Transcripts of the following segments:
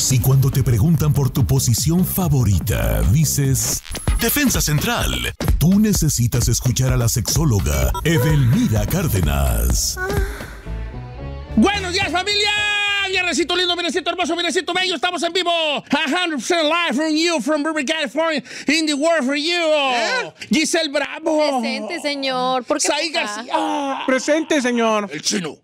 Si cuando te preguntan por tu posición favorita, dices defensa central, tú necesitas escuchar a la sexóloga Edelmira Cárdenas. Ah. Buenos días, familia. Viernesito lindo, viernesito hermoso, viernesito bello. Estamos en vivo. 100% live from you, from Burbank, California. In the world for you. ¿Eh? Giselle Bravo. Presente, señor. ¿Por qué García. Presente, señor. El chino.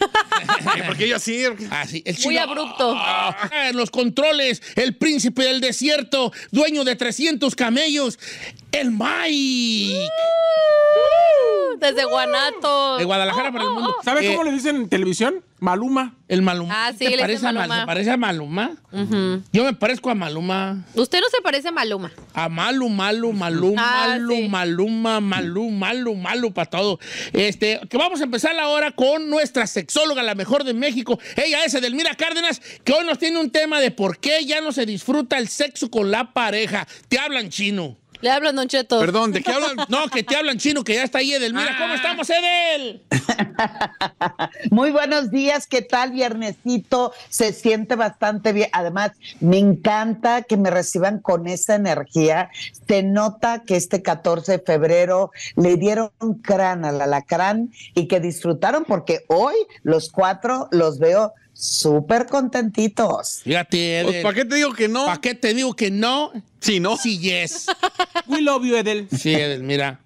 Porque yo así. Ah, Muy abrupto. Ah, los controles, el príncipe del desierto, dueño de 300 camellos el Mike. Uh, desde uh. Guanato. De Guadalajara para el mundo. ¿Sabes eh, cómo le dicen en televisión? Maluma. El Maluma. Ah, sí, ¿Te parece Maluma. A, parece a Maluma? Yo me parezco a Maluma. Usted no se parece a Maluma. A Malu, Malu, ah, Malu, Malu, Maluma, Malu, Malu, Malu, para todo. Este, que vamos a empezar ahora con nuestra sexóloga, la mejor de México. Ella es Edelmira Cárdenas, que hoy nos tiene un tema de por qué ya no se disfruta el sexo con la pareja. Te hablan chino. Le hablan, Don Cheto. Perdón, ¿de qué hablan? No, que te hablan chino, que ya está ahí Edel. Mira, ah. ¿cómo estamos, Edel? Muy buenos días, ¿qué tal, viernesito? Se siente bastante bien. Además, me encanta que me reciban con esa energía. Se nota que este 14 de febrero le dieron crán al alacrán y que disfrutaron porque hoy los cuatro los veo Súper contentitos. Fíjate, pues, Edel. ¿Para qué te digo que no? ¿Para qué te digo que no? Sí, ¿no? Sí, yes. We love you, Edel. Sí, Edel, mira.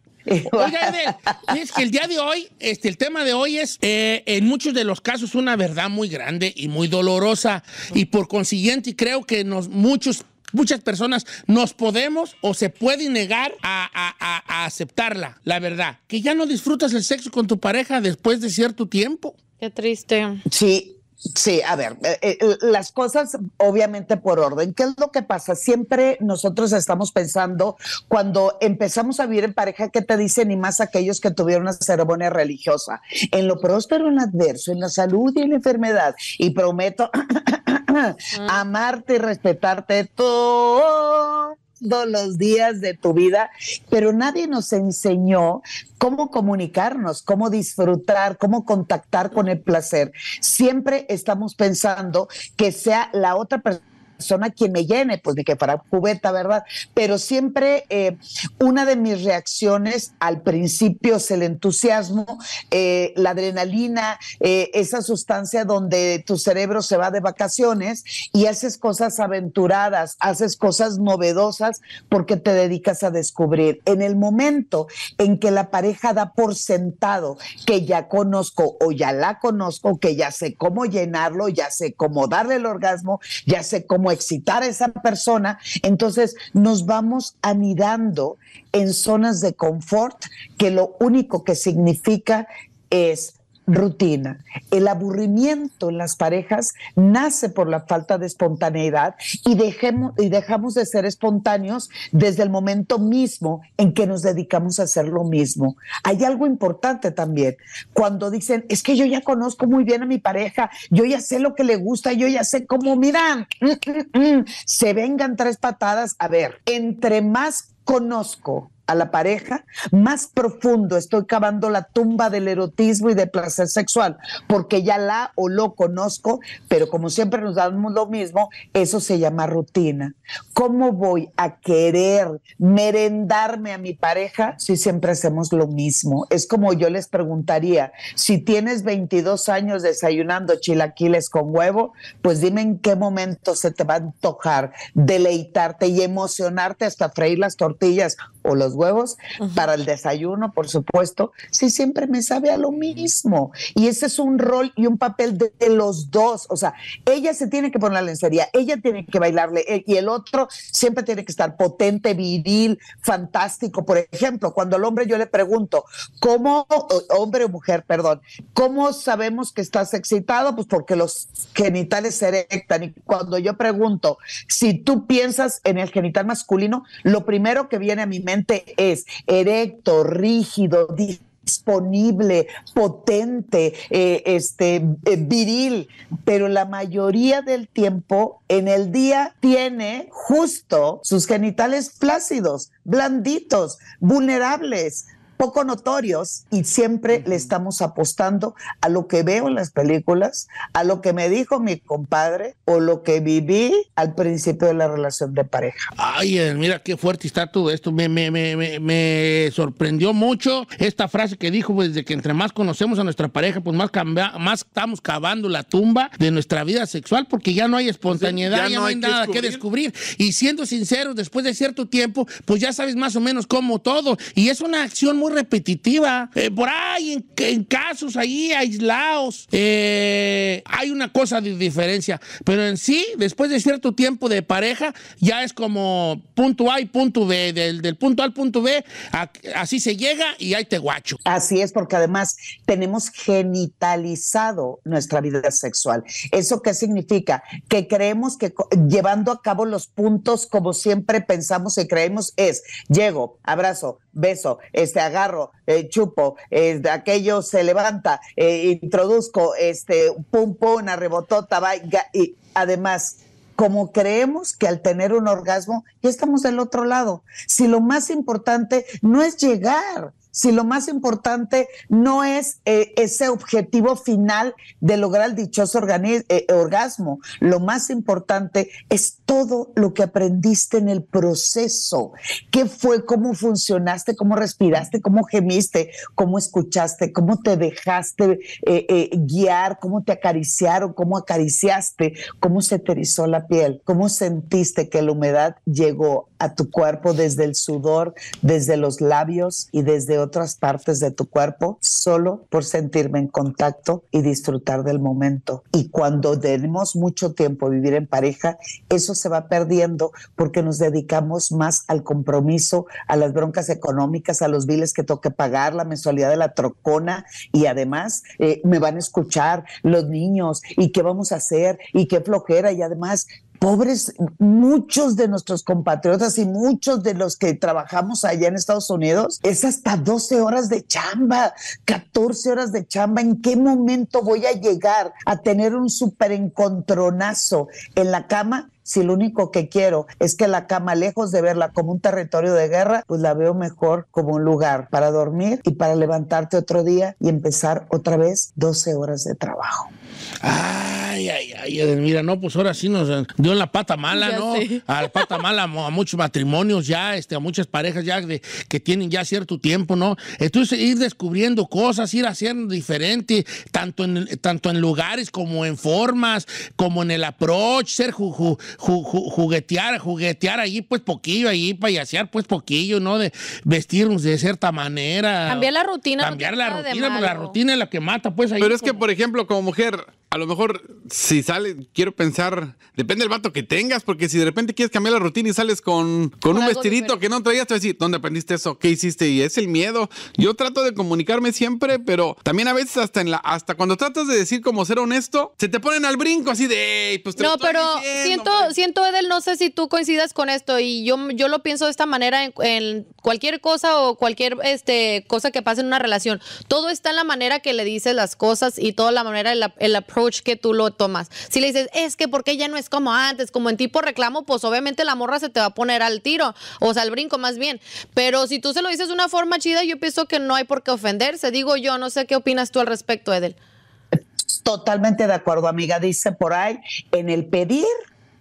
Oiga, Edel, es que el día de hoy, este, el tema de hoy es, eh, en muchos de los casos, una verdad muy grande y muy dolorosa. Y por consiguiente, creo que nos, muchos Muchas personas nos podemos o se puede negar a, aceptarla, la verdad. Que ya no disfrutas el sexo con tu pareja después de cierto tiempo. Qué triste. Sí, Sí, a ver, eh, eh, las cosas obviamente por orden. ¿Qué es lo que pasa? Siempre nosotros estamos pensando cuando empezamos a vivir en pareja, ¿qué te dicen? Y más aquellos que tuvieron una ceremonia religiosa. En lo próspero, en lo adverso, en la salud y en la enfermedad. Y prometo amarte y respetarte todo los días de tu vida, pero nadie nos enseñó cómo comunicarnos, cómo disfrutar, cómo contactar con el placer. Siempre estamos pensando que sea la otra persona persona quien me llene, pues de que para cubeta, ¿verdad? Pero siempre eh, una de mis reacciones al principio es el entusiasmo, eh, la adrenalina, eh, esa sustancia donde tu cerebro se va de vacaciones y haces cosas aventuradas, haces cosas novedosas porque te dedicas a descubrir. En el momento en que la pareja da por sentado que ya conozco o ya la conozco, que ya sé cómo llenarlo, ya sé cómo darle el orgasmo, ya sé cómo excitar a esa persona, entonces nos vamos anidando en zonas de confort que lo único que significa es rutina. El aburrimiento en las parejas nace por la falta de espontaneidad y, dejemos, y dejamos de ser espontáneos desde el momento mismo en que nos dedicamos a hacer lo mismo. Hay algo importante también. Cuando dicen, es que yo ya conozco muy bien a mi pareja, yo ya sé lo que le gusta, yo ya sé cómo, miran, mm, mm, mm. se vengan tres patadas. A ver, entre más conozco, a la pareja, más profundo estoy cavando la tumba del erotismo y del placer sexual, porque ya la o lo conozco, pero como siempre nos damos lo mismo, eso se llama rutina. ¿Cómo voy a querer merendarme a mi pareja si siempre hacemos lo mismo? Es como yo les preguntaría, si tienes 22 años desayunando chilaquiles con huevo, pues dime en qué momento se te va a antojar, deleitarte y emocionarte hasta freír las tortillas o los huevos, para el desayuno, por supuesto, si siempre me sabe a lo mismo. Y ese es un rol y un papel de, los dos. O sea, ella se tiene que poner la lencería, ella tiene que bailarle eh, y el otro siempre tiene que estar potente, viril, fantástico. Por ejemplo, cuando al hombre yo le pregunto, ¿cómo, hombre o mujer, perdón, cómo sabemos que estás excitado? Pues porque los genitales se erectan. Y cuando yo pregunto, si tú piensas en el genital masculino, lo primero que viene a mi mente es erecto, rígido, disponible, potente, eh, este, eh, viril, pero la mayoría del tiempo en el día tiene justo sus genitales flácidos, blanditos, vulnerables, poco notorios y siempre le estamos apostando a lo que veo en las películas, a lo que me dijo mi compadre o lo que viví al principio de la relación de pareja. Ay, eh, mira qué fuerte está todo esto. Me, me, me, me sorprendió mucho esta frase que dijo, pues de que entre más conocemos a nuestra pareja, pues más, cambia, más estamos cavando la tumba de nuestra vida sexual porque ya no hay espontaneidad, ya, no, hay, nada que descubrir. Y siendo sinceros, después de cierto tiempo, pues ya sabes más o menos cómo todo. Y es una acción muy repetitiva. Eh, por ahí, en, casos ahí aislados, eh, hay una cosa de diferencia. Pero en sí, después de cierto tiempo de pareja, ya es como punto A y punto B, del, punto A al punto B, así se llega y ahí te guacho. Así es, porque además tenemos genitalizado nuestra vida sexual. ¿Eso qué significa? Que creemos que llevando a cabo los puntos como siempre pensamos y creemos es, llego, abrazo, beso, este agarro, eh, chupo, este, aquello se levanta, eh, introduzco, este pum pum, una rebotota, y además, como creemos que al tener un orgasmo ya estamos del otro lado. Si lo más importante no es llegar, si lo más importante no es eh, ese objetivo final de lograr el dichoso eh, eh, orgasmo, lo más importante es todo lo que aprendiste en el proceso, qué fue, cómo funcionaste, cómo respiraste, cómo gemiste, cómo escuchaste, cómo te dejaste guiar, cómo te acariciaron, cómo acariciaste, cómo se te la piel, cómo sentiste que la humedad llegó a tu cuerpo desde el sudor, desde los labios y desde otras partes de tu cuerpo, solo por sentirme en contacto y disfrutar del momento. Y cuando tenemos mucho tiempo vivir en pareja, eso se va perdiendo porque nos dedicamos más al compromiso, a las broncas económicas, a los biles que toque pagar, la mensualidad de la trocona y además eh, me van a escuchar los niños y qué vamos a hacer y qué flojera y además pobres, muchos de nuestros compatriotas y muchos de los que trabajamos allá en Estados Unidos, es hasta 12 horas de chamba, 14 horas de chamba. ¿En qué momento voy a llegar a tener un superencontronazo en la cama? Si lo único que quiero es que la cama, lejos de verla como un territorio de guerra, pues la veo mejor como un lugar para dormir y para levantarte otro día y empezar otra vez 12 horas de trabajo. Ay, ay, ay, mira, no, pues ahora sí nos dio la pata mala, ¿no? Al A la pata mala a muchos matrimonios ya, este, a muchas parejas ya de, que tienen ya cierto tiempo, ¿no? Entonces, ir descubriendo cosas, ir haciendo diferente, tanto en, tanto en lugares como en formas, como en el approach, ser juguetear, juguetear allí, pues poquillo, allí payasear, pues poquillo, ¿no? De vestirnos de cierta manera. Cambiar la rutina. Cambiar la rutina, pues, la rutina es la que mata, pues ahí. Pero es que, por ejemplo, como mujer, a lo mejor si sale, quiero pensar, depende del vato que tengas, porque si de repente quieres cambiar la rutina y sales con, con, un vestidito que no traías, te vas a decir, ¿dónde aprendiste eso? ¿Qué hiciste? Y es el miedo. Yo trato de comunicarme siempre, pero también a veces hasta en la, hasta cuando tratas de decir como ser honesto, se te ponen al brinco así de, pues te No, pero siento, siento, Edel, no sé si tú coincidas con esto y yo, yo lo pienso de esta manera en, cualquier cosa o cualquier este, cosa que pase en una relación. Todo está en la manera que le dices las cosas y toda la manera en la approach que tú lo tomas. Si le dices, es que porque ya no es como antes, como en tipo reclamo, pues obviamente la morra se te va a poner al tiro, o sea, al brinco más bien. Pero si tú se lo dices de una forma chida, yo pienso que no hay por qué ofenderse. Digo yo, no sé qué opinas tú al respecto, Edel. Totalmente de acuerdo, amiga. Dice por ahí, en el pedir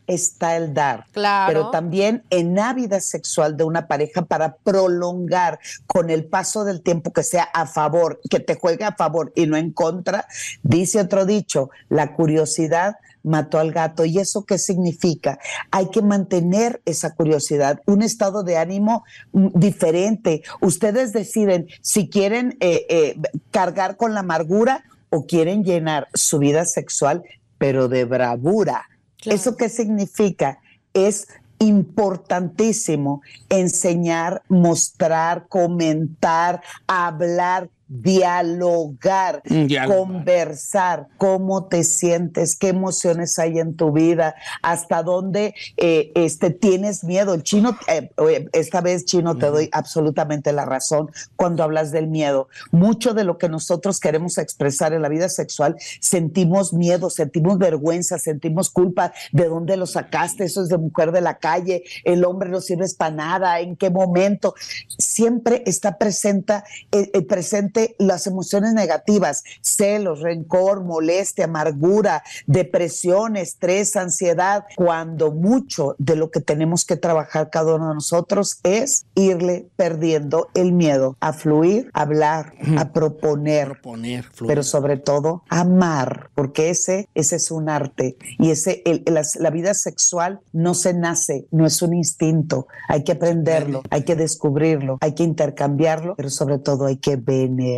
está el dar, claro. pero también en la vida sexual de una pareja para prolongar con el paso del tiempo que sea a favor, que te juegue a favor y no en contra. Dice otro dicho, la curiosidad mató al gato. ¿Y eso qué significa? Hay que mantener esa curiosidad, un estado de ánimo mm, diferente. Ustedes deciden si quieren eh, eh, cargar con la amargura o quieren llenar su vida sexual, pero de bravura ¿Eso qué significa? Es importantísimo enseñar, mostrar, comentar, hablar, Mm, dialogar, conversar, cómo te sientes, qué emociones hay en tu vida, hasta dónde eh, este, tienes miedo. El chino, eh, esta vez chino, te doy absolutamente la razón cuando hablas del miedo. Mucho de lo que nosotros queremos expresar en la vida sexual, sentimos miedo, sentimos vergüenza, sentimos culpa, de dónde lo sacaste, eso es de mujer de la calle, el hombre no sirve para nada, en qué momento. Siempre está eh, presente las emociones negativas, celos, rencor, molestia, amargura, depresión, estrés, ansiedad, cuando mucho de lo que tenemos que trabajar cada uno de nosotros es irle perdiendo el miedo a fluir, a hablar, a proponer, pero sobre todo amar, porque ese, ese es un arte y ese, la, vida sexual no se nace, no es un instinto, hay que aprenderlo, hay que descubrirlo, hay que intercambiarlo, pero sobre todo hay que venir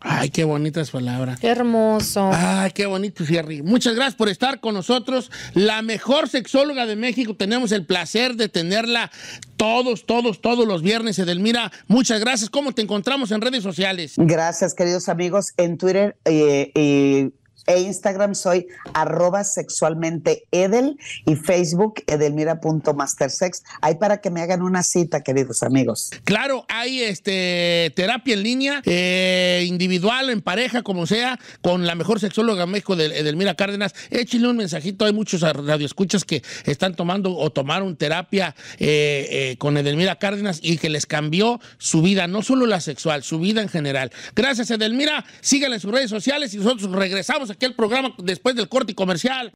Ay, qué bonitas palabras. hermoso. Ay, qué bonito, Muchas gracias por estar con nosotros. La mejor sexóloga de México. Tenemos el placer de tenerla todos, todos, todos los viernes. Edelmira, muchas gracias. ¿Cómo te encontramos en redes sociales? Gracias, queridos amigos. En Twitter eh, eh, e Instagram soy arroba sexualmente edel y Facebook edelmira.mastersex. Ahí para que me hagan una cita, queridos amigos. Claro, hay este terapia en línea, eh, individual, en pareja, como sea, con la mejor sexóloga México, de Edelmira Cárdenas. Échenle un mensajito, hay muchos radioescuchas que están tomando o tomaron terapia eh, eh, con Edelmira Cárdenas y que les cambió su vida, no solo la sexual, su vida en general. Gracias, Edelmira. síganle en sus redes sociales y nosotros regresamos a el programa después del corte comercial.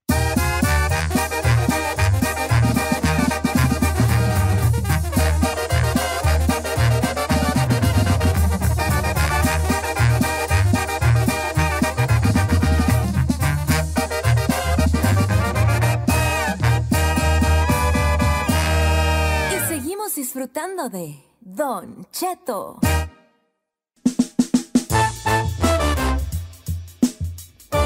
Y seguimos disfrutando de Don Cheto.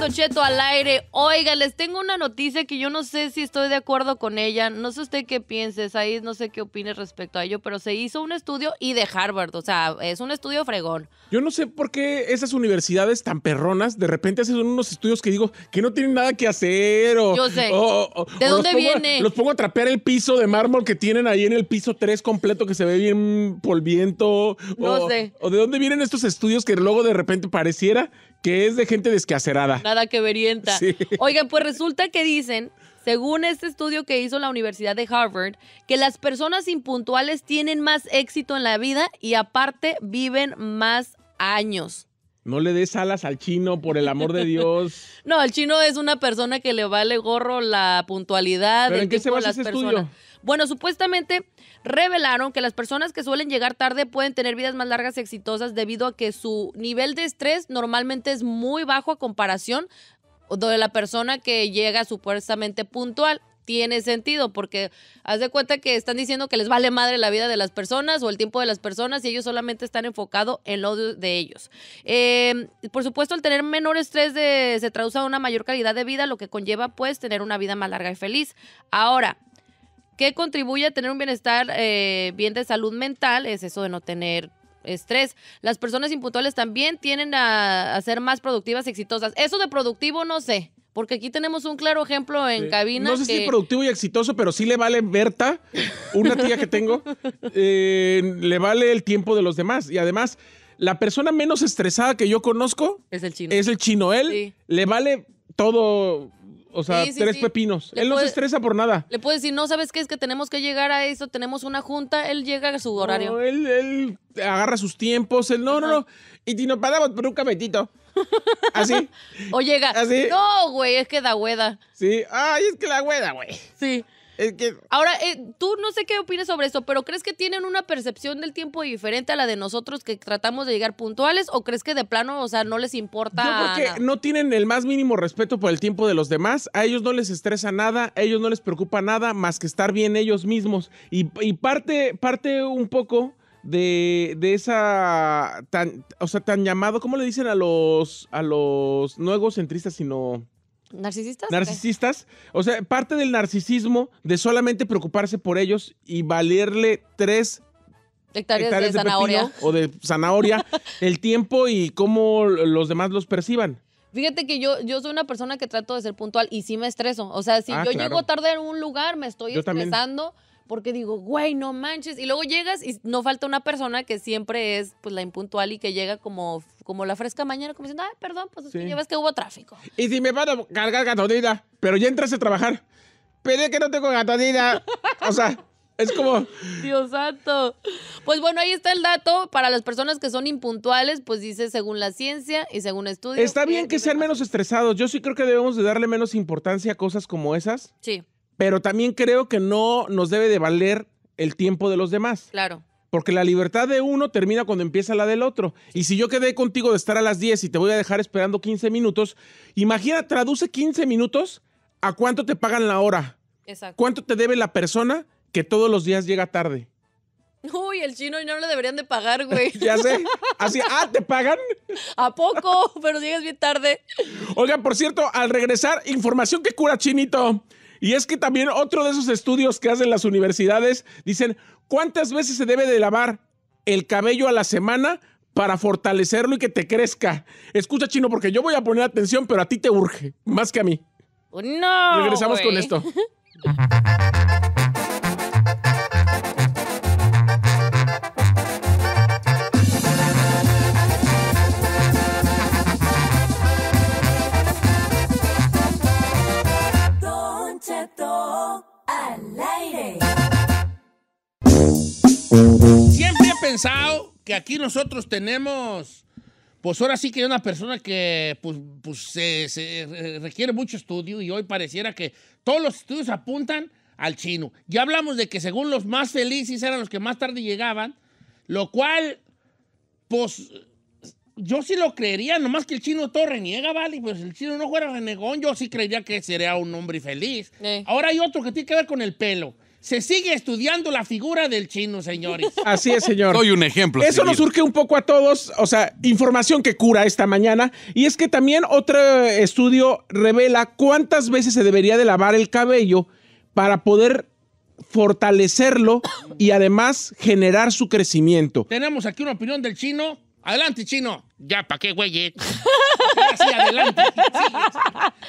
Don al aire. Oiga, les tengo una noticia que yo no sé si estoy de acuerdo con ella. No sé usted qué pienses, ahí no sé qué opines respecto a ello, pero se hizo un estudio y de Harvard, o sea, es un estudio fregón. Yo no sé por qué esas universidades tan perronas de repente hacen unos estudios que digo que no tienen nada que hacer Yo sé. ¿De dónde viene? los pongo a trapear el piso de mármol que tienen ahí en el piso 3 completo que se ve bien polviento. No sé. O de dónde vienen estos estudios que luego de repente pareciera que es de gente descacerada. Nada que verienta. Oigan, pues resulta que dicen, según este estudio que hizo la Universidad de Harvard, que las personas impuntuales tienen más éxito en la vida y aparte viven más años. No le des alas al chino, por el amor de Dios. no, el chino es una persona que le vale gorro la puntualidad. en qué se basa ese personas. Bueno, supuestamente revelaron que las personas que suelen llegar tarde pueden tener vidas más largas y exitosas debido a que su nivel de estrés normalmente es muy bajo a comparación de la persona que llega supuestamente puntual tiene sentido, porque haz de cuenta que están diciendo que les vale madre la vida de las personas o el tiempo de las personas y ellos solamente están enfocados en lo de ellos. Em, por supuesto, al tener menor estrés se traduce a una mayor calidad de vida, lo que conlleva pues tener una vida más larga y feliz. Ahora, que contribuye a tener un bienestar eh, bien de salud mental es eso de no tener estrés. Las personas impuntuales también tienen a, ser más productivas y exitosas. Eso de productivo no sé. Porque aquí tenemos un claro ejemplo en cabina. No sé si productivo y exitoso, pero sí le vale Berta, una tía que tengo, eh, le vale el tiempo de los demás. Y además, la persona menos estresada que yo conozco es el chino. Es el chino. Él le vale todo o sea, tres pepinos. él no se estresa por nada. Le puede decir, no, ¿sabes qué? Es que tenemos que llegar a eso tenemos una junta, él llega a su horario. No, él, él agarra sus tiempos, él, no, no, no. Y si nos paramos por un cafetito. Así. o llega. Así. No, güey, es que da hueda. Sí. Ay, es que la hueda, güey. Sí. Ahora, eh, tú no sé qué opinas sobre eso, pero ¿crees que tienen una percepción del tiempo diferente a la de nosotros que tratamos de llegar puntuales? ¿O crees que de plano, o sea, no les importa? Yo porque no tienen el más mínimo respeto por el tiempo de los demás. A ellos no les estresa nada, a ellos no les preocupa nada más que estar bien ellos mismos. Y, parte, parte un poco de, de esa tan, o sea, tan llamado, ¿cómo le dicen a los a los no egocentristas, sino ¿Narcisistas? Narcisistas. O sea, parte del narcisismo de solamente preocuparse por ellos y valerle tres hectáreas, de, zanahoria. o de zanahoria el tiempo y cómo los demás los perciban. Fíjate que yo, yo soy una persona que trato de ser puntual y sí me estreso. O sea, si ah, yo llego tarde en un lugar, me estoy estresando porque digo, güey, no manches. Y luego llegas y no falta una persona que siempre es pues la impuntual y que llega como, como la fresca mañana, como diciendo, ay, perdón, pues es que que llevas que hubo tráfico. Y si me van a cargar pero ya entras a trabajar. Pero que no tengo gatonina. o sea. Es como. Dios santo. Pues bueno, ahí está el dato. Para las personas que son impuntuales, pues dice según la ciencia y según estudios. Está bien que sean menos estresados. Yo sí creo que debemos de darle menos importancia a cosas como esas. Sí pero también creo que no nos debe de valer el tiempo de los demás. Claro. Porque la libertad de uno termina cuando empieza la del otro. Y si yo quedé contigo de estar a las 10 y te voy a dejar esperando 15 minutos, imagina, traduce 15 minutos a cuánto te pagan la hora. Exacto. ¿Cuánto te debe la persona que todos los días llega tarde? Uy, el chino y no le deberían de pagar, güey. ya sé. Así, ah, ¿te pagan? ¿A poco? Pero llegas bien tarde. Oigan, por cierto, al regresar, información que cura Chinito. Y es que también otro de esos estudios que hacen las universidades dicen cuántas veces se debe de lavar el cabello a la semana para fortalecerlo y que te crezca. Escucha, Chino, porque yo voy a poner atención, pero a ti te urge, más que a mí. Pues no. Regresamos con esto. pensado que aquí nosotros tenemos, pues ahora sí que hay una persona que pues, pues se, requiere mucho estudio y hoy pareciera que todos los estudios apuntan al chino. Ya hablamos de que según los más felices eran los que más tarde llegaban, lo cual, pues yo sí lo creería, nomás que el chino todo reniega, ¿vale? Pues el chino no fuera renegón, yo sí creería que sería un hombre feliz. Eh. Ahora hay otro que tiene que ver con el pelo se sigue estudiando la figura del chino, señores. Así es, señor. Soy un ejemplo. Eso nos surge un poco a todos, o sea, información que cura esta mañana. Y es que también otro estudio revela cuántas veces se debería de lavar el cabello para poder fortalecerlo y además generar su crecimiento. Tenemos aquí una opinión del chino. Adelante, chino. Ya, ¿para qué, güey? Así, adelante.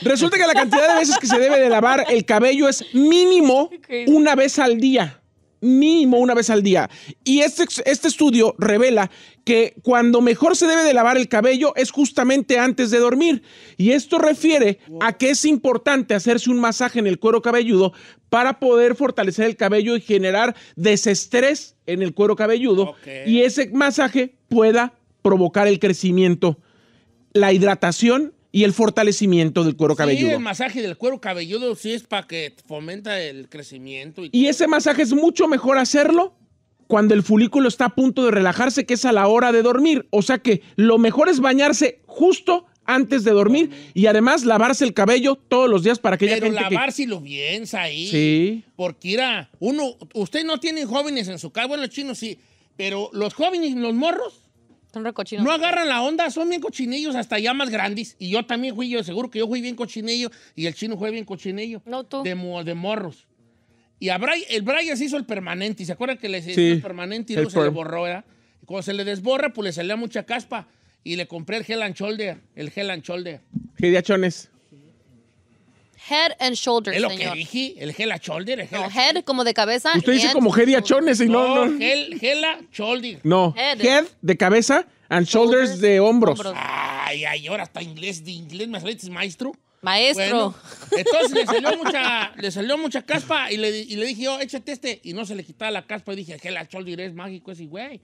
Resulta que la cantidad de veces que se debe de lavar el cabello es mínimo una vez al día. Mínimo una vez al día. Y este, este estudio revela que cuando mejor se debe de lavar el cabello es justamente antes de dormir. Y esto refiere a que es importante hacerse un masaje en el cuero cabelludo para poder fortalecer el cabello y generar desestrés en el cuero cabelludo. Y ese masaje pueda provocar el crecimiento, la hidratación y el fortalecimiento del cuero sí, cabelludo. el masaje del cuero cabelludo sí es para que fomenta el crecimiento. Y, ese masaje es mucho mejor hacerlo cuando el folículo está a punto de relajarse, que es a la hora de dormir. O sea que lo mejor es bañarse justo antes de dormir y además lavarse el cabello todos los días para que Pero gente lo bien, ahí. Sí. Porque era uno, usted no tiene jóvenes en su casa, bueno, los chinos sí, pero los jóvenes, los morros, no agarran la onda, son bien cochinillos, hasta ya más grandes. Y yo también fui, yo seguro que yo fui bien cochinillo y el chino fue bien cochinillo. De, morros. Y a el Brian se hizo el permanente. ¿Y ¿Se acuerdan que le hizo el permanente y luego se le borró, cuando se le desborra, pues le salía mucha caspa. Y le compré el Hell and el Hell and Shoulder. ¿Qué Head and shoulders, Es lo que dije, el gela shoulder, el head como de cabeza. Usted dice como head y achones y no, no. gel- gela shoulder. No. Head. de cabeza and shoulders, de hombros. Ay, ay, ahora está inglés, de inglés me saliste maestro. Maestro. Bueno, entonces le salió mucha, le salió mucha caspa y le, dije yo, échate este. Y no se le quitaba la caspa y dije, gela shoulder es mágico ese güey.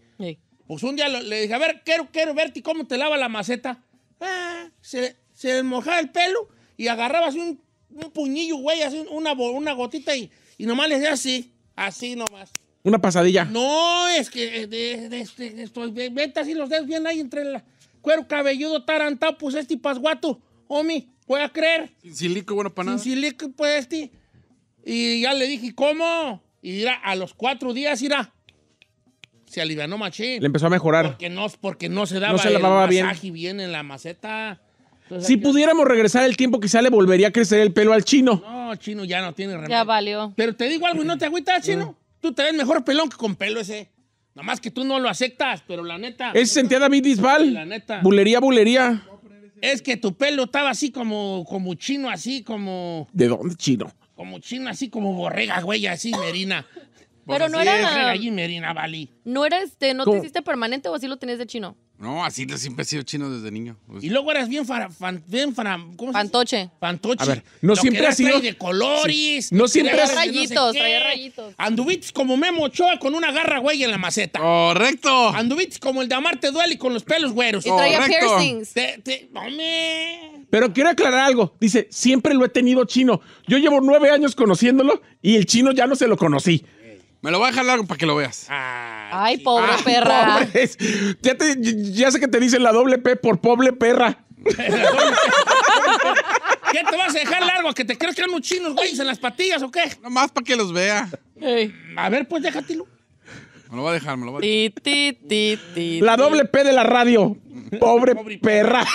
Pues un día le dije, a ver, quiero, quiero verte cómo te lava la maceta. Ah, se, se mojaba el pelo y agarraba así un un puñillo, güey, así una, una gotita y, y nomás le de así, así nomás. Una pasadilla. No, es que eh, de, de, este, vete así los dedos bien ahí entre el cuero cabelludo tarantado, pues este pasguato, homie, voy a creer. Sin silico, bueno, para nada. Sin silico, pues este. Y ya le dije, ¿cómo? Y dirá, a los cuatro días irá. Se alivianó machín. Le empezó a mejorar. Porque no, porque no se daba se el bien en la maceta si pudiéramos regresar el tiempo, quizá le volvería a crecer el pelo al chino. No, chino ya no tiene remedio. Ya valió. Pero te digo algo y no te agüitas, chino. Eh. Tú te ves mejor pelón que con pelo ese. Nomás que tú no lo aceptas, pero la neta. Es sentía David Disbal. La neta. Bulería, bulería. Es que tu pelo estaba así como, como chino, así como. ¿De dónde chino? Como chino, así como borrega, güey, así merina. Pero pues no era. Borrega y merina, Bali. No era este, no te hiciste permanente o así lo tenías de chino. No, así siempre he sido chino desde niño. Pues. Y luego eras bien, fan, bien ¿cómo fantoche. A ver, no Lo siempre ha sido. de colores. No siempre Traía rayitos, traía rayitos. Anduvites como Memo Ochoa con una garra güey en la maceta. Correcto. Anduvites como el de Amarte Duele con los pelos güeros. Y traía piercings. Pero quiero aclarar algo. Dice, siempre lo he tenido chino. Yo llevo nueve años conociéndolo y el chino ya no se lo conocí. Me lo voy a dejar largo para que lo veas. Ah. Ay, pobre perra. Ya, sé que te dicen la doble P por pobre perra. ¿Qué te vas a dejar largo? que te que unos chinos, güey, en las patillas o qué? Nomás para que los vea. A ver, pues déjatelo. Me lo va a dejar, me lo va a dejar. la doble P de la radio. Pobre, Pobre perra.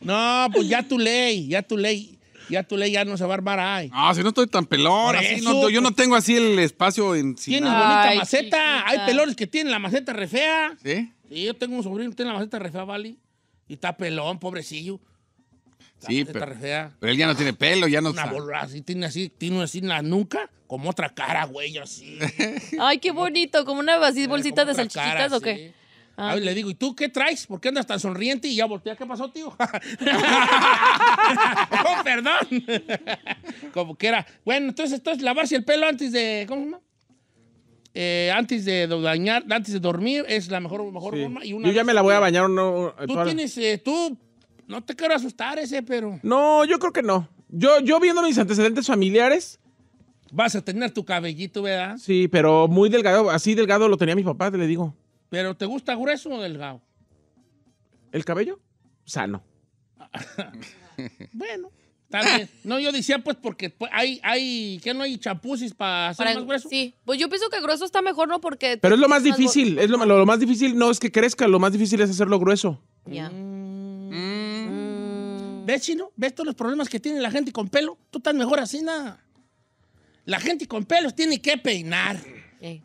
no, pues ya tu ley, ya tu ley. Ya tu ley ya no se va a armar ahí. Ah, si no estoy tan pelón. Así yo no tengo así el espacio en sí. Tienes bonita maceta. Hay pelones que tienen la maceta re fea. ¿Sí? Sí, yo tengo un sobrino que tiene la maceta re fea, Vali. Y está pelón, pobrecillo. La sí, pero, fea. pero, él ya no tiene pelo, ya no... Una bola así, tiene así, tiene así la nuca, como otra cara, güey, así. Ay, qué bonito, como una bolsita de salchichitas o qué. Sí. Ah, le digo, ¿y tú qué traes? ¿Por qué andas tan sonriente? Y ya voltea, ¿qué pasó, tío? Oh, perdón. Como que era. Bueno, entonces, es lavarse el pelo antes de. ¿Cómo se llama? Eh, antes de dañar, antes de dormir, es la mejor, forma. Yo ya me la voy a bañar. No, eh, tú tienes, eh, tú, no te quiero asustar ese, pero... No, yo creo que no. Yo, yo viendo mis antecedentes familiares... Vas a tener tu cabellito, ¿verdad? Sí, pero muy delgado, así delgado lo tenía mi papá, te le digo. ¿Pero te gusta grueso o delgado? ¿El cabello? Sano. bueno. tal vez. No, yo decía pues porque pues, hay, hay, que no hay chapuzis para hacer más grueso. Sí, pues yo pienso que grueso está mejor, ¿no? Porque... Pero es lo más difícil, es lo, más difícil no es que crezca, lo más difícil es hacerlo grueso. Ya. Mm. ¿Ves, Chino? ¿Ves todos los problemas que tiene la gente con pelo? Tú estás mejor así, nada. La gente con pelos tiene que peinar,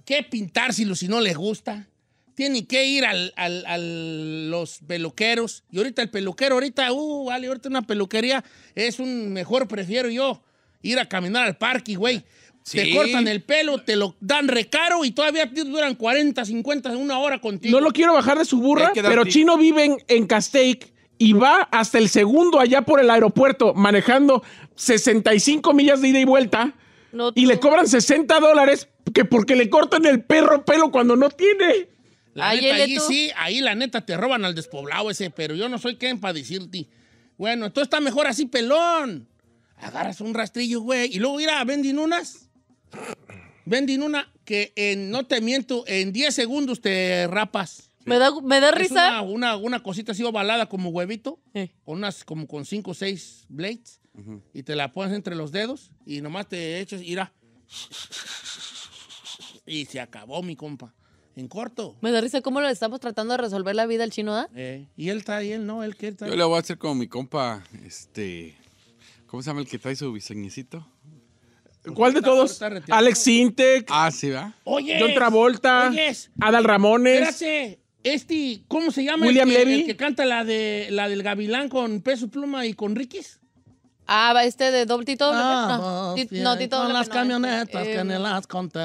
que pintar si no le gusta tiene que ir al, a los peluqueros. Y ahorita el peluquero, ahorita, uh, vale, ahorita una peluquería es un mejor, prefiero yo ir a caminar al parque, güey. Te cortan el pelo, te lo dan recaro y todavía duran 40, 50, una hora contigo. No lo quiero bajar de su burra, pero Chino vive en, en y va hasta el segundo allá por el aeropuerto manejando 65 millas de ida y vuelta. y le cobran 60 dólares que porque le cortan el perro pelo cuando no tiene ahí sí, ahí la neta te roban al despoblado ese, pero yo no soy quien para decirte. Bueno, tú está mejor así pelón. Agarras un rastrillo, güey, y luego irá a unas. una que en, no te miento, en 10 segundos te rapas. Me da, me da risa. Una, una, cosita así ovalada como huevito, con unas, como con 5 o 6 blades, y te la pones entre los dedos y nomás te echas, irá. Y se acabó, mi compa en corto. Me da risa cómo le estamos tratando de resolver la vida al chino, ¿ah? Eh, y él está ahí, él no, él quiere Yo le voy a hacer con mi compa, este. ¿Cómo se llama el que trae su biseñecito? ¿Cuál de todos? Alex Sintek. Ah, sí, va. Oye. John Travolta. Oyes. Adal Ramones. Espérate. Este, ¿cómo se llama? William Levy. El que canta la, de, la del Gavilán con Peso Pluma y con Riquis. Ah, este de doble Tito No, ah, no, no, Tito Con las camionetas que ni las conté.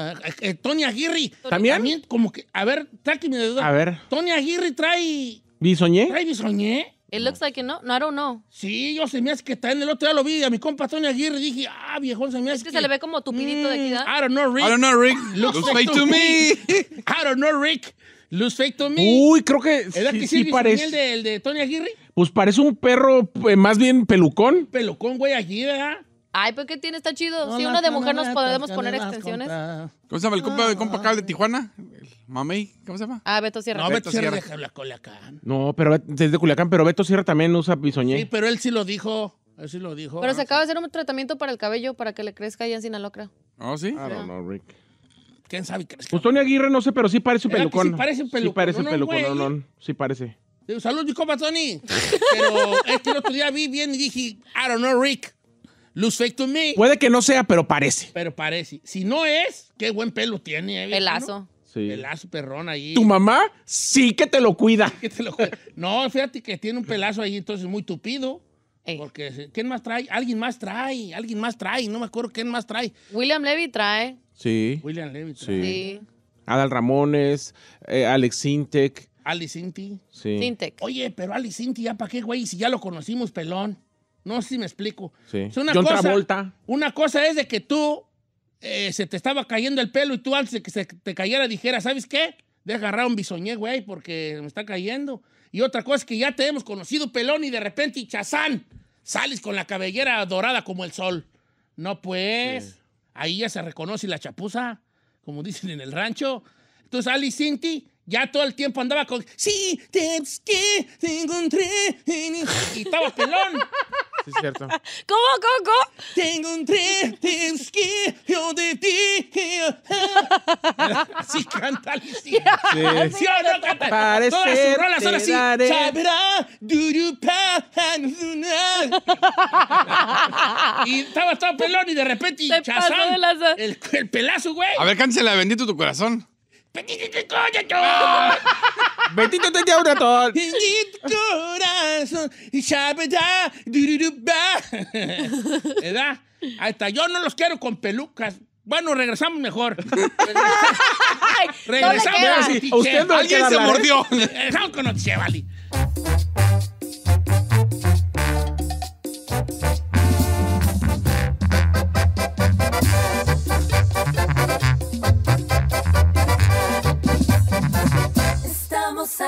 Tony Aguirre. ¿También? como que, a ver, tráqueme de duda. A ver. Tony Aguirre trae... ¿Bisoñé? ¿Trae bisoñé? It looks like no, no, I don't know. Sí, yo se me hace que está en el otro día lo vi a mi compa Tony Aguirre dije, ah, viejón, se me hace es que... se le ve como tupidito de mm, aquí, I don't know, Rick. I don't know, Rick. Looks, fake to me. I don't know, Rick. Looks fake to me. Uy, creo que... ¿Era sí, parece. el de, el de Tony Aguirre? Pues parece un perro eh, más bien pelucón. Pelucón, güey, allí, ¿verdad? Ay, pero qué tiene, está chido. si uno de mujer nos podemos poner extensiones. ¿Cómo se llama el compa, el compa ah. acá de Tijuana? El mamey, ¿cómo se llama? Ah, Beto Sierra. No, Beto, Sierra, de Culiacán. No, pero desde Culiacán, pero Beto Sierra también usa bisoñé. Sí, pero él sí lo dijo. Él sí lo dijo. Pero ah, se acaba de hacer un tratamiento para el cabello para que le crezca allá en creo. ¿Oh, sí? I don't know, Rick. ¿Quién sabe? Pues Tony Aguirre, no sé, pero sí parece un pelucón. Sí parece un pelucón. no, sí parece. Saludos salud, mi compa Tony. Pero es que el otro día vi bien y dije, I don't know, Rick. Looks fake to me. Puede que no sea, pero parece. Pero parece. Si no es, qué buen pelo tiene. ¿eh, pelazo. Pelazo perrón ahí. Tu mamá sí que te lo cuida. No, fíjate que tiene un pelazo ahí, entonces muy tupido. Porque, ¿quién más trae? Alguien más trae, alguien más trae, no me acuerdo quién más trae. William Levy trae. Sí. William Levy trae. Sí. Adal Ramones, eh, Alex Sintek. Ali Cinti. Sí. Oye, pero Ali Cinti, ¿ya para qué, güey? Si ya lo conocimos, pelón. No sé si me explico. Sí. Es una cosa, Una cosa es de que tú eh, se te estaba cayendo el pelo y tú antes de que se te cayera dijera, ¿sabes qué? De agarrar un bisoñé, güey, porque me está cayendo. Y otra cosa es que ya te hemos conocido pelón y de repente, chazán, sales con la cabellera dorada como el sol. No, pues, ahí ya se reconoce la chapuza, como dicen en el rancho. Entonces, Ali Cinti ya todo el tiempo andaba con, sí, te, que te encontré, y estaba pelón. Sí, es cierto. ¿Cómo, cómo, cómo? Te encontré, te yo de ti. Sí, canta, sí. Sí, no, Todas sus rolas son así. Y estaba todo pelón y de repente, el, pelazo, güey. A ver, cántese la bendito tu corazón. Betito te ahora todo. corazón y ¿Verdad? Hasta yo no los quiero con pelucas. Bueno, regresamos mejor. regresamos. No Usted Alguien se mordió. No con Noticia Bali.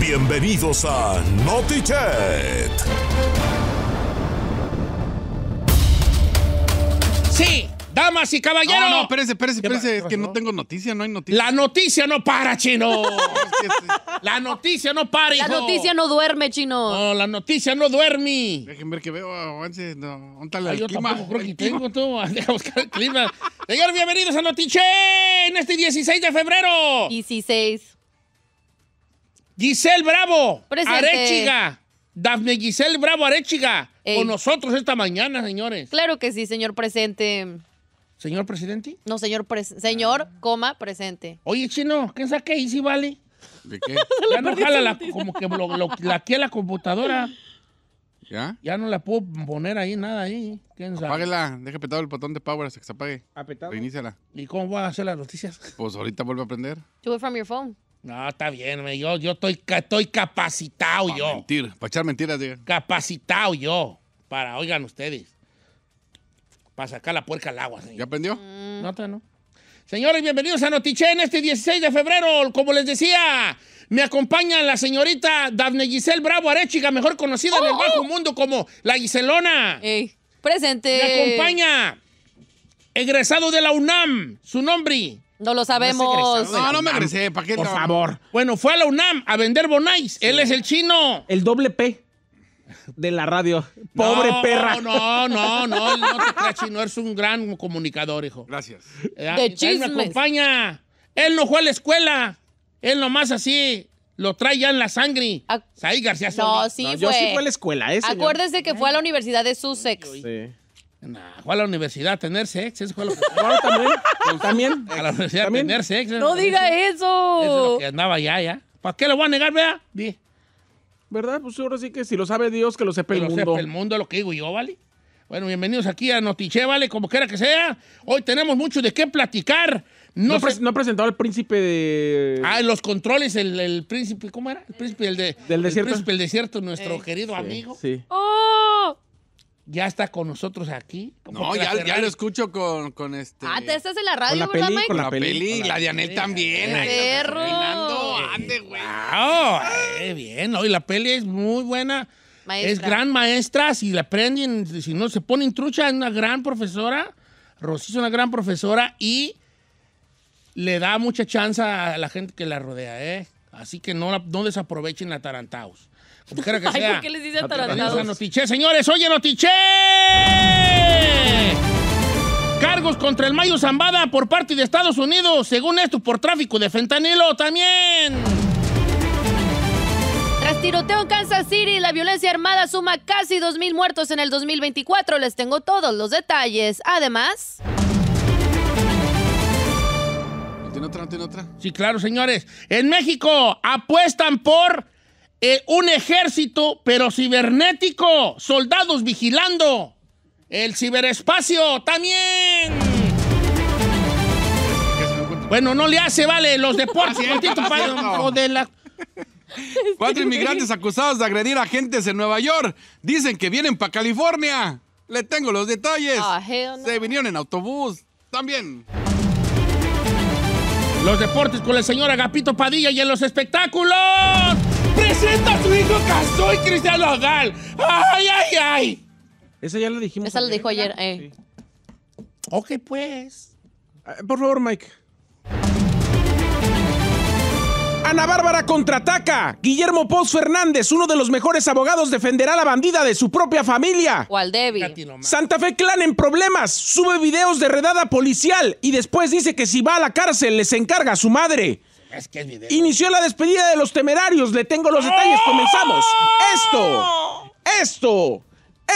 Bienvenidos a NotiChat. Sí, damas y caballeros. No, no, espérense, espérense, espérese. Es que no tengo noticia, no hay noticia. La noticia no para, chino. la noticia no para, hijo. La noticia no duerme, chino. No, la noticia no duerme. Déjenme ver qué veo avance. No, ah, la yo clima? Tampoco creo que tengo tú. Deja buscar el clima. Señor, bienvenidos a Notiche en este 16 de febrero. 16. Giselle Bravo. Arechiga. Dafne Giselle Bravo Arechiga. Con nosotros esta mañana, señores. Claro que sí, señor presente. ¿Señor presidente? No, señor, señor, coma, presente. Oye, chino, ¿qué sabe ahí, si vale? ¿De qué? ya no jala la, como que lo, la la computadora. ¿Ya? Ya no la puedo poner ahí, nada ahí. ¿Quién sabe? Apáguela, deja apretado el botón de power hasta que se apague. ¿Apetado? Reiníciala. ¿Y cómo voy a hacer las noticias? Pues ahorita vuelve a prender. Do it from your phone. No, está bien, yo, yo estoy, estoy capacitado yo. yo. Mentir, para echar mentiras, diga. Capacitado yo, para, oigan ustedes, para sacar la puerca al agua, ¿Ya aprendió? Mm. No No, no. Señores, bienvenidos a Notiche en este 16 de febrero. Como les decía, me acompaña la señorita Dafne Giselle Bravo Arechiga, mejor conocida en el ¡Oh! bajo mundo como la Giselona. presente. Me acompaña, egresado de la UNAM, su nombre, no lo sabemos. No, ah, no me egresé. ¿Para qué? Por favor. Bueno, fue a la UNAM a vender bonais. Él es el chino. El doble P de la radio. Pobre perra. No, no, no, no, no te creas, chino. Eres un gran comunicador, hijo. Gracias. Eh, de chismes. Él me acompaña. Él no fue a la escuela. Él nomás así lo trae ya en la sangre. ahí García No, sí fue. Yo sí fui a la escuela, eh, Acuérdese que fue a la Universidad de Sussex. Sí. Nah, fue a la universidad a tener sexo. Eso fue lo que... Ah, también, A la universidad a tener sexo. No diga eso. Eso que andaba ya, ya. ¿Para qué lo voy a negar, vea? bien ¿Verdad? Pues ahora sí que si lo sabe Dios, que lo sepa el mundo. Lo sepa el mundo lo que digo yo, ¿vale? Bueno, bienvenidos aquí a Notiche, ¿vale? Como quiera que sea. Hoy tenemos mucho de qué platicar. No, no, ha presentado al príncipe de... Ah, los controles, el, príncipe, ¿cómo era? El príncipe del desierto. El príncipe del desierto, nuestro eh, querido amigo. Sí. ¡Oh! ya está con nosotros aquí. No, ya, lo escucho con, con este. Ah, te estás en la radio, ¿verdad, Mike? Con la peli, la de Anel también. Ay, perro! ¡Ande, güey! Eh, bien, hoy la peli es muy buena. Maestra. Es gran maestra, si la aprenden, si no se ponen trucha, es una gran profesora. Rosy es una gran profesora y le da mucha chance a la gente que la rodea, ¿eh? Así que no, no desaprovechen la Tarantaus. Ay, ¿por qué les dice atarantados? señores, oye, Notiche. Cargos contra el Mayo Zambada por parte de Estados Unidos, según esto, por tráfico de fentanilo también. Tras tiroteo en Kansas City, la violencia armada suma casi 2.000 muertos en el 2024. Les tengo todos los detalles. Además... ¿Tiene otra? ¿Tiene otra? Sí, claro, señores. En México apuestan por eh, un ejército, pero cibernético, soldados vigilando el ciberespacio también. Bueno, no le hace, vale, los deportes. Cuatro inmigrantes acusados de agredir a agentes en Nueva York. Dicen que vienen para California. Le tengo los detalles. Ah, Se vinieron en autobús. También. Los deportes con el señor Agapito Padilla y en los espectáculos. Presenta a su hijo y Cristiano Odal. ¡Ay, ay, ay! Esa ya lo dijimos. Esa lo dijo ayer, eh. Ok, pues. Ah, por favor, Mike. Ana Bárbara contraataca. Guillermo Poz Fernández, uno de los mejores abogados, defenderá a la bandida de su propia familia. débil. Santa Fe Clan en problemas. Sube videos de redada policial y después dice que si va a la cárcel les encarga a su madre. Es que es video. Inició la despedida de los temerarios. Le tengo los detalles. ¡Oh! Comenzamos. Esto. Esto.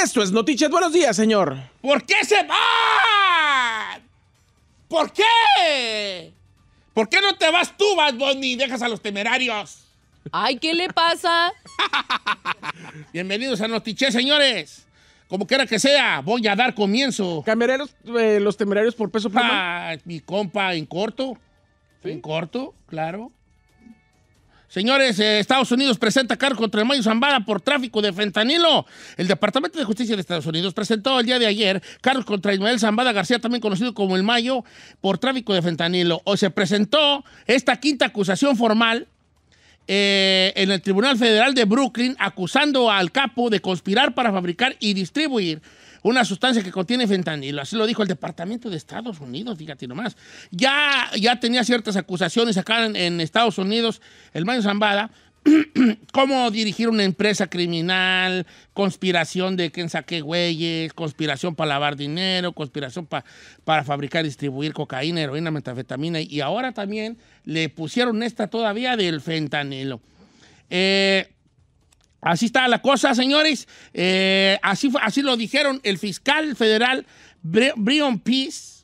Esto es Noticias. Buenos días, señor. ¿Por qué se va? ¿Por qué? ¿Por qué no te vas tú, Bad Bunny, y dejas a los temerarios? Ay, ¿qué le pasa? Bienvenidos a Notiche, señores. Como quiera que sea, voy a dar comienzo. ¿Cambiaré los, eh, temerarios por peso pluma? Ah, mi compa en corto. En corto, claro. Señores, eh, Estados Unidos presenta cargo contra el Mayo Zambada por tráfico de fentanilo. El Departamento de Justicia de Estados Unidos presentó el día de ayer Carlos contra Ismael Zambada García, también conocido como el Mayo, por tráfico de fentanilo. O se presentó esta quinta acusación formal eh, en el Tribunal Federal de Brooklyn, acusando al capo de conspirar para fabricar y distribuir una sustancia que contiene fentanilo. Así lo dijo el Departamento de Estados Unidos, fíjate nomás. Ya, ya tenía ciertas acusaciones acá en, Estados Unidos, el Mayo Zambada, cómo dirigir una empresa criminal, conspiración de quién saqué güeyes, conspiración para lavar dinero, conspiración para fabricar y distribuir cocaína, heroína, metafetamina. Y ahora también le pusieron esta todavía del fentanilo. Eh, Así está la cosa, señores. Eh, así, así lo dijeron el fiscal federal Brion Peace.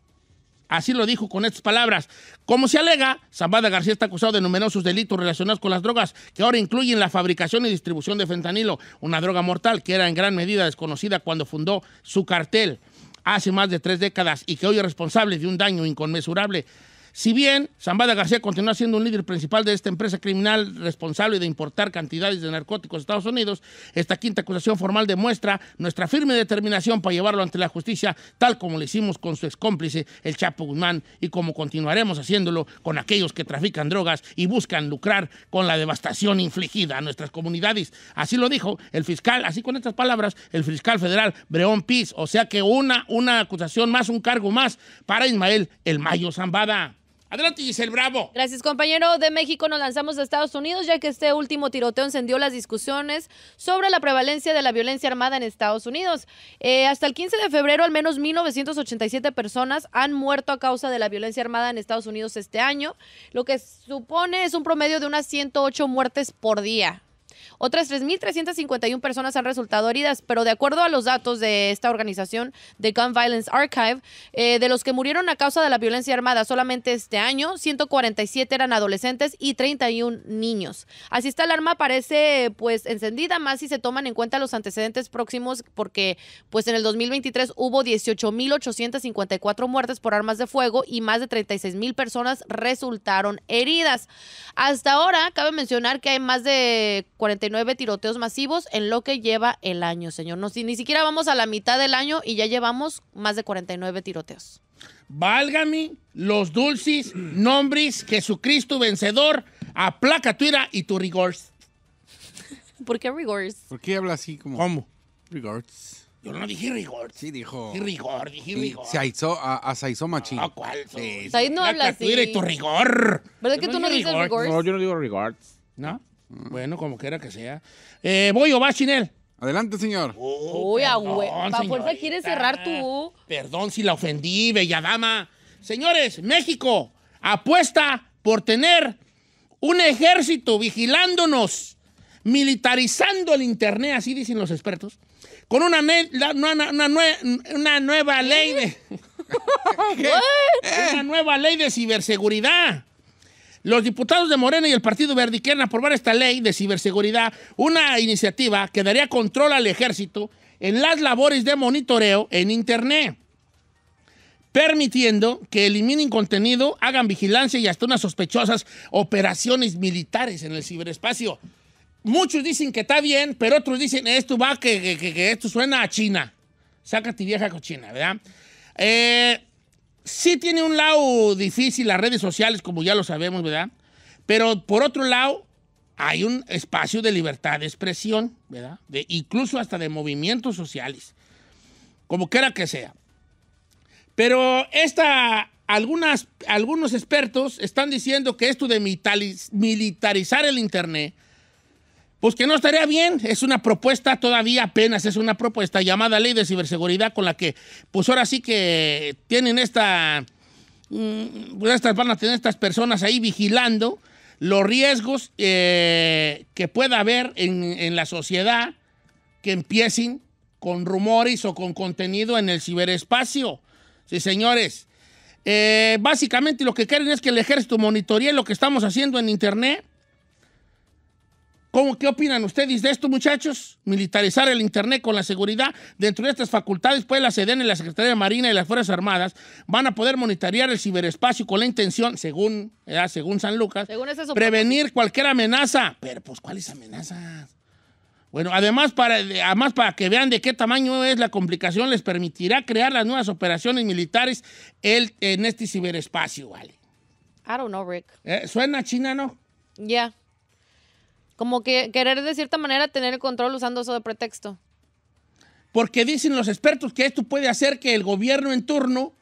Así lo dijo con estas palabras. Como se alega, Zambada García está acusado de numerosos delitos relacionados con las drogas, que ahora incluyen la fabricación y distribución de fentanilo, una droga mortal que era en gran medida desconocida cuando fundó su cartel hace más de tres décadas y que hoy es responsable de un daño inconmensurable si bien Zambada García continúa siendo un líder principal de esta empresa criminal responsable de importar cantidades de narcóticos a Estados Unidos, esta quinta acusación formal demuestra nuestra firme determinación para llevarlo ante la justicia, tal como lo hicimos con su excómplice, el Chapo Guzmán, y como continuaremos haciéndolo con aquellos que trafican drogas y buscan lucrar con la devastación infligida a nuestras comunidades. Así lo dijo el fiscal, así con estas palabras, el fiscal federal Breón Piz. O sea que una, una acusación más, un cargo más para Ismael El Mayo Zambada. Adelante, Giselle Bravo. Gracias, compañero. De México nos lanzamos a Estados Unidos, ya que este último tiroteo encendió las discusiones sobre la prevalencia de la violencia armada en Estados Unidos. Eh, hasta el 15 de febrero, al menos 1.987 personas han muerto a causa de la violencia armada en Estados Unidos este año, lo que supone es un promedio de unas 108 muertes por día. Otras 3.351 personas han resultado heridas, pero de acuerdo a los datos de esta organización, de Gun Violence Archive, eh, de los que murieron a causa de la violencia armada solamente este año, 147 eran adolescentes y 31 niños. Así está esta alarma parece pues encendida más si se toman en cuenta los antecedentes próximos porque pues en el 2023 hubo 18.854 muertes por armas de fuego y más de 36.000 personas resultaron heridas. Hasta ahora cabe mencionar que hay más de 49 tiroteos masivos en lo que lleva el año, señor. No, ni siquiera vamos a la mitad del año y ya llevamos más de 49 tiroteos. Válgame los dulces nombres, Jesucristo vencedor, aplaca tu ira y tu rigors. ¿Por qué rigors? ¿Por qué habla así como? ¿Cómo? Rigors. Yo no dije rigor. Sí, dijo. rigor, dije rigor. Se hizo a, a saizó machín. Ah, ¿cuál? Sí. Saiz no habla así. Tu, tu rigor. ¿Verdad que tú no dices rigor? No, yo no digo rigor. ¿No? Mm. Bueno, como quiera que sea. Eh, voy o va, Chinel. Adelante, señor. Oh, Uy, agüe. Pa' fuerza quieres cerrar tú. Perdón si la ofendí, bella dama. Señores, México apuesta por tener un ejército vigilándonos, militarizando el Internet, así dicen los expertos, con una, una, nueva ley de... una nueva ley de ciberseguridad los diputados de Morena y el Partido Verde quieren aprobar esta ley de ciberseguridad, una iniciativa que daría control al ejército en las labores de monitoreo en Internet, permitiendo que eliminen contenido, hagan vigilancia y hasta unas sospechosas operaciones militares en el ciberespacio. Muchos dicen que está bien, pero otros dicen esto va, que, que esto suena a China. Sácate vieja cochina, ¿verdad? Eh, sí tiene un lado difícil las redes sociales, como ya lo sabemos, ¿verdad? Pero por otro lado, hay un espacio de libertad de expresión, ¿verdad? De, incluso hasta de movimientos sociales, como quiera que sea. Pero esta, algunas, algunos expertos están diciendo que esto de militarizar el Internet pues que no estaría bien, es una propuesta, todavía apenas es una propuesta llamada ley de ciberseguridad con la que, pues ahora sí que tienen esta, mm, pues estas van a tener estas personas ahí vigilando los riesgos eh, que pueda haber en, la sociedad que empiecen con rumores o con contenido en el ciberespacio. Sí, señores. Eh, básicamente lo que quieren es que el ejército monitoree lo que estamos haciendo en Internet ¿Cómo, ¿Qué opinan ustedes de esto, muchachos? Militarizar el Internet con la seguridad. Dentro de estas facultades, pues la SEDEN, la Secretaría de Marina y las Fuerzas Armadas van a poder monitorear el ciberespacio con la intención, según, según San Lucas, prevenir cualquier amenaza. Pero, pues, ¿cuáles amenazas? Bueno, además para, además para que vean de qué tamaño es la complicación, les permitirá crear las nuevas operaciones militares en este ciberespacio, ¿vale? I don't know, Rick. Eh, ¿Suena china, no? Yeah. Como que querer de cierta manera tener el control usando eso de pretexto. Porque dicen los expertos que esto puede hacer que el gobierno en turno,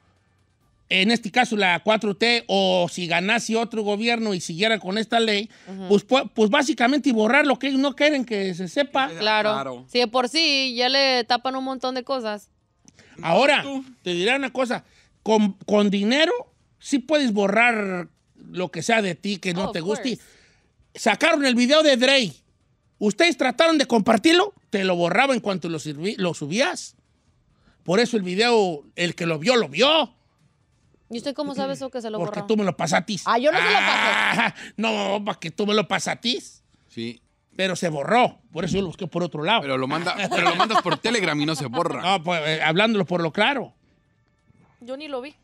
en este caso la 4T, o si ganase otro gobierno y siguiera con esta ley, pues, pues, básicamente y borrar lo que ellos no quieren que se sepa. Claro. Si de por sí ya le tapan un montón de cosas. Ahora, te diré una cosa, con, con dinero sí puedes borrar lo que sea de ti que no oh, te guste sacaron el video de Drake. Ustedes trataron de compartirlo, te lo borraba en cuanto lo, subías. Por eso el video, el que lo vio, lo vio. ¿Y usted cómo sabe eso que se lo borró? Porque tú me lo ti. Ah, yo no se lo pasé. Ah, no, porque tú me lo ti. Sí. Pero se borró. Por eso yo lo busqué por otro lado. Pero lo, manda, pero lo mandas por Telegram y no se borra. No, pues eh, hablándolo por lo claro. Yo ni lo vi.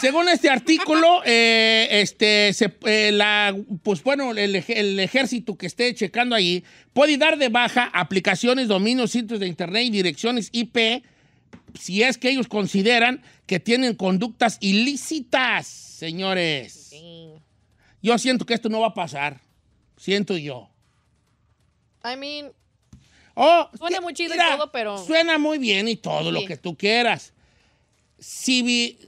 Según este artículo, eh, este, eh, pues bueno, el, ejército que esté checando ahí puede dar de baja aplicaciones, dominios, sitios de internet y direcciones IP si es que ellos consideran que tienen conductas ilícitas, señores. Yo siento que esto no va a pasar. Siento yo. I mean. Oh, suena muy chido y todo, pero. Suena muy bien y todo lo que tú quieras si...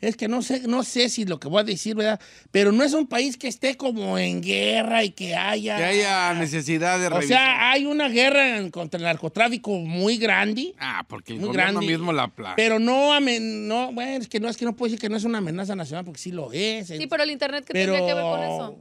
Es que no sé, no sé si lo que voy a decir, ¿verdad? Pero no es un país que esté como en guerra y que haya... Que haya necesidad de... O sea, hay una guerra contra el narcotráfico muy grande. Ah, porque el muy mismo la plaga. Pero no, no, bueno, es que no, es que no puedo decir que no es una amenaza nacional porque sí lo es. Sí, pero el internet que tiene que ver con eso.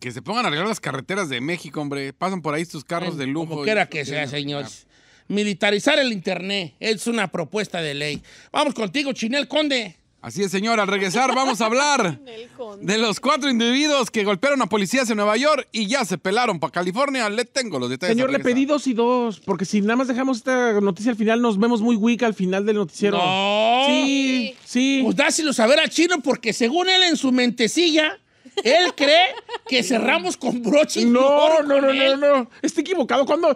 Que se pongan a arreglar las carreteras de México, hombre. Pasan por ahí sus carros de lujo. Como quiera pues que sea, señores militarizar el Internet. Es una propuesta de ley. Vamos contigo, Chinel Conde. Así es, señor. Al regresar vamos a hablar de los cuatro individuos que golpearon a policías en Nueva York y ya se pelaron para California. Le tengo los detalles. Señor, le pedí dos y dos, porque si nada más dejamos esta noticia al final, nos vemos muy weak al final del noticiero. No. Sí, sí. Pues dáselo saber al chino, porque según él en su mentecilla, él cree que cerramos con broche. No, no, no, no, no. Está equivocado. Cuando...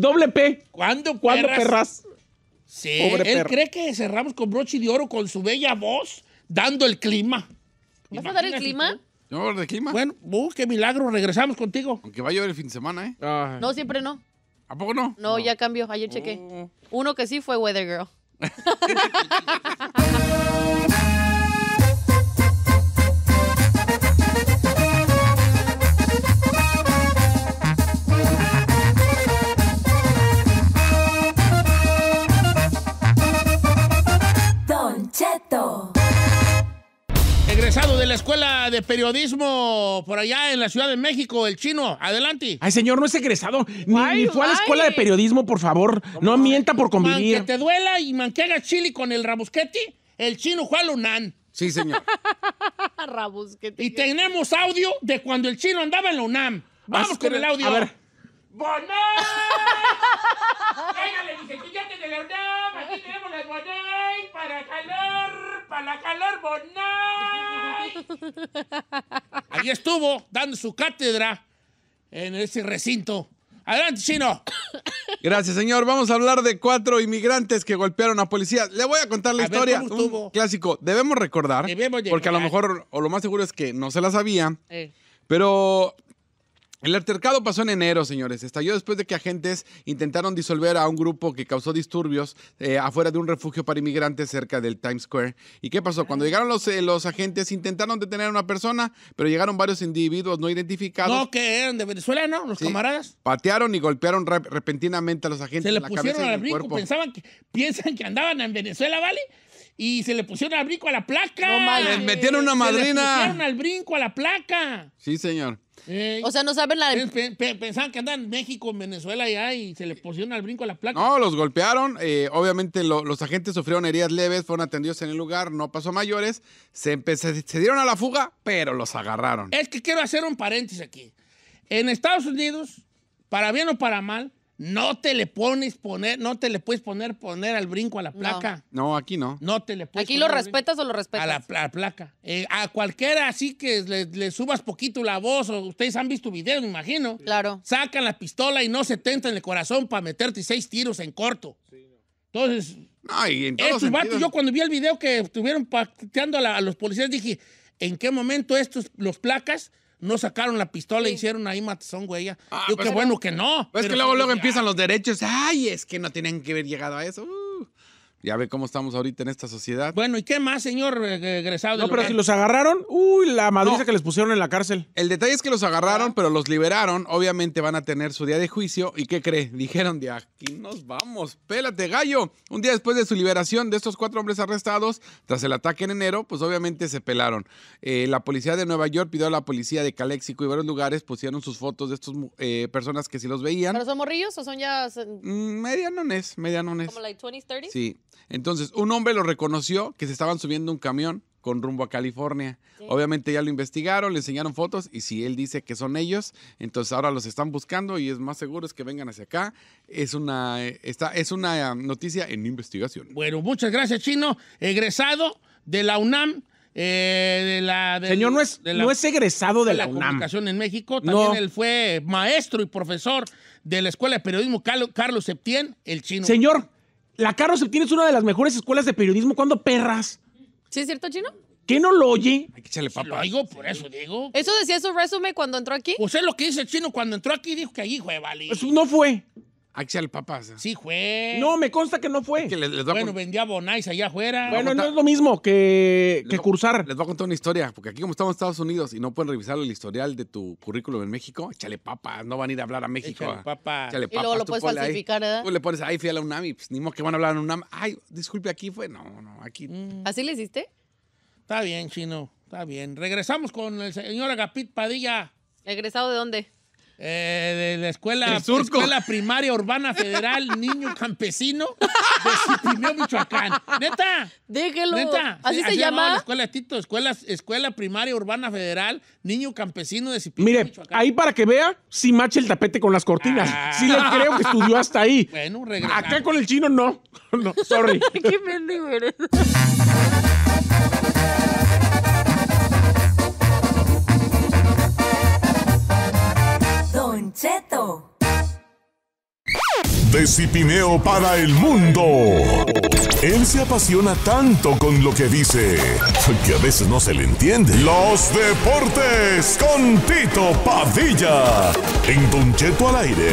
Doble P. ¿Cuándo, ¿Cuándo perras? Sí, él cree que cerramos con broche de oro con su bella voz, dando el clima. ¿Vas a dar el clima? No, de clima. Bueno, uh, qué milagro, regresamos contigo. Aunque va a llover el fin de semana, ¿eh? No, siempre no. ¿A poco no? No, ya cambió, ayer chequé. Oh. Uno que sí fue Weather Girl. Egresado de la Escuela de Periodismo por allá en la Ciudad de México, el chino. Adelante. Ay, señor, no es egresado. Ni, fue a la Escuela de Periodismo, por favor. No mienta por convivir. que te duela y manquega chili con el rabusquete, el chino Juan Lunan. Sí, señor. Y tenemos audio de cuando el chino andaba en la UNAM. Vamos con el audio. A ver. ¡Bonet! le dije, ya de la aquí tenemos las bonai para calor! para calor, bonai. Ahí estuvo, dando su cátedra en ese recinto. Adelante, chino. Gracias, señor. Vamos a hablar de cuatro inmigrantes que golpearon a policías. Le voy a contar la historia. clásico. Debemos recordar, porque a lo mejor, o lo más seguro es que no se la sabía, eh. pero el altercado pasó en enero, señores. Estalló después de que agentes intentaron disolver a un grupo que causó disturbios eh, afuera de un refugio para inmigrantes cerca del Times Square. ¿Y qué pasó? Cuando ah. llegaron eh, los, agentes, intentaron detener a una persona, pero llegaron varios individuos no identificados. No, que eran de Venezuela, ¿no? Los camaradas. Patearon y golpearon repentinamente a los agentes. Se le pusieron al brinco, pensaban que, piensan que andaban en Venezuela, ¿vale? Y se le pusieron al brinco a la placa. No mal, le metieron una madrina. Se le pusieron al brinco a la placa. Sí, señor o sea, no saben la... pensaban que andan en México, en Venezuela allá y se les pusieron al brinco a la placa. No, los golpearon. Eh, obviamente los agentes sufrieron heridas leves, fueron atendidos en el lugar, no pasó mayores. se dieron a la fuga, pero los agarraron. Es que quiero hacer un paréntesis aquí. En Estados Unidos, para bien o para mal, no te le pones poner, no te le puedes poner poner al brinco a la placa. No, aquí no. No te le puedes. Aquí lo respetas o lo respetas. A la, placa. Eh, a cualquiera así que le, subas poquito la voz, o ustedes han visto videos, me imagino. Claro. Sacan la pistola y no se tentan en el corazón para meterte seis tiros en corto. Sí, Entonces, no, en estos eh, yo cuando vi el video que estuvieron pateando a los policías, dije, ¿en qué momento estos, los placas? no sacaron la pistola, y hicieron ahí matazón, güey. Yo, ah, pues qué bueno que no. Pues es que luego, pues, luego empiezan los derechos. Ay, es que no tenían que haber llegado a eso. Ya ve cómo estamos ahorita en esta sociedad. Bueno, ¿y qué más, señor regresado eh, eh, No, pero si los agarraron, uy, la madrugada que les pusieron en la cárcel. El detalle es que los agarraron, pero los liberaron. Obviamente van a tener su día de juicio. ¿Y qué cree? Dijeron de aquí nos vamos, pélate gallo. Un día después de su liberación de estos cuatro hombres arrestados, tras el ataque en enero, pues obviamente se pelaron. Eh, la policía de Nueva York pidió a la policía de Caléxico y varios lugares pusieron sus fotos de estas personas que sí los veían. ¿Pero son morrillos o son ya...? Mm, medianones, medianones. ¿Como like 20, 30? Sí. Entonces, un hombre lo reconoció que se estaban subiendo un camión con rumbo a California. Obviamente ya lo investigaron, le enseñaron fotos y si él dice que son ellos, entonces ahora los están buscando y es más seguro que vengan hacia acá. Es una, eh, es una um, noticia en investigación. Bueno, muchas gracias, Chino. Egresado de la UNAM. Eh, de la, Señor, no es, de la, no es egresado de, la, comunicación en México. También él fue maestro y profesor de la Escuela de Periodismo Carlos Septién, el chino. Señor, la Carlos tiene una de las mejores escuelas de periodismo. cuando perras? ¿Sí es cierto, Chino? ¿Qué no lo oye? Hay que echarle papa. Lo digo, por eso digo. ¿Eso decía su resumen cuando entró aquí? Pues es lo que dice el chino cuando entró aquí, dijo que ahí fue, Eso pues no fue el Papas. Sí, fue. No, me consta que no fue. bueno, vendía Bonais allá afuera. Bueno, no es lo mismo que, cursar. Les voy a contar una historia, porque aquí como estamos en Estados Unidos y no pueden revisar el historial de tu currículum en México, échale papas, no van a ir a hablar a México. Échale ah. papas. Y luego lo puedes falsificar, ¿verdad? Tú le pones, ahí fui a la UNAMI, pues ni modo que van a hablar en UNAMI. Ay, disculpe, aquí fue. No, no, aquí. Mm. ¿Así le hiciste? Está bien, chino, está bien. Regresamos con el señor Agapit Padilla. ¿Egresado de dónde? Eh, de la escuela, escuela Primaria Urbana Federal Niño Campesino de Michoacán. ¡Neta! Déjelo. ¿Neta? ¿Así, se llama? La escuela Tito, escuela, Primaria Urbana Federal Niño Campesino de Michoacán Mire, ahí para que vea si macha el tapete con las cortinas. si ah. Sí le creo que estudió hasta ahí. Bueno, regresamos. Acá con el chino no. no sorry. Qué Cheto. De Cipimeo para el mundo. Él se apasiona tanto con lo que dice que a veces no se le entiende. Los deportes con Tito Padilla. En Don al aire.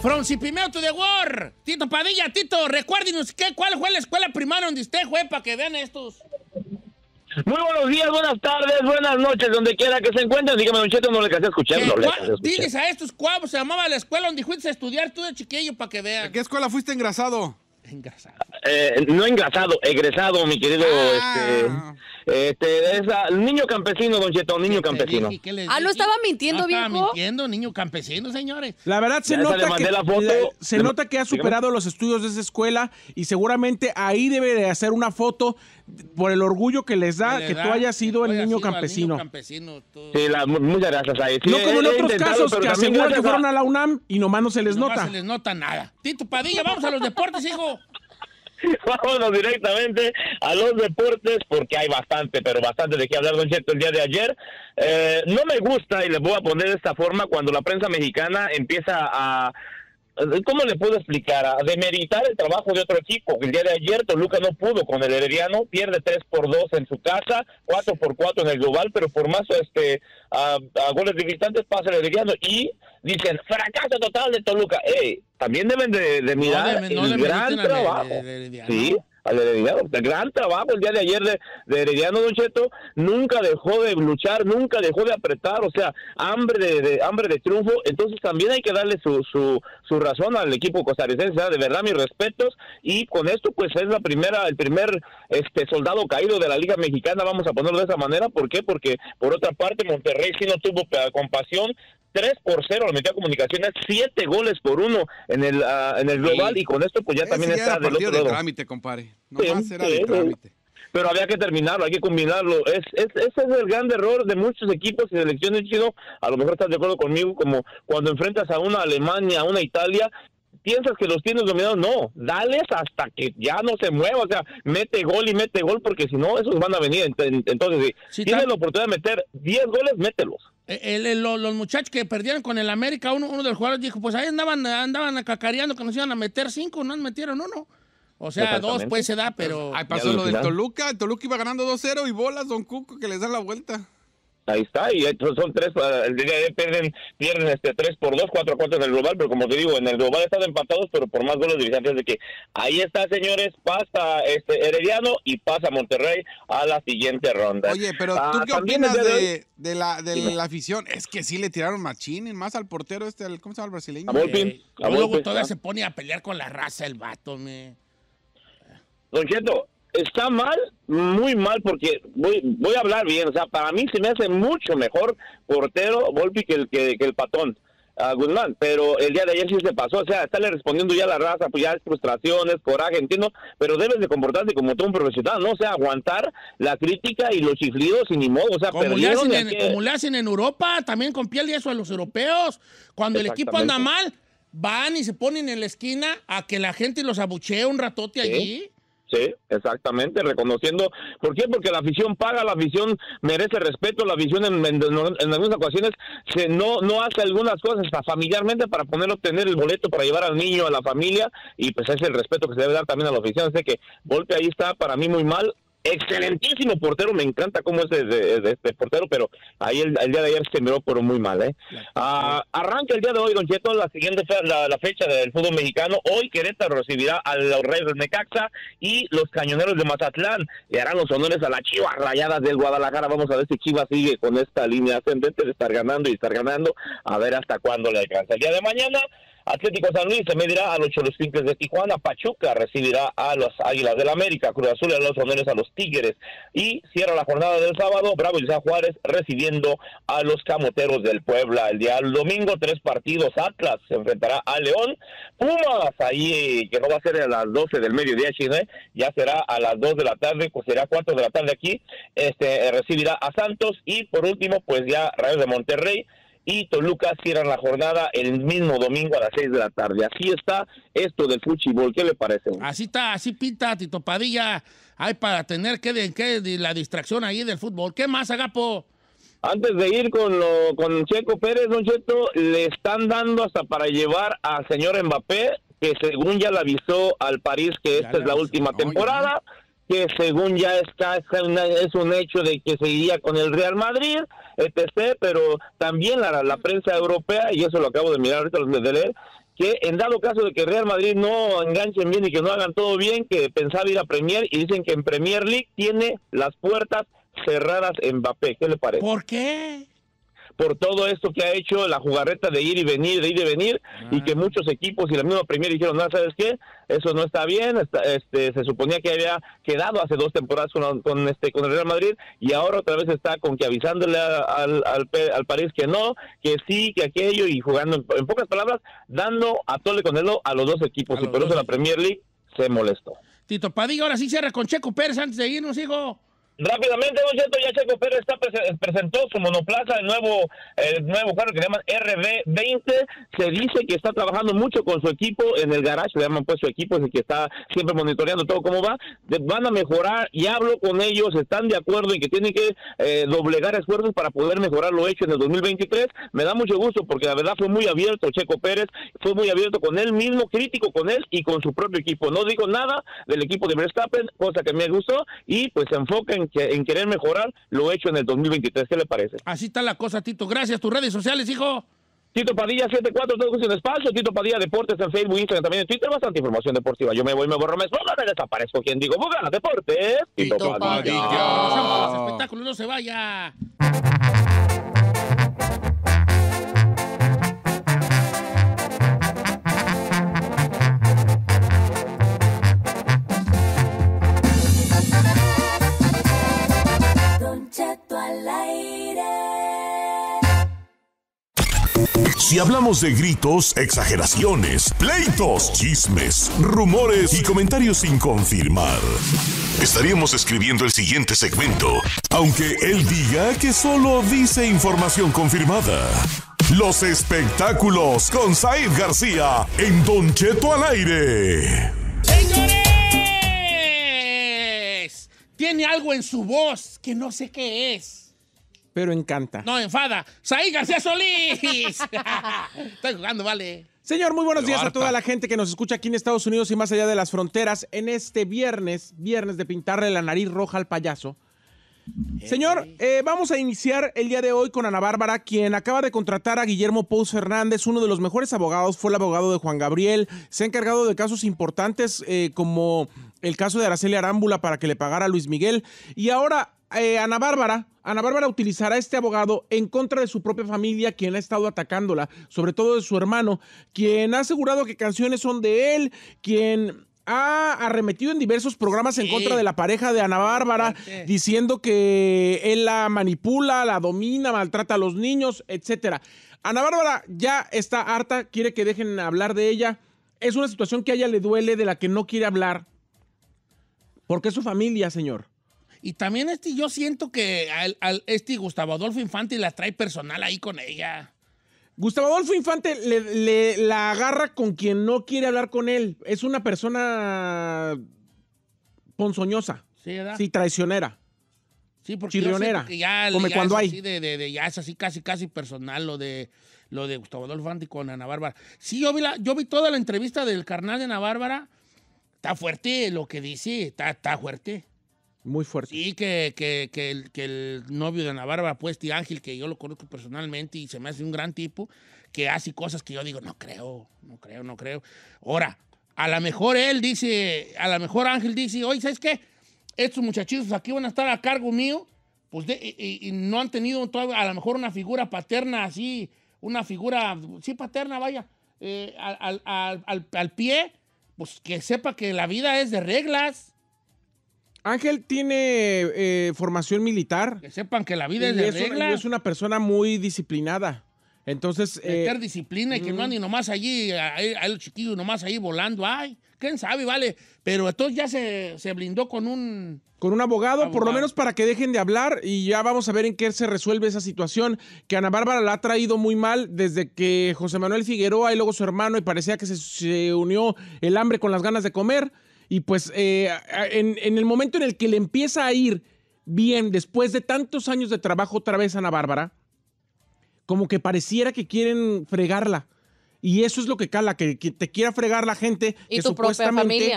From Cipimeo to the War. Tito Padilla, Tito, recuérdenos que, cuál fue la escuela primaria donde usted fue para que vean estos. Muy buenos días, buenas tardes, buenas noches, donde quiera que se encuentren. Dígame, Don Cheto, no le casé escucharlo. Diles a estos cuavos, se llamaba la escuela donde fuiste a estudiar tú de chiquillo para que vean. ¿A qué escuela fuiste engrasado? Engrasado. Eh, no engrasado, egresado, mi querido. Ah. Este, este niño campesino, don Cheto, niño campesino. ah, no estaba mintiendo, no Estaba mintiendo, niño campesino, señores. La verdad se, nota que, se nota que ha superado los estudios de esa escuela y seguramente ahí debe de hacer una foto por el orgullo que les da que, tú hayas sido el niño campesino. campesino muchas gracias. a no como en otros casos que aseguran que fueron a la UNAM y nomás no se les nota. No se les nota nada. Tito Padilla, vamos a los deportes, hijo. Vámonos directamente a los deportes porque hay bastante, pero bastante de qué hablar, don cierto el día de ayer. Eh, no me gusta, y les voy a poner de esta forma, cuando la prensa mexicana empieza a ¿cómo le puedo explicar? A demeritar el trabajo de otro equipo. El día de ayer Toluca no pudo con el Herediano, pierde 3 por 2 en su casa, 4 por 4 en el global, pero por más este, a, goles de visitantes pasa el Herediano y dicen, fracaso total de Toluca. también deben de, mirar el gran trabajo. sí, al Herediano. gran trabajo el día de ayer de, Herediano Doncheto, nunca dejó de luchar, nunca dejó de apretar, o sea, hambre de, hambre de triunfo, entonces también hay que darle su, su, razón al equipo costarricense, de verdad mis respetos y con esto pues es la primera el primer este soldado caído de la Liga Mexicana, vamos a ponerlo de esa manera, ¿por qué? Porque por otra parte Monterrey sí no tuvo compasión, 3 por 0 la mitad comunicación comunicaciones, 7 goles por 1 en el, ah, en el global y con esto pues ya también está otro de trámite, compadre. No trámite. Pero había que terminarlo, hay que combinarlo. Es, es, ese es el gran error de muchos equipos y selecciones chino. A lo mejor estás de acuerdo conmigo, como cuando enfrentas a una Alemania, a una Italia, piensas que los tienes dominados, no, dales hasta que ya no se mueva, o sea, mete gol y mete gol, porque si no, esos van a venir. Entonces, si tienes la oportunidad de meter 10 goles, mételos. Eh, el, los muchachos que perdieron con el América, uno, uno de los jugadores dijo, pues ahí andaban, andaban cacareando que nos iban a meter cinco, no nos metieron uno. O sea, dos pues se da, pero... Ahí pasó lo, lo del Toluca, el Toluca iba ganando 2-0 y bolas, Don Cuco, que les da la vuelta. Ahí está, y estos son tres, ah, el día de pierden, pierden este tres por dos, cuatro a en el global, pero como te digo, en el global están empatados, pero por más goles divisantes de que ahí está, señores, pasa este Herediano y pasa Monterrey a la siguiente ronda. Oye, pero ah, ¿tú qué opinas de, de, la, de la afición? Es que sí le tiraron machín, más al portero este, ¿cómo se llama el brasileño? A Volpin. luego todavía se pone a pelear con la raza el vato, me... Don Cheto, está mal, muy mal, porque voy, voy a hablar bien. O sea, para mí se me hace mucho mejor portero Volpi que el, que, el patón. Uh, Guzmán, pero el día de ayer sí se pasó, o sea, está le respondiendo ya la raza, pues ya es frustración, es coraje, entiendo, pero debes de comportarte como todo un profesional, ¿no? O sea, aguantar la crítica y los chiflidos y ni modo, o sea, como le, hacen en, como le hacen en Europa, también con piel de eso a los europeos, cuando el equipo anda mal, van y se ponen en la esquina a que la gente los abuchee un ratote allí. Sí, exactamente, reconociendo. ¿Por qué? Porque la afición paga, la afición merece respeto, la afición en, en, algunas ocasiones se no, no hace algunas cosas hasta familiarmente para poder obtener el boleto para llevar al niño, a la familia, y pues es el respeto que se debe dar también a la afición. sé que golpe ahí está para mí muy mal, excelentísimo portero, me encanta cómo es este portero, pero ahí el, día de ayer se miró pero muy mal. ¿eh? Ah, arranca el día de hoy, Don Cheto, la siguiente la, fecha del fútbol mexicano. Hoy Querétaro recibirá a los Reyes del Necaxa y los Cañoneros de Mazatlán le harán los honores a la Chivas Rayadas del Guadalajara. Vamos a ver si Chivas sigue con esta línea ascendente de estar ganando y estar ganando, a ver hasta cuándo le alcanza. El día de mañana Atlético San Luis se medirá a los Cholos de Tijuana, Pachuca recibirá a los Águilas del América, Cruz Azul a los Honduras a los Tigres y cierra la jornada del sábado Bravo y San Juárez recibiendo a los Camoteros del Puebla. El día domingo tres partidos, Atlas se enfrentará a León, Pumas ahí que no va a ser a las 12 del mediodía Chile, ya será a las 2 de la tarde, pues será 4 de la tarde aquí, este recibirá a Santos y por último pues ya Rayos de Monterrey y Toluca cierran la jornada el mismo domingo a las 6 de la tarde. Así está esto del fútbol. ¿Qué le parece? Así está, así pinta Tito Padilla. Hay para tener que, de, que la distracción ahí del fútbol. ¿Qué más, Agapo? Antes de ir con lo, con Checo Pérez, Don Cheto, le están dando hasta para llevar al señor Mbappé, que según ya le avisó al París que esta es la última temporada que según ya está, es un hecho de que se seguiría con el Real Madrid, etc., pero también la, la prensa europea, y eso lo acabo de mirar ahorita, de leer, que en dado caso de que Real Madrid no enganchen bien y que no hagan todo bien, que pensaba ir a Premier y dicen que en Premier League tiene las puertas cerradas en Mbappé. ¿Qué le parece? ¿Por qué? por todo esto que ha hecho la jugarreta de ir y venir, de ir y venir, y que muchos equipos y la misma Premier dijeron, no, ¿sabes qué? Eso no está bien, este, se suponía que había quedado hace dos temporadas con, este, con el Real Madrid, y ahora otra vez está con que avisándole al, París que no, que sí, que aquello, y jugando, en, pocas palabras, dando a tole con el a los dos equipos, y por eso la Premier League se molestó. Tito Padilla, ahora sí cierra con Checo Pérez antes de irnos, hijo. Rápidamente, es cierto ya Checo Pérez presentó su monoplaza, el nuevo, el nuevo carro que se llama RB20. Se dice que está trabajando mucho con su equipo en el garage, le llaman pues su equipo, es el que está siempre monitoreando todo cómo va. Van a mejorar y hablo con ellos, están de acuerdo en que tienen que eh, doblegar esfuerzos para poder mejorar lo hecho en el 2023. Me da mucho gusto porque la verdad fue muy abierto Checo Pérez, fue muy abierto con él mismo, crítico con él y con su propio equipo. No digo nada del equipo de Verstappen, cosa que me gustó, y pues se enfoca en en, querer mejorar lo hecho en el 2023. ¿Qué le parece? Así está la cosa, Tito. Gracias. Tus redes sociales, hijo. Tito Padilla 743 en espacio, Tito Padilla Deportes en Facebook, Instagram, también en Twitter, bastante información deportiva. Yo me voy, me borro, me me desaparezco. ¿Quién digo, la Deportes, Tito, Tito Padilla. Padilla. no se vaya. de gritos, exageraciones, pleitos, chismes, rumores y comentarios sin confirmar. Estaríamos escribiendo el siguiente segmento, aunque él diga que solo dice información confirmada. Los espectáculos con Said García en Don Cheto al aire. ¡Señores! Tiene algo en su voz que no sé qué es pero encanta. No, enfada. Saí García Solís. Estoy jugando, vale. Señor, muy buenos días a toda la gente que nos escucha aquí en Estados Unidos y más allá de las fronteras en este viernes, viernes de pintarle la nariz roja al payaso. Señor, eh, vamos a iniciar el día de hoy con Ana Bárbara, quien acaba de contratar a Guillermo Pous Fernández, uno de los mejores abogados, fue el abogado de Juan Gabriel, se ha encargado de casos importantes eh, como el caso de Araceli Arámbula para que le pagara a Luis Miguel y ahora eh, Ana Bárbara, Ana Bárbara utilizará a este abogado en contra de su propia familia, quien ha estado atacándola, sobre todo de su hermano, quien ha asegurado que canciones son de él, quien ha arremetido en diversos programas en contra de la pareja de Ana Bárbara, diciendo que él la manipula, la domina, maltrata a los niños, etcétera. Ana Bárbara ya está harta, quiere que dejen hablar de ella. Es una situación que a ella le duele, de la que no quiere hablar, porque es su familia, señor. Y también este, yo siento que este Gustavo Adolfo Infante la trae personal ahí con ella. Gustavo Adolfo Infante le, la agarra con quien no quiere hablar con él. Es una persona ponzoñosa. Sí, ¿verdad? Sí, traicionera. Sí, porque ya, cuando hay. de, ya es así casi casi personal lo de lo de Gustavo Adolfo Infante con Ana Bárbara. Sí, yo vi la, yo vi toda la entrevista del carnal de Ana Bárbara. Está fuerte lo que dice, está, está fuerte. Muy fuerte. Sí, que, que, el, que el, novio de Ana Bárbara y pues, Ángel, que yo lo conozco personalmente y se me hace un gran tipo, que hace cosas que yo digo, no creo, no creo, no creo. Ahora, a lo mejor él dice, a lo mejor Ángel dice, oye, ¿sabes qué? Estos muchachitos aquí van a estar a cargo mío, pues y, no han tenido todavía, a lo mejor una figura paterna así, una figura, sí, paterna, vaya, eh, al, al, al, al pie, pues que sepa que la vida es de reglas. Ángel tiene eh, formación militar. Que sepan que la vida es de regla. Una, es una persona muy disciplinada. Entonces. Eh, Meter disciplina y que no ande nomás allí, a los chiquillos nomás ahí volando. Ay, quién sabe, vale. Pero entonces ya se, blindó con un. Con un abogado, por lo menos para que dejen de hablar y ya vamos a ver en qué se resuelve esa situación que Ana Bárbara la ha traído muy mal desde que José Manuel Figueroa y luego su hermano y parecía que se, se unió el hambre con las ganas de comer. Y pues eh, en, el momento en el que le empieza a ir bien, después de tantos años de trabajo otra vez a Ana Bárbara, como que pareciera que quieren fregarla. Y eso es lo que cala, que, te quiera fregar la gente ¿Y que supuestamente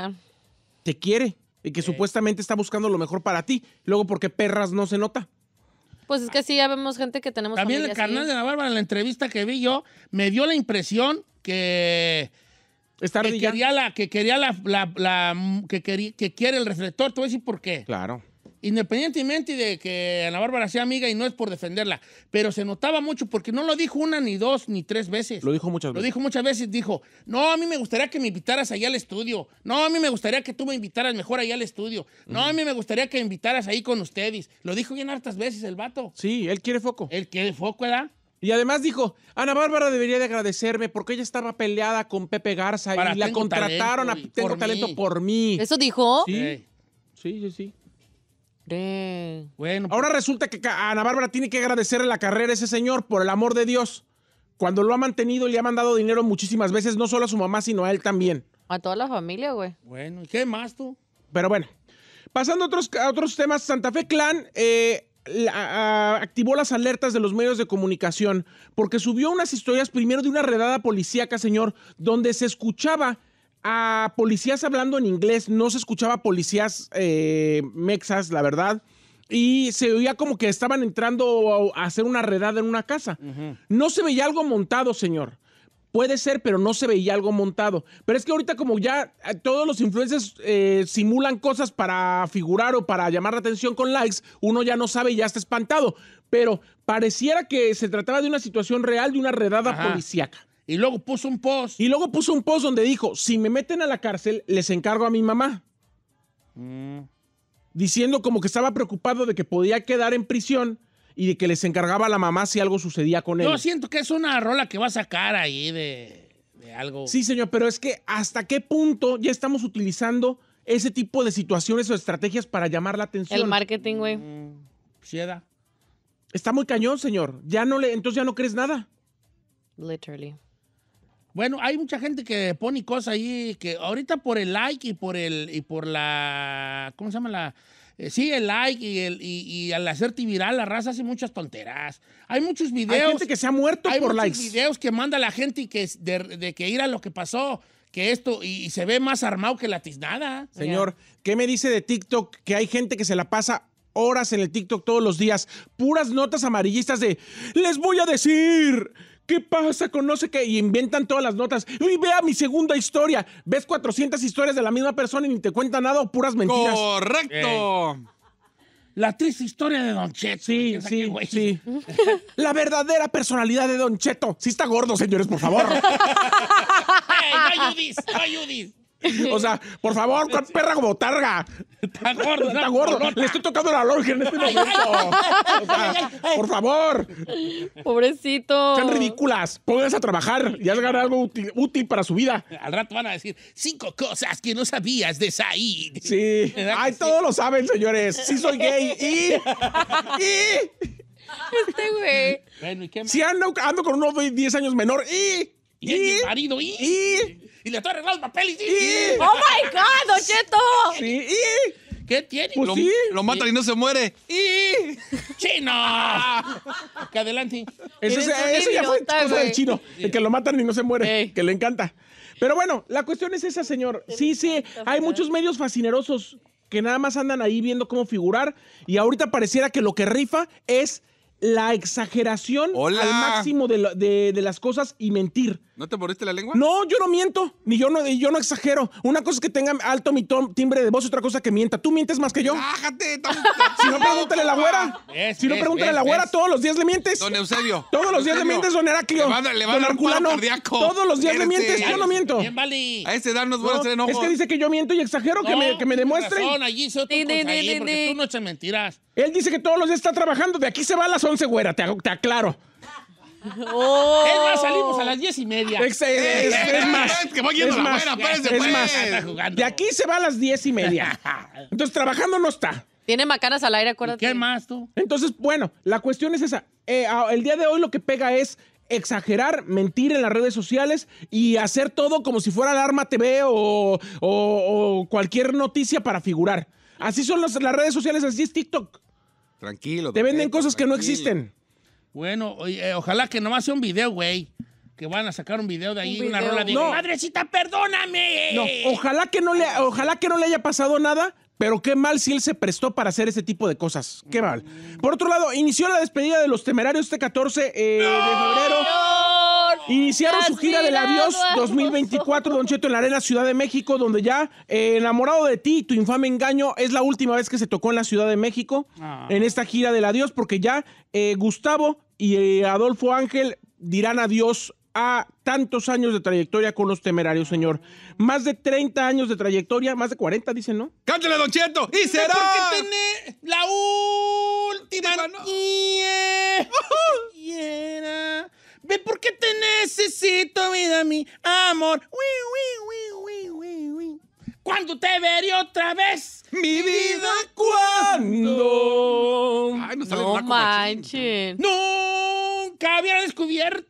te quiere y que supuestamente está buscando lo mejor para ti. Luego, porque perras no se nota? Pues es que sí, ya vemos gente que tenemos. También el carnal de la Bárbara, en la entrevista que vi yo, me dio la impresión que que quería la, que quería la, que, que quiere el reflector, te voy a decir por qué. Claro. Independientemente de que Ana Bárbara sea amiga y no es por defenderla, pero se notaba mucho porque no lo dijo una, ni dos, ni tres veces. Lo dijo muchas veces. Lo dijo muchas veces. Dijo, no, a mí me gustaría que me invitaras allá al estudio. No, a mí me gustaría que tú me invitaras mejor allá al estudio. No, a mí me gustaría que me invitaras ahí con ustedes. Lo dijo bien hartas veces el vato. Sí, él quiere foco. Él quiere foco, ¿verdad? Y además dijo, Ana Bárbara debería de agradecerme porque ella estaba peleada con Pepe Garza y la contrataron a Tengo Talento por mí. ¿Eso dijo? Sí, sí, sí. sí. Bueno, Ahora pues resulta que Ana Bárbara tiene que agradecerle la carrera a ese señor, por el amor de Dios. Cuando lo ha mantenido y le ha mandado dinero muchísimas veces, no solo a su mamá, sino a él también. A toda la familia, güey. bueno, ¿y qué más tú? Pero bueno, pasando otros, a otros temas, Santa Fe Clan eh, activó las alertas de los medios de comunicación porque subió unas historias primero de una redada policíaca, señor, donde se escuchaba a policías hablando en inglés, no se escuchaba policías eh, mexas, la verdad. Y se oía como que estaban entrando a hacer una redada en una casa. No se veía algo montado, señor. Puede ser, pero no se veía algo montado. Pero es que ahorita como ya eh, todos los influencers eh, simulan cosas para figurar o para llamar la atención con likes, uno ya no sabe y ya está espantado. Pero pareciera que se trataba de una situación real, de una redada policíaca. Y luego puso un post. Y luego puso un post donde dijo, si me meten a la cárcel, les encargo a mi mamá. Mm. Diciendo como que estaba preocupado de que podía quedar en prisión y de que les encargaba a la mamá si algo sucedía con él. Yo siento que es una rola que va a sacar ahí de, algo. Sí, señor, pero es que hasta qué punto ya estamos utilizando ese tipo de situaciones o estrategias para llamar la atención. El marketing, güey. Mm, Sieda. Está muy cañón, señor. Ya no le, entonces ya no crees nada. Literally. Bueno, hay mucha gente que pone cosas ahí que ahorita por el like y por el y por la ¿cómo se llama la eh, sí, el like y, el, y, al hacerte viral, la raza hace muchas tonteras. Hay muchos videos. Hay gente que se ha muerto por likes. Hay videos que manda la gente y que de, de que ir a lo que pasó que esto y, se ve más armado que la tiznada. Señor, ¿qué me dice de TikTok? Que hay gente que se la pasa horas en el TikTok todos los días, puras notas amarillistas de les voy a decir ¿Qué pasa ¿Conoce que inventan todas las notas. Y vea mi segunda historia. Ves 400 historias de la misma persona y ni te cuentan nada o puras mentiras. ¡Correcto! La triste historia de Don Cheto. Sí, sí, güey? sí. La verdadera personalidad de Don Cheto. Sí está gordo, señores, por favor. no ayudis! ¡No ayudis! O sea, por favor, con perra como targa? Está gordo, está gordo. Le estoy tocando la lógica en este momento. por favor. Pobrecito. Están ridículas. Pónganse a trabajar y hagan algo útil, para su vida. Al rato van a decir cinco cosas que no sabías de Said. Sí. Ay, todos lo saben, señores. Sí soy gay y... y... Este güey. Bueno, ¿y qué más? Si ando, ando con uno de 10 años menor y... Y, y marido y... y y le está arreglando el papel y ¡Oh, my God, Don Sí. ¿Qué tiene? Pues lo, matan y no se muere. ¡Y! ¡Chino! que adelante. Eso, ya fue cosa del chino. El que lo matan y no se muere. Que le encanta. Pero bueno, la cuestión es esa, señor. Sí, sí, hay muchos medios fascinerosos que nada más andan ahí viendo cómo figurar. Y ahorita pareciera que lo que rifa es la exageración al máximo de las cosas y mentir. ¿No te moriste la lengua? No, yo no miento, ni yo no, exagero. Una cosa es que tenga alto mi timbre de voz, y otra cosa es que mienta. Tú mientes más que yo. Bájate, si no, pregúntale a la güera. si no, pregúntale a la güera, todos los días le mientes. Don Eusebio. Todos los días le mientes, don Heraclio. Le va, a dar don Arculano. Cardíaco. Todos los días le mientes, yo no miento. Bien, vale. A ese edad nos voy a hacer enojo. Es que dice que yo miento y exagero, que, me, que me demuestre. no. allí porque tú no echas mentiras. Él dice que todos los días está trabajando. De aquí se va a las 11, güera, te aclaro. Oh. Es más, salimos a las diez y media. Es, más. Que De aquí se va a las diez y media. Entonces, trabajando no está. Tiene macanas al aire, acuérdate. ¿Qué más tú? Entonces, bueno, la cuestión es esa. Eh, el día de hoy lo que pega es exagerar, mentir en las redes sociales y hacer todo como si fuera Alarma TV o, cualquier noticia para figurar. Así son las, redes sociales, así es TikTok. Tranquilo. Te venden cosas que no existen. Bueno, eh, ojalá que no nomás sea un video, güey. Que van a sacar un video de ahí, una rola de no. Madrecita, perdóname. No, ojalá que no le, ojalá que no le haya pasado nada, pero qué mal si él se prestó para hacer ese tipo de cosas. Qué mal. Por otro lado, inició la despedida de los temerarios este 14 eh, de febrero. Iniciaron su gira del Adiós 2024, Don Cheto, en la Arena Ciudad de México, donde ya eh, Enamorado de ti, tu infame engaño, es la última vez que se tocó en la Ciudad de México, ah. en esta gira del Adiós, porque ya eh, Gustavo y eh, Adolfo Ángel dirán adiós a tantos años de trayectoria con los temerarios, señor. Más de 30 años de trayectoria, más de 40, dicen, ¿no? ¡Cántale, Don Cheto! ¡Y será! Porque tiene la última. ¿Por qué te necesito, vida, mi amor. Uy, Cuando te veré otra vez, mi vida, ¿cuándo? Ay, no, sale no Nunca había descubierto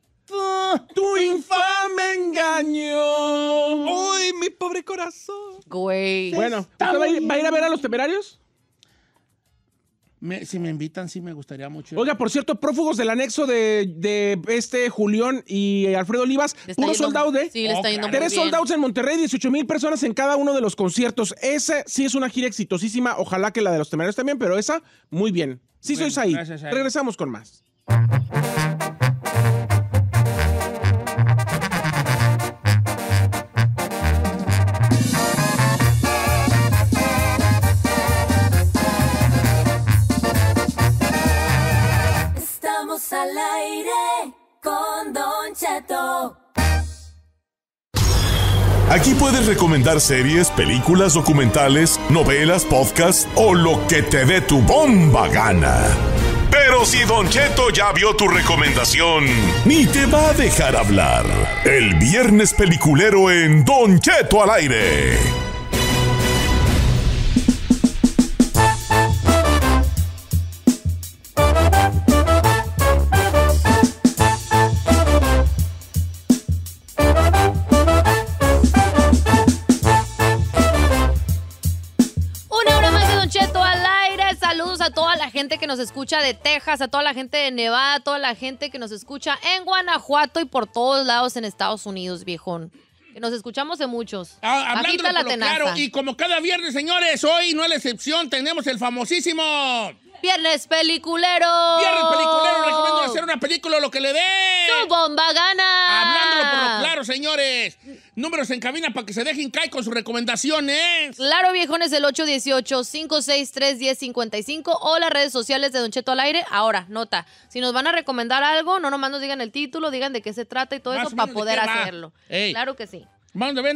tu infame engaño. Uy, mi pobre corazón. Güey. Bueno, ¿usted va a ir a ver a los temerarios? si me invitan, sí me gustaría mucho. Oiga, por cierto, prófugos del anexo de, este Julián y Alfredo Olivas, puro soldado de. ¿eh? Sí, Tres soldados en Monterrey, 18 mil personas en cada uno de los conciertos. Esa sí es una gira exitosísima. Ojalá que la de los temerarios también, pero esa, muy bien. Sí, sois ahí. Regresamos con más. al aire con Don Cheto. Aquí puedes recomendar series, películas, documentales, novelas, podcast o lo que te dé tu bomba gana. Pero si Don Cheto ya vio tu recomendación, ni te va a dejar hablar. El viernes peliculero en Don Cheto al aire. gente que nos escucha de Texas, a toda la gente de Nevada, a toda la gente que nos escucha en Guanajuato y por todos lados en Estados Unidos, viejón. Que nos escuchamos de muchos. Ah, y como cada viernes, señores, hoy no es la excepción, tenemos el famosísimo... Viernes peliculero. Viernes peliculero. Recomiendo hacer una película lo que le dé. ¡Tu bomba gana! Hablándolo por lo claro, señores. Números en cabina para que se dejen caer con sus recomendaciones. Claro, viejones, el 818-563-1055 o las redes sociales de Don Cheto al aire. Ahora, nota, si nos van a recomendar algo, no nomás nos digan el título, digan de qué se trata y todo eso para poder hacerlo. Claro que sí. Vamos a ver,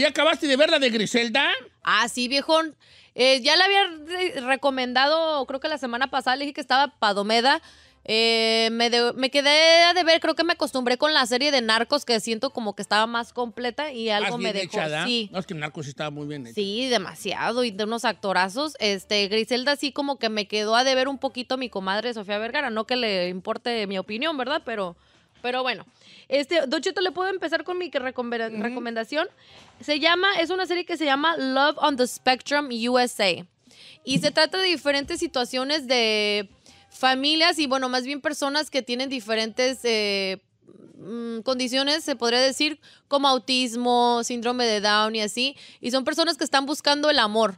¿Ya acabaste de ver la de Griselda? Ah, sí, viejón. Eh, ya le había recomendado, creo que la semana pasada le dije que estaba Padomeda. Eh, me, quedé a ver, creo que me acostumbré con la serie de Narcos que siento como que estaba más completa y algo me dejó. sí. No, es que Narcos estaba muy bien Sí, demasiado y de unos actorazos. Este, Griselda sí como que me quedó a deber un poquito a mi comadre Sofía Vergara, no que le importe mi opinión, ¿verdad? Pero pero bueno, este, Don ¿le puedo empezar con mi recomendación? Se llama, es una serie que se llama Love on the Spectrum USA. Y se trata de diferentes situaciones de familias y, bueno, más bien personas que tienen diferentes eh, mm, condiciones, se podría decir, como autismo, síndrome de Down y así. Y son personas que están buscando el amor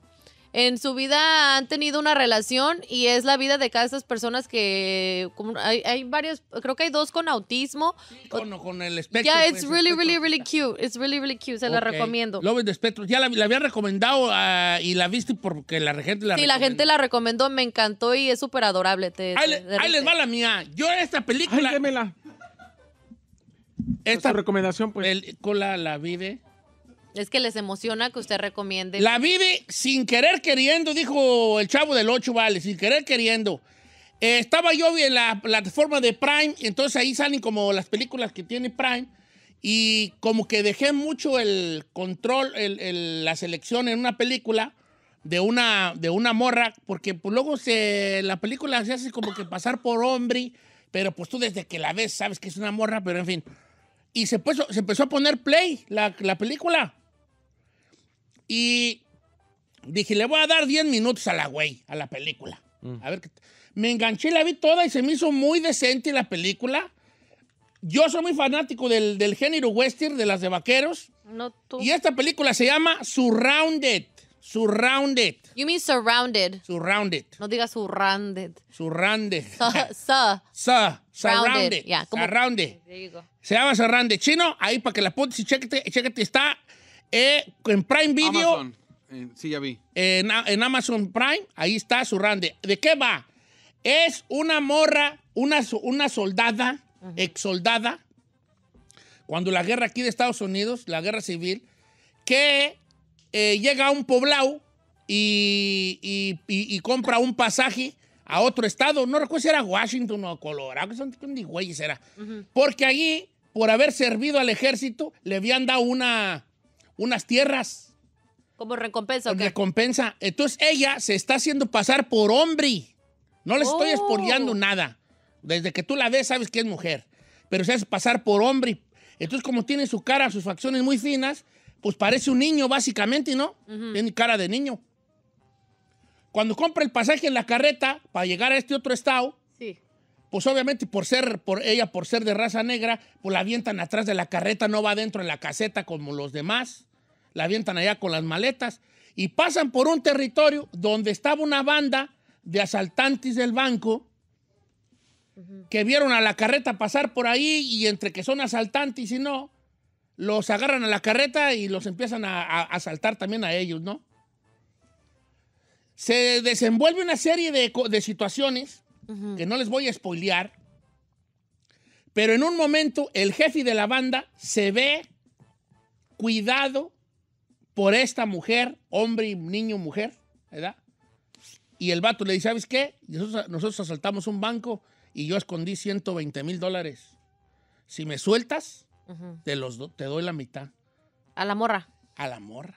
en su vida han tenido una relación y es la vida de cada estas personas que hay, hay, varios, creo que hay dos con autismo. con, el espectro. Ya, pues, yeah, it's really, really, really cute. It's really, really cute. Se la recomiendo. Love de espectro. Ya la, había recomendado ah, y la viste porque la gente la Sí, la gente la recomendó, me encantó y es súper adorable. ahí, les va la mía. Yo esta película... Ay, démela. Esta recomendación, pues. la la vive es que les emociona que usted recomiende. La vive sin querer queriendo, dijo el chavo del 8, vale, sin querer queriendo. Eh, estaba yo en la plataforma de Prime, y entonces ahí salen como las películas que tiene Prime, y como que dejé mucho el control, la selección en una película de una, de una morra, porque pues, luego se, la película se hace como que pasar por hombre, pero pues tú desde que la ves sabes que es una morra, pero en fin y se, empezó a poner play la, película. Y dije, le voy a dar 10 minutos a la güey, a la película. Mm. A ver, me enganché, la vi toda y se me hizo muy decente la película. Yo soy muy fanático del, del género western, de las de vaqueros. No, Y esta película se llama Surrounded. Surrounded. You mean surrounded. Surrounded. No digas surrounded. Surrounded. Su. su. surrounded. surrounded. Se llama surrounded. Chino, ahí para que la apuntes y chequete, Está eh, en Prime Video. Amazon. Eh, sí, ya vi. En, Amazon Prime, ahí está surrounded. ¿De qué va? Es una morra, una, una soldada, exsoldada, ex soldada, cuando la guerra aquí de Estados Unidos, la guerra civil, que eh, llega a un poblado y, compra un pasaje a otro estado. No recuerdo si era Washington o Colorado, güeyes era. Porque allí, por haber servido al ejército, le habían dado una, unas tierras. Como recompensa, Recompensa. Entonces ella se está haciendo pasar por hombre. No le estoy oh. expoliando nada. Desde que tú la ves, sabes que es mujer. Pero se hace pasar por hombre. Entonces, como tiene su cara, sus facciones muy finas, pues parece un niño básicamente, ¿no? En Tiene cara de niño. Cuando compra el pasaje en la carreta para llegar a este otro estado, pues obviamente por ser, por ella, por ser de raza negra, pues la avientan atrás de la carreta, no va dentro en la caseta como los demás, la avientan allá con las maletas y pasan por un territorio donde estaba una banda de asaltantes del banco que vieron a la carreta pasar por ahí y entre que son asaltantes y no, los agarran a la carreta y los empiezan a, asaltar también a ellos, ¿no? Se desenvuelve una serie de, situaciones que no les voy a spoilear, pero en un momento el jefe de la banda se ve cuidado por esta mujer, hombre, niño, mujer, ¿verdad? Y el vato le dice, ¿sabes qué? Nosotros, nosotros asaltamos un banco y yo escondí 120 mil dólares. Si me sueltas, te, los te doy la mitad. A la morra. A la morra.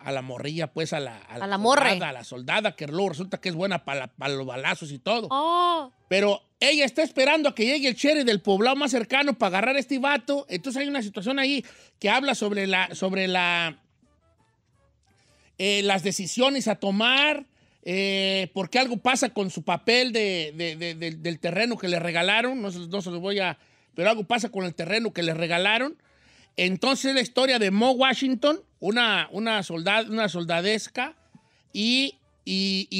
A la morrilla, pues, a la, morra. A la soldada, que luego resulta que es buena para los balazos y todo. Oh. Pero ella está esperando a que llegue el chere del poblado más cercano para agarrar a este vato. Entonces hay una situación ahí que habla sobre la. Sobre la eh, las decisiones a tomar. Eh, porque algo pasa con su papel del terreno que le regalaron. No, no se los voy a, pero algo pasa con el terreno que le regalaron. Entonces la historia de Mo Washington, una, una, soldad, una soldadesca y,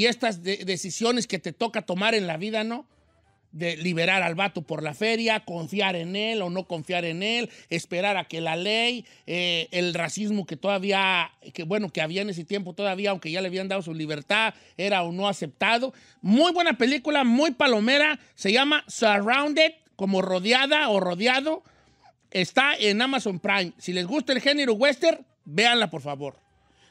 estas decisiones que te toca tomar en la vida, ¿no? de liberar al vato por la feria, confiar en él o no confiar en él, esperar a que la ley, eh, el racismo que todavía, que bueno, que había en ese tiempo todavía, aunque ya le habían dado su libertad, era o no aceptado. Muy buena película, muy palomera, se llama Surrounded, como rodeada o rodeado, está en Amazon Prime. Si les gusta el género western, véanla, por favor.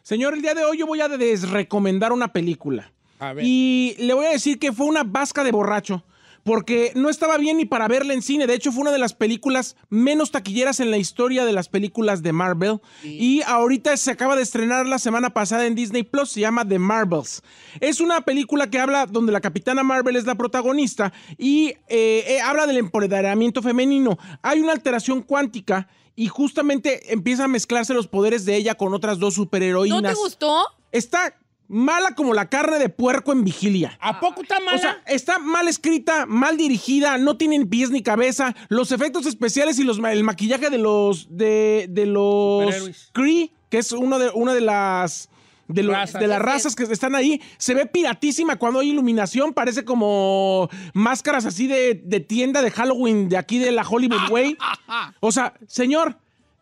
Señor, el día de hoy yo voy a desrecomendar una película. A ver. Y le voy a decir que fue una vasca de borracho porque no estaba bien ni para verla en cine. De hecho, fue una de las películas menos taquilleras en la historia de las películas de Marvel. Y ahorita se acaba de estrenar la semana pasada en Disney Plus, se llama The Marvels. Es una película que habla donde la capitana Marvel es la protagonista y eh, eh, habla del empoderamiento femenino. Hay una alteración cuántica y justamente empieza a mezclarse los poderes de ella con otras dos superheroínas. ¿No te gustó? Está mala como la carne de puerco en vigilia. ¿A poco está mala? O sea, está mal escrita, mal dirigida, no tienen pies ni cabeza. Los efectos especiales y los, el maquillaje de los. de, de los. Cree, que es de, una de las. De, de, las razas que están ahí. Se ve piratísima cuando hay iluminación. Parece como máscaras así de, de tienda de Halloween de aquí de la Hollywood Way. O sea, señor,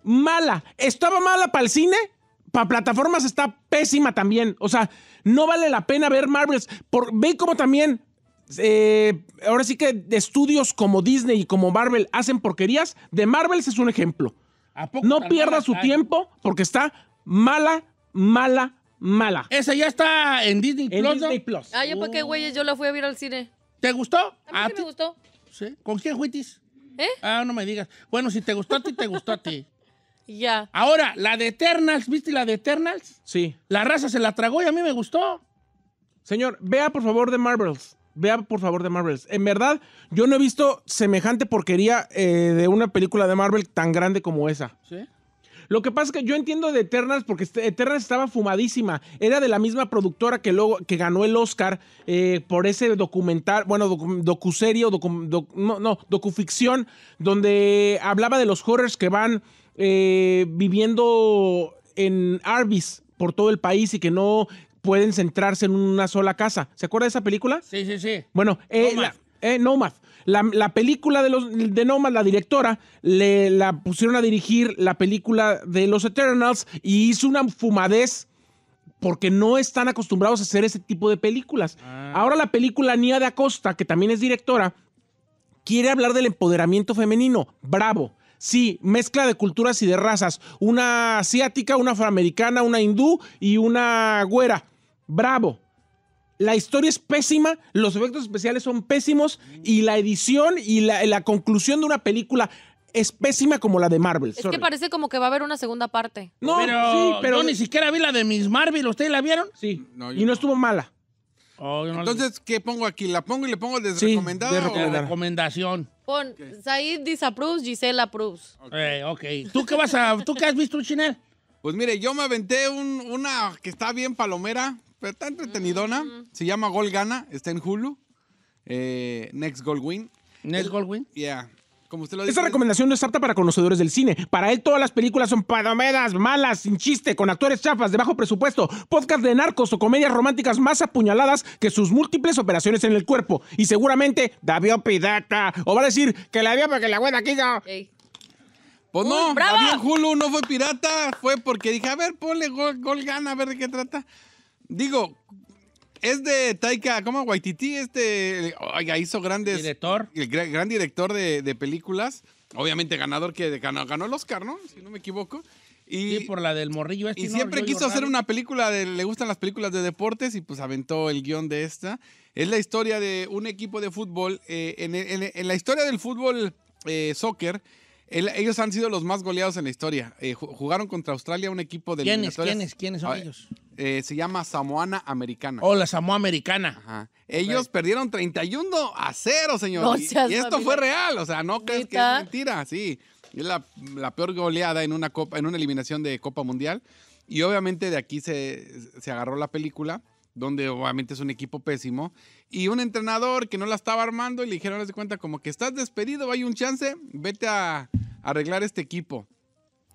mala. ¿Estaba mala para el cine? para plataformas está pésima también. O sea, no vale la pena ver Marvels. Por, ve como también. Eh, ahora sí que estudios como Disney y como Marvel hacen porquerías. De Marvels es un ejemplo. no pierdas su tiempo porque está mala, mala, mala. Esa ya está en Disney en Plus. Disney Ah, yo para qué, güey? yo la fui a ver al cine. ¿Te gustó? A mí sí me gustó. ¿Con quién juitis? ¿Eh? Ah, no me digas. Bueno, si te gustó a ti, te gustó a ti. Ya. Ahora, la de Eternals, ¿viste la de Eternals? Sí. La raza se la tragó y a mí me gustó. Señor, vea por favor de Marvels. Vea por favor de Marvels. En verdad, yo no he visto semejante porquería eh, de una película de Marvel tan grande como esa. Sí. Lo que pasa es que yo entiendo de Eternals porque este, Eternals estaba fumadísima. Era de la misma productora que, luego, que ganó el Oscar eh, por ese documental, bueno, docu, docuserie no, docuficción, donde hablaba de los horrors que van eh, viviendo en Arby's por todo el país y que no pueden centrarse en una sola casa. ¿Se acuerda de esa película? Sí, sí, sí. Bueno, eh, Nomad. Eh, la, película de, los, de Nomad, la directora, le, la pusieron a dirigir la película de los Eternals y hizo una fumadez porque no están acostumbrados a hacer ese tipo de películas. Ah. Ahora la película Nia de Acosta, que también es directora, quiere hablar del empoderamiento femenino. Bravo. Sí, mezcla de culturas y de razas. Una asiática, una afroamericana, una hindú y una güera. Bravo. La historia es pésima, los efectos especiales son pésimos y la edición y la, conclusión de una película es pésima como la de Marvel. Es que parece como que va a haber una segunda parte. No, pero, Yo ni siquiera vi la de Miss Marvel. ¿Ustedes la vieron? Sí. y no, estuvo mala. Oh, Entonces, ¿qué pongo aquí? ¿La pongo y le pongo desrecomendada? recomendación. Pon, Said Proust, Gisela Proust. Ok, eh, ok. ¿Tú qué vas a, tú qué has visto, Chinel? Pues mire, yo me aventé un, una que está bien palomera, pero está entretenidona. Mm. Se llama Gol Gana, está en Hulu. Eh, Next Goal Win. ¿Next Goal Win? Yeah esa Esta recomendación no es apta para conocedores del cine. Para él todas las películas son padomedas malas, sin chiste, con actores chafas, de bajo presupuesto, podcast de narcos o comedias románticas más apuñaladas que sus múltiples operaciones en el cuerpo. Y seguramente David Pirata O va a decir que la vio porque la buena quiso. Pues no, No, Hulu no fue pirata, fue porque dije, a ver, ponle gol, gol gana, a ver de qué trata. Digo, es de Taika, ¿cómo? Waititi, este, oiga, hizo grandes... Director. El gran, director de, películas, obviamente ganador que ganó, el Oscar, ¿no? Si no me equivoco. Y, por la del morrillo este, Y siempre quiso hacer una película, de, le gustan las películas de deportes y pues aventó el guión de esta. Es la historia de un equipo de fútbol, eh, en, la historia del fútbol, eh, soccer, ellos han sido los más goleados en la historia. Eh, jugaron contra Australia un equipo de ¿Quiénes, quiénes, quiénes son ah, ellos? Eh, eh, se llama Samoana Americana. Oh, la Samoa Americana. Ellos perdieron 31 a 0, señor. y, esto fue real, o sea, no crees que es mentira, sí. Es la, la, peor goleada en una copa, en una eliminación de Copa Mundial. Y obviamente de aquí se, se agarró la película donde obviamente es un equipo pésimo, y un entrenador que no la estaba armando y le dijeron, de cuenta, como que estás despedido, hay un chance, vete a, arreglar este equipo.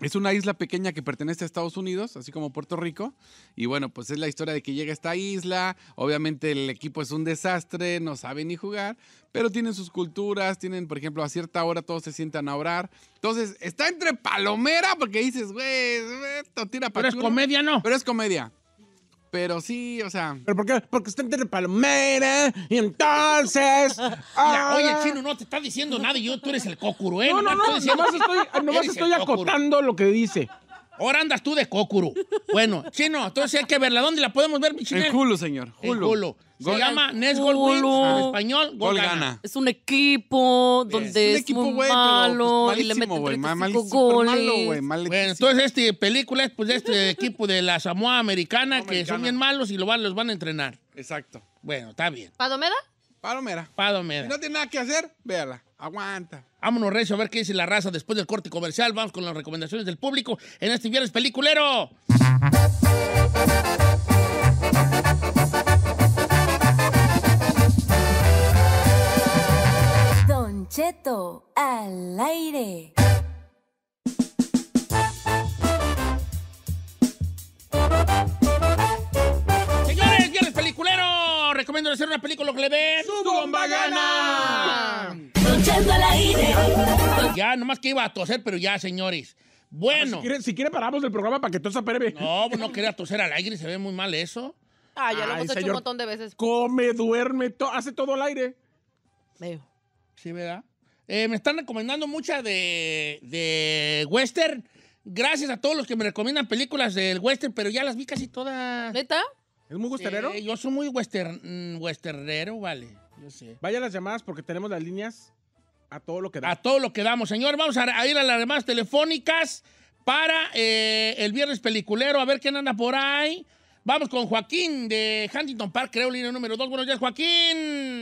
Es una isla pequeña que pertenece a Estados Unidos, así como Puerto Rico. Y bueno, pues es la historia de que llega esta isla. Obviamente el equipo es un desastre, no sabe ni jugar, pero tienen sus culturas, tienen, por ejemplo, a cierta hora todos se sientan a orar. Entonces, está entre palomera, porque dices, güey, esto tira para... Pero es comedia, ¿no? Pero es comedia. Pero sí, o sea. ¿Pero por qué? Porque está entre palomera y entonces. oye, ah. chino, no te está diciendo nada y yo tú eres el cocuro, ¿eh? No, no, no, Yo nomás estoy, nomás estoy acotando lo que dice. Ahora andas tú de cocuro. Bueno, chino, entonces hay que verla. ¿Dónde la podemos ver, mi el culo señor. el culo se llama Nesgol Gol en español, Gol, gana. Es un equipo donde es, un equipo, muy malo y pues, le meten wey, goles. Malo, wey, bueno, entonces esta película es pues, de este equipo de la Samoa americana, que son bien malos y lo van, los van a entrenar. Exacto. Bueno, está bien. ¿Padomera? Palomera. Padomera. Si no tiene nada que hacer, véala. Aguanta. Vámonos, Recio, a ver qué dice la raza después del corte comercial. Vamos con las recomendaciones del público en este viernes peliculero. Cheto al aire. Señores, viernes peliculero. Recomiendo hacer una película que le ve. ¡Su bomba gana! al aire. Ya, nomás que iba a toser, pero ya, señores. Bueno. Ah, si quiere, paramos el programa para que todo se No, pues no quería toser al aire, se ve muy mal eso. Ah, ya lo hemos hecho un montón de veces. Come, duerme, hace todo al aire. Veo. Sí, ¿verdad? Eh, me están recomendando mucha de, western. Gracias a todos los que me recomiendan películas del western, pero ya las vi casi todas. ¿Neta? ¿Es muy westernero? yo soy muy western, mm, westernero, vale. Yo sé. Vaya las llamadas porque tenemos las líneas a todo lo que damos. A todo lo que damos, señor. Vamos a, ir a las llamadas telefónicas para eh, el viernes peliculero, a ver quién anda por ahí. Vamos con Joaquín de Huntington Park, creo, línea número 2. Buenos días, Joaquín.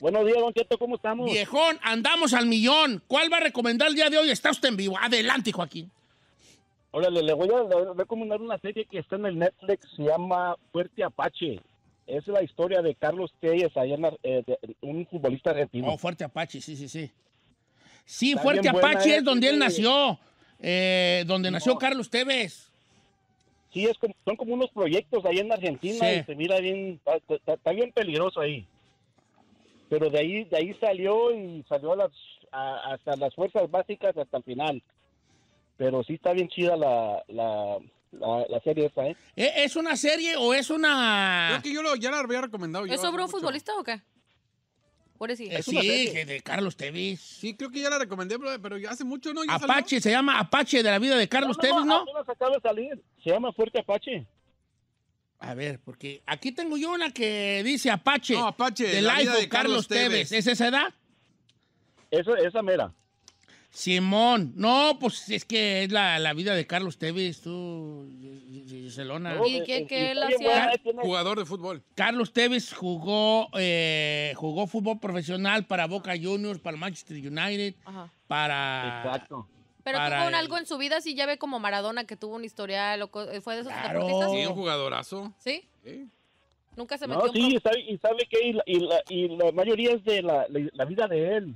Buenos días, don Cheto, ¿cómo estamos? Viejón, andamos al millón. ¿Cuál va a recomendar el día de hoy? Está usted en vivo. Adelante, Joaquín. Órale, le voy a recomendar una serie que está en el Netflix, se llama Fuerte Apache. Es la historia de Carlos Telles, eh, un futbolista argentino. Oh, Fuerte Apache, sí, sí, sí. Sí, Fuerte Apache es donde él nació, eh, donde nació Carlos Tevez. Sí, son como unos proyectos ahí en Argentina y se mira bien, está bien peligroso ahí pero de ahí de ahí salió y salió las, hasta las fuerzas básicas hasta el final. Pero sí está bien chida la, la, la, serie esta, ¿eh? ¿E, ¿Es una serie o es una...? Creo que yo ya la había recomendado. ¿Es yo sobre un futbolista o qué? Por decir. sí, eh, de Carlos Tevez. Sí, creo que ya la recomendé, pero hace mucho, ¿no? Apache, se llama Apache de la vida de Carlos no, no, ¿no? no, acaba de salir. Se llama Fuerte Apache. A ver, porque aquí tengo yo una que dice Apache. No, Apache. Del la iPhone, de Carlos, Tevez. ¿Es esa edad? Eso, esa mera. Simón, no, pues es que es la, vida de Carlos Tevez, tú, Barcelona. Eh, eh, ¿Y qué, él hacía? Jugador de fútbol. Carlos Tevez jugó, eh, jugó fútbol profesional para Boca Juniors, para Manchester United, Ajá. para... Exacto. Pero tuvo algo en su vida, si ya ve como Maradona que tuvo un historial, o eh, fue de esos claro. Sí, un jugadorazo. ¿Sí? Nunca se metió. No, sí, y sabe, que y la, mayoría es de la, la vida de él.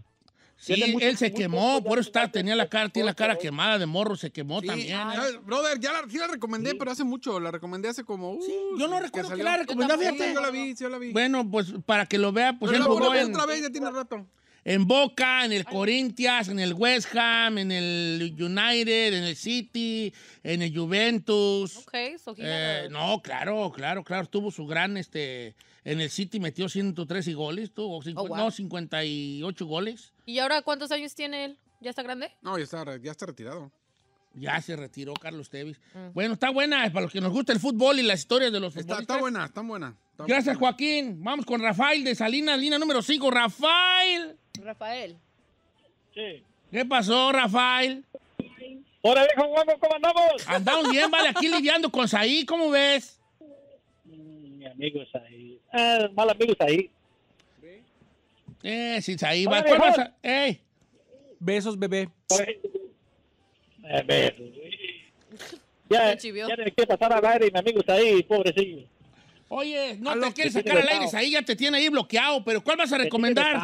Sí, él se quemó, por eso está, tenía la cara, tiene la cara ¿eh? quemada de morro, se quemó también. brother, ya la, recomendé, pero hace mucho, la recomendé hace como. un. sí, yo uh, no recuerdo que, la recomendé, fíjate. Yo la vi, yo la vi. Bueno, pues para que lo vea, pues yo la jugó otra vez, ya tiene rato en Boca, en el Corinthians, en el West Ham, en el United, en el City, en el Juventus. eh, No, claro, claro, claro. Tuvo su gran, este, en el City metió 113 goles, tuvo 58 goles. ¿Y ahora cuántos años tiene él? ¿Ya está grande? No, ya está retirado. Ya se retiró Carlos Tevis. Mm. Bueno, está buena, eh, para los que nos gusta el fútbol y las historias de los está, Está buena, está buena. Gracias, Joaquín. Vamos con Rafael de Salinas, línea número 5. Rafael. Rafael. Sí. ¿Qué pasó, Rafael? Hola, viejo guapo, ¿cómo andamos? Andamos bien, vale, aquí lidiando con Saí, ¿cómo ves? Mm, mi amigo Saí. Ah, mal amigo Saí. Eh, sin Saí, va. ¿Cuál pasa Ey. Besos, bebé. Pues, a eh, ver ya, ya que pasar al aire mi ahí, pobrecillo. Oye, no ah, te quieres sacar al aire, ahí ya te tiene ahí bloqueado, pero ¿cuál vas a recomendar?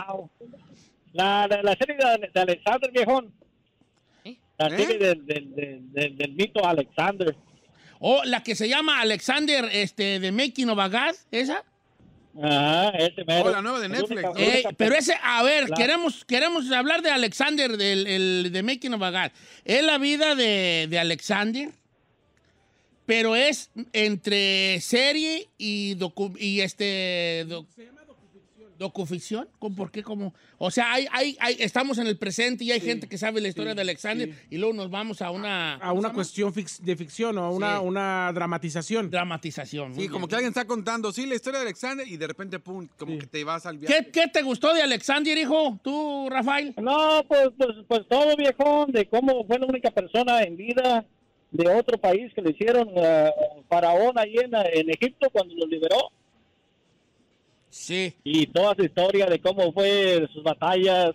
La, serie de, Alexander Viejón. ¿Eh? La ¿Eh? serie del, del, mito Alexander. O oh, la que se llama Alexander este, de Making of a ¿esa? Ah, este oh, nueva de Netflix. pero ese, a ver, queremos, queremos hablar de Alexander, de Making of a God. Es la vida de, Alexander, pero es entre serie y, y este docuficción, con por qué como, o sea, hay, estamos en el presente y hay gente que sabe la historia de Alexander y luego nos vamos a una a una cuestión de ficción o a una, una dramatización. Dramatización. Sí, como que alguien está contando, sí, la historia de Alexander y de repente pum, como que te vas al viaje. ¿Qué, te gustó de Alexander, hijo? ¿Tú, Rafael? No, pues, pues pues, todo viejón de cómo fue la única persona en vida de otro país que le hicieron uh, faraón ahí en, en Egipto cuando lo liberó Sí. Y toda su historia de cómo fue, sus batallas.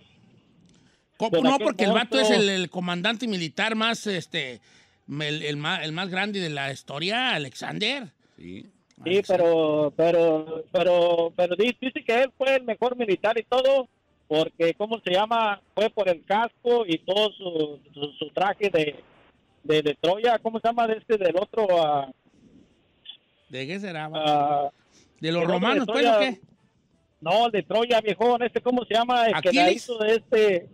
No, porque el vato es el, comandante militar más, este, el, más, grande de la historia, Alexander. Sí. Sí, pero, pero, pero, pero dice que él fue el mejor militar y todo, porque, ¿cómo se llama? Fue por el casco y todo su, traje de, de, Troya, ¿cómo se llama? De este, del otro. Ah, ¿De qué será? ¿De los romanos, pues, o qué? No, el de Troya, viejo, este, ¿cómo se llama? El ¿Aquiles? que hizo este.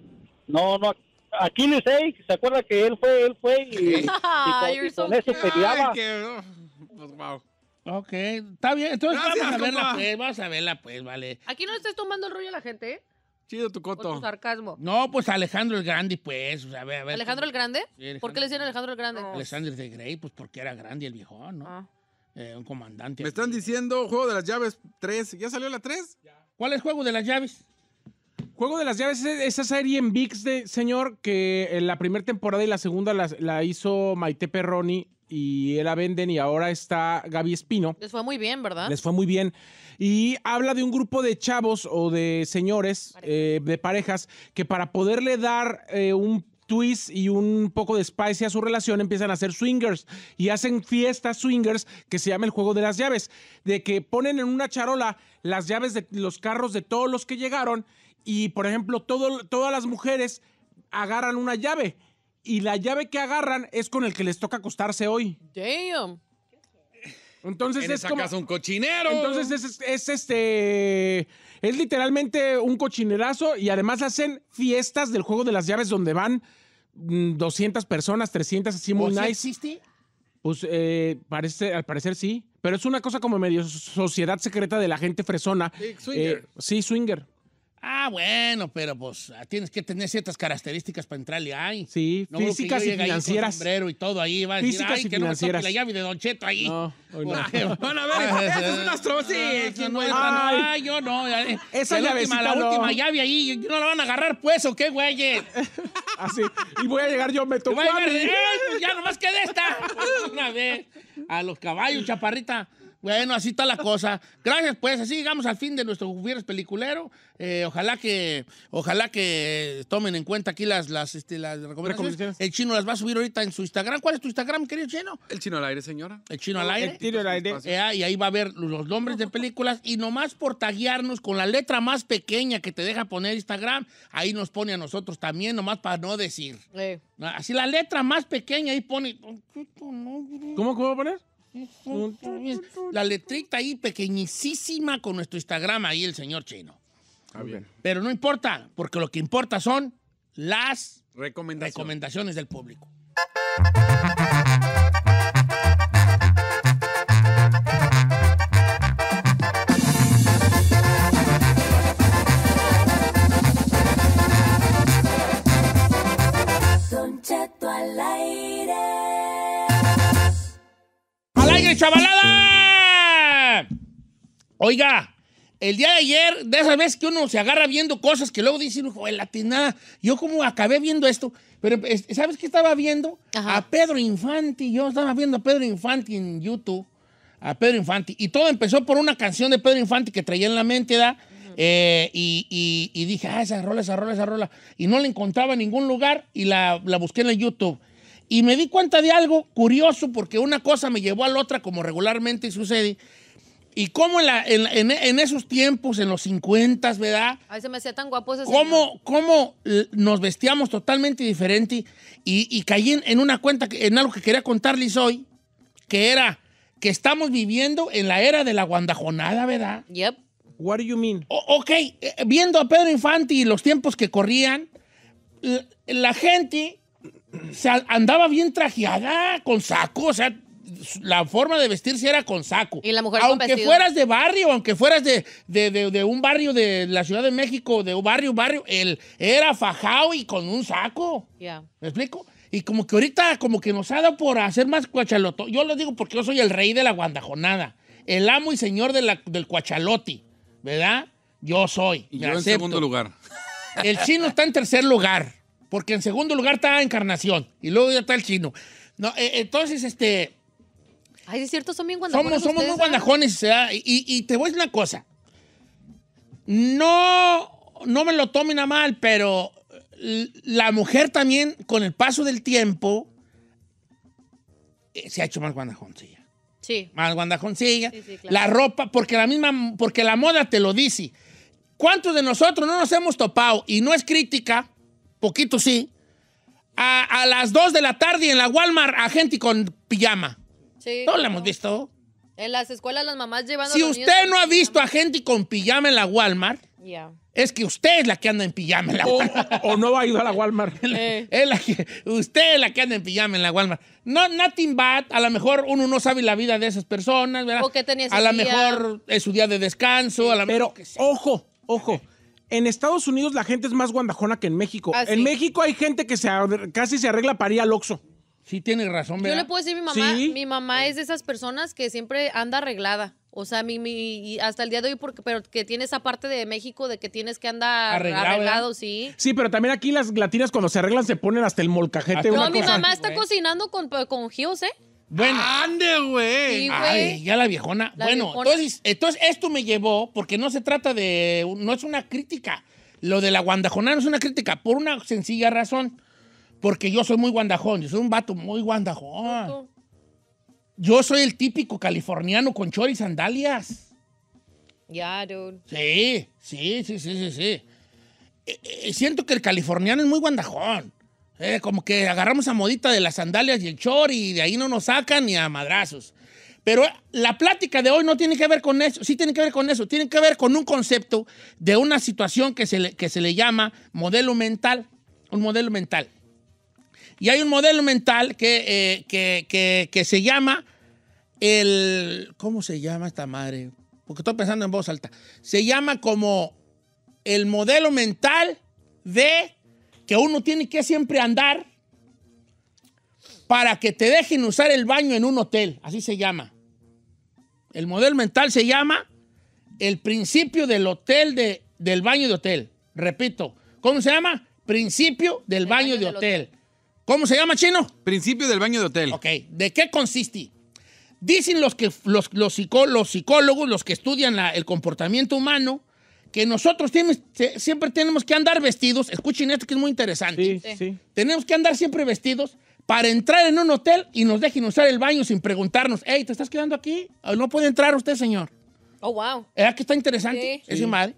No, no, Aquiles, ¿eh? ¿se acuerda que él fue, él fue y, y, con, so wow. Pues, ok, está bien, entonces vamos a verla, pues, vamos a verla, pues, vale. Aquí no estés tomando el rollo a la gente, ¿eh? Chido tu coto. Con tu sarcasmo. No, pues Alejandro el Grande, pues. a ver, a ver. ¿Alejandro el Grande? ¿Por qué le decían Alejandro el Grande? No. Alejandro de Grey, pues porque era grande el viejón, ¿no? Ah. Eh, un comandante. Me están diciendo Juego de las Llaves 3. ¿Ya salió la 3? ¿Cuál es Juego de las Llaves? Juego de las Llaves es esa serie en VIX, de, señor, que en eh, la primera temporada y la segunda la, hizo Maite Perroni y la venden y ahora está Gaby Espino. Les fue muy bien, ¿verdad? Les fue muy bien. Y habla de un grupo de chavos o de señores, eh, de parejas, que para poderle dar un twist y un poco de spice a su relación, empiezan a hacer swingers y hacen fiestas swingers que se llama el juego de las llaves, de que ponen en una charola las llaves de los carros de todos los que llegaron y, por ejemplo, todas las mujeres agarran una llave y la llave que agarran es con el que les toca acostarse hoy. Damn. Entonces en es un cochinero. Entonces es, este. Es literalmente un cochinerazo y además hacen fiestas del juego de las llaves donde van 200 mm, personas, 300, así muy nice. existe? Pues eh, parece, al parecer sí. Pero es una cosa como medio sociedad secreta de la gente fresona. swinger. Eh, sí, swinger. Ah, bueno, pero pues tienes que tener ciertas características para entrarle ahí. Sí, físicas y financieras. sombrero y todo ahí, va a decir, físicas ay, y que financieras. no me la llave de Don Cheto ahí. No, a ver, ah, es un astro, No, no, yo no. Eh. Esa la última, la última llave ahí, ¿no la van a agarrar pues o qué, güey? Así, ah, y voy a llegar yo, me tocó. Eh, ya nomás queda esta. Una vez, a los caballos, chaparrita. Bueno, así está la cosa. Gracias, pues. Así llegamos al fin de nuestro viernes Peliculero. Eh, ojalá que ojalá que tomen en cuenta aquí las, las, este, El chino las va a subir ahorita en su Instagram. ¿Cuál es tu Instagram, querido chino? El chino al aire, señora. El chino al aire. El chino al aire. Eh, y ahí va a ver los nombres de películas. Y nomás por taguearnos con la letra más pequeña que te deja poner Instagram, ahí nos pone a nosotros también, nomás para no decir. Eh. Así la letra más pequeña ahí pone. ¿Cómo, cómo va a poner? La letrita ahí pequeñísima con nuestro Instagram ahí, el señor chino. Pero no importa, porque lo que importa son las recomendaciones, del público. Cheto al aire. chavalada! Oiga, el día de ayer, de esa vez que uno se agarra viendo cosas que luego dice, joder, latinada, yo como acabé viendo esto, pero ¿sabes qué estaba viendo? A Pedro Infanti, yo estaba viendo a Pedro Infanti en YouTube, a Pedro Infanti, y todo empezó por una canción de Pedro Infanti que traía en la mente, ¿da? Eh, y, dije, ah, esa rola, esa rola, esa rola. Y no la encontraba en ningún lugar y la, busqué en el YouTube. Y me di cuenta de algo curioso porque una cosa me llevó a la otra como regularmente sucede. Y cómo en, en, esos tiempos, en los 50, ¿verdad? Ay, se me hacía tan guapo ese cómo, cómo eh, nos vestíamos totalmente diferente y, caí en, una cuenta, en algo que quería contarles hoy, que era que estamos viviendo en la era de la guandajonada, ¿verdad? Yep. What do you mean? ok, eh, viendo a Pedro Infante y los tiempos que corrían, la gente se andaba bien trajeada, con saco, o sea, la forma de vestirse era con saco. Aunque fueras de barrio, aunque fueras de, un barrio de la Ciudad de México, de un barrio, barrio, él era fajado y con un saco. ¿Me explico? Y como que ahorita, como que nos ha dado por hacer más cuachaloto. Yo lo digo porque yo soy el rey de la guandajonada, el amo y señor del cuachaloti, ¿verdad? Yo soy. en segundo lugar. El chino está en tercer lugar. Porque en segundo lugar está Encarnación. Y luego ya está el chino. Eh, entonces, este. Ay, es cierto, son bien guandajones. Somos, muy ¿eh? guandajones. Y, te voy a decir una cosa. No, no me lo tomen a mal, pero la mujer también, con el paso del tiempo, eh, se ha hecho más guandajoncilla. Sí. Más guandajoncilla. La ropa, porque la misma, porque la moda te lo dice. ¿Cuántos de nosotros no nos hemos topado? Y no es crítica, poquito sí, a, las 2 de la tarde en la Walmart a gente con pijama. Sí. Todos la hemos visto. En las escuelas las mamás llevando. Si usted no ha visto a gente con pijama en la Walmart, es que usted es la que anda en pijama en la Walmart. O, no ha ido a la Walmart. Eh. usted es la que anda en pijama en la Walmart. No, nothing bad. A lo mejor uno no sabe la vida de esas personas, ¿verdad? que tenía A lo mejor es su día de descanso. A la Pero, ojo, ojo en Estados Unidos la gente es más guandajona que en México. Ah, en México hay gente que se, casi se arregla paría ir al Oxxo. Sí, tienes razón, Yo le puedo decir mi mamá, mi mamá es de esas personas que siempre anda arreglada. O sea, hasta el día de hoy, porque, pero que tiene esa parte de México de que tienes que andar arreglado, sí. Sí, pero también aquí las latinas cuando se arreglan se ponen hasta el molcajete. No, mi mamá está cocinando con, con ¿eh? Bueno. ¡Ande, güey! Ay, ya la viejona. bueno, Entonces, entonces esto me llevó, porque no se trata de. No es una crítica. Lo de la guandajona no es una crítica, por una sencilla razón. Porque yo soy muy guandajón, yo soy un vato muy guandajón. Yo soy el típico californiano con chor y sandalias. Ya, dude. Sí, sí, sí, sí, sí, sí. Eh, eh, siento que el californiano es muy guandajón. Eh, como que agarramos a modita de las sandalias y el chor y de ahí no nos sacan ni a madrazos. Pero la plática de hoy no tiene que ver con eso, sí tiene que ver con eso, tiene que ver con un concepto de una situación que se le, que se le llama modelo mental, un modelo mental. Y hay un modelo mental que, eh, que se llama el... ¿Cómo se llama esta madre? Porque estoy pensando en voz alta. Se llama como el modelo mental de que uno tiene que siempre andar para que te dejen usar el baño en un hotel. Así se llama. El modelo mental se llama el principio del hotel de, del baño de hotel. Repito, ¿cómo se llama? Principio del baño, de hotel. ¿Cómo se llama, chino? Principio del baño de hotel. Ok, ¿de qué consiste? Dicen los, que, los, psicólogos, los psicólogos, los que estudian el comportamiento humano, que nosotros siempre tenemos que andar vestidos, escuchen esto que es muy interesante, sí, sí. tenemos que andar siempre vestidos para entrar en un hotel y nos dejen usar el baño sin preguntarnos, hey, ¿te estás quedando aquí? Ah, no puede entrar usted, señor. Oh, wow. ¿Es que está interesante? Sí. Ese madre.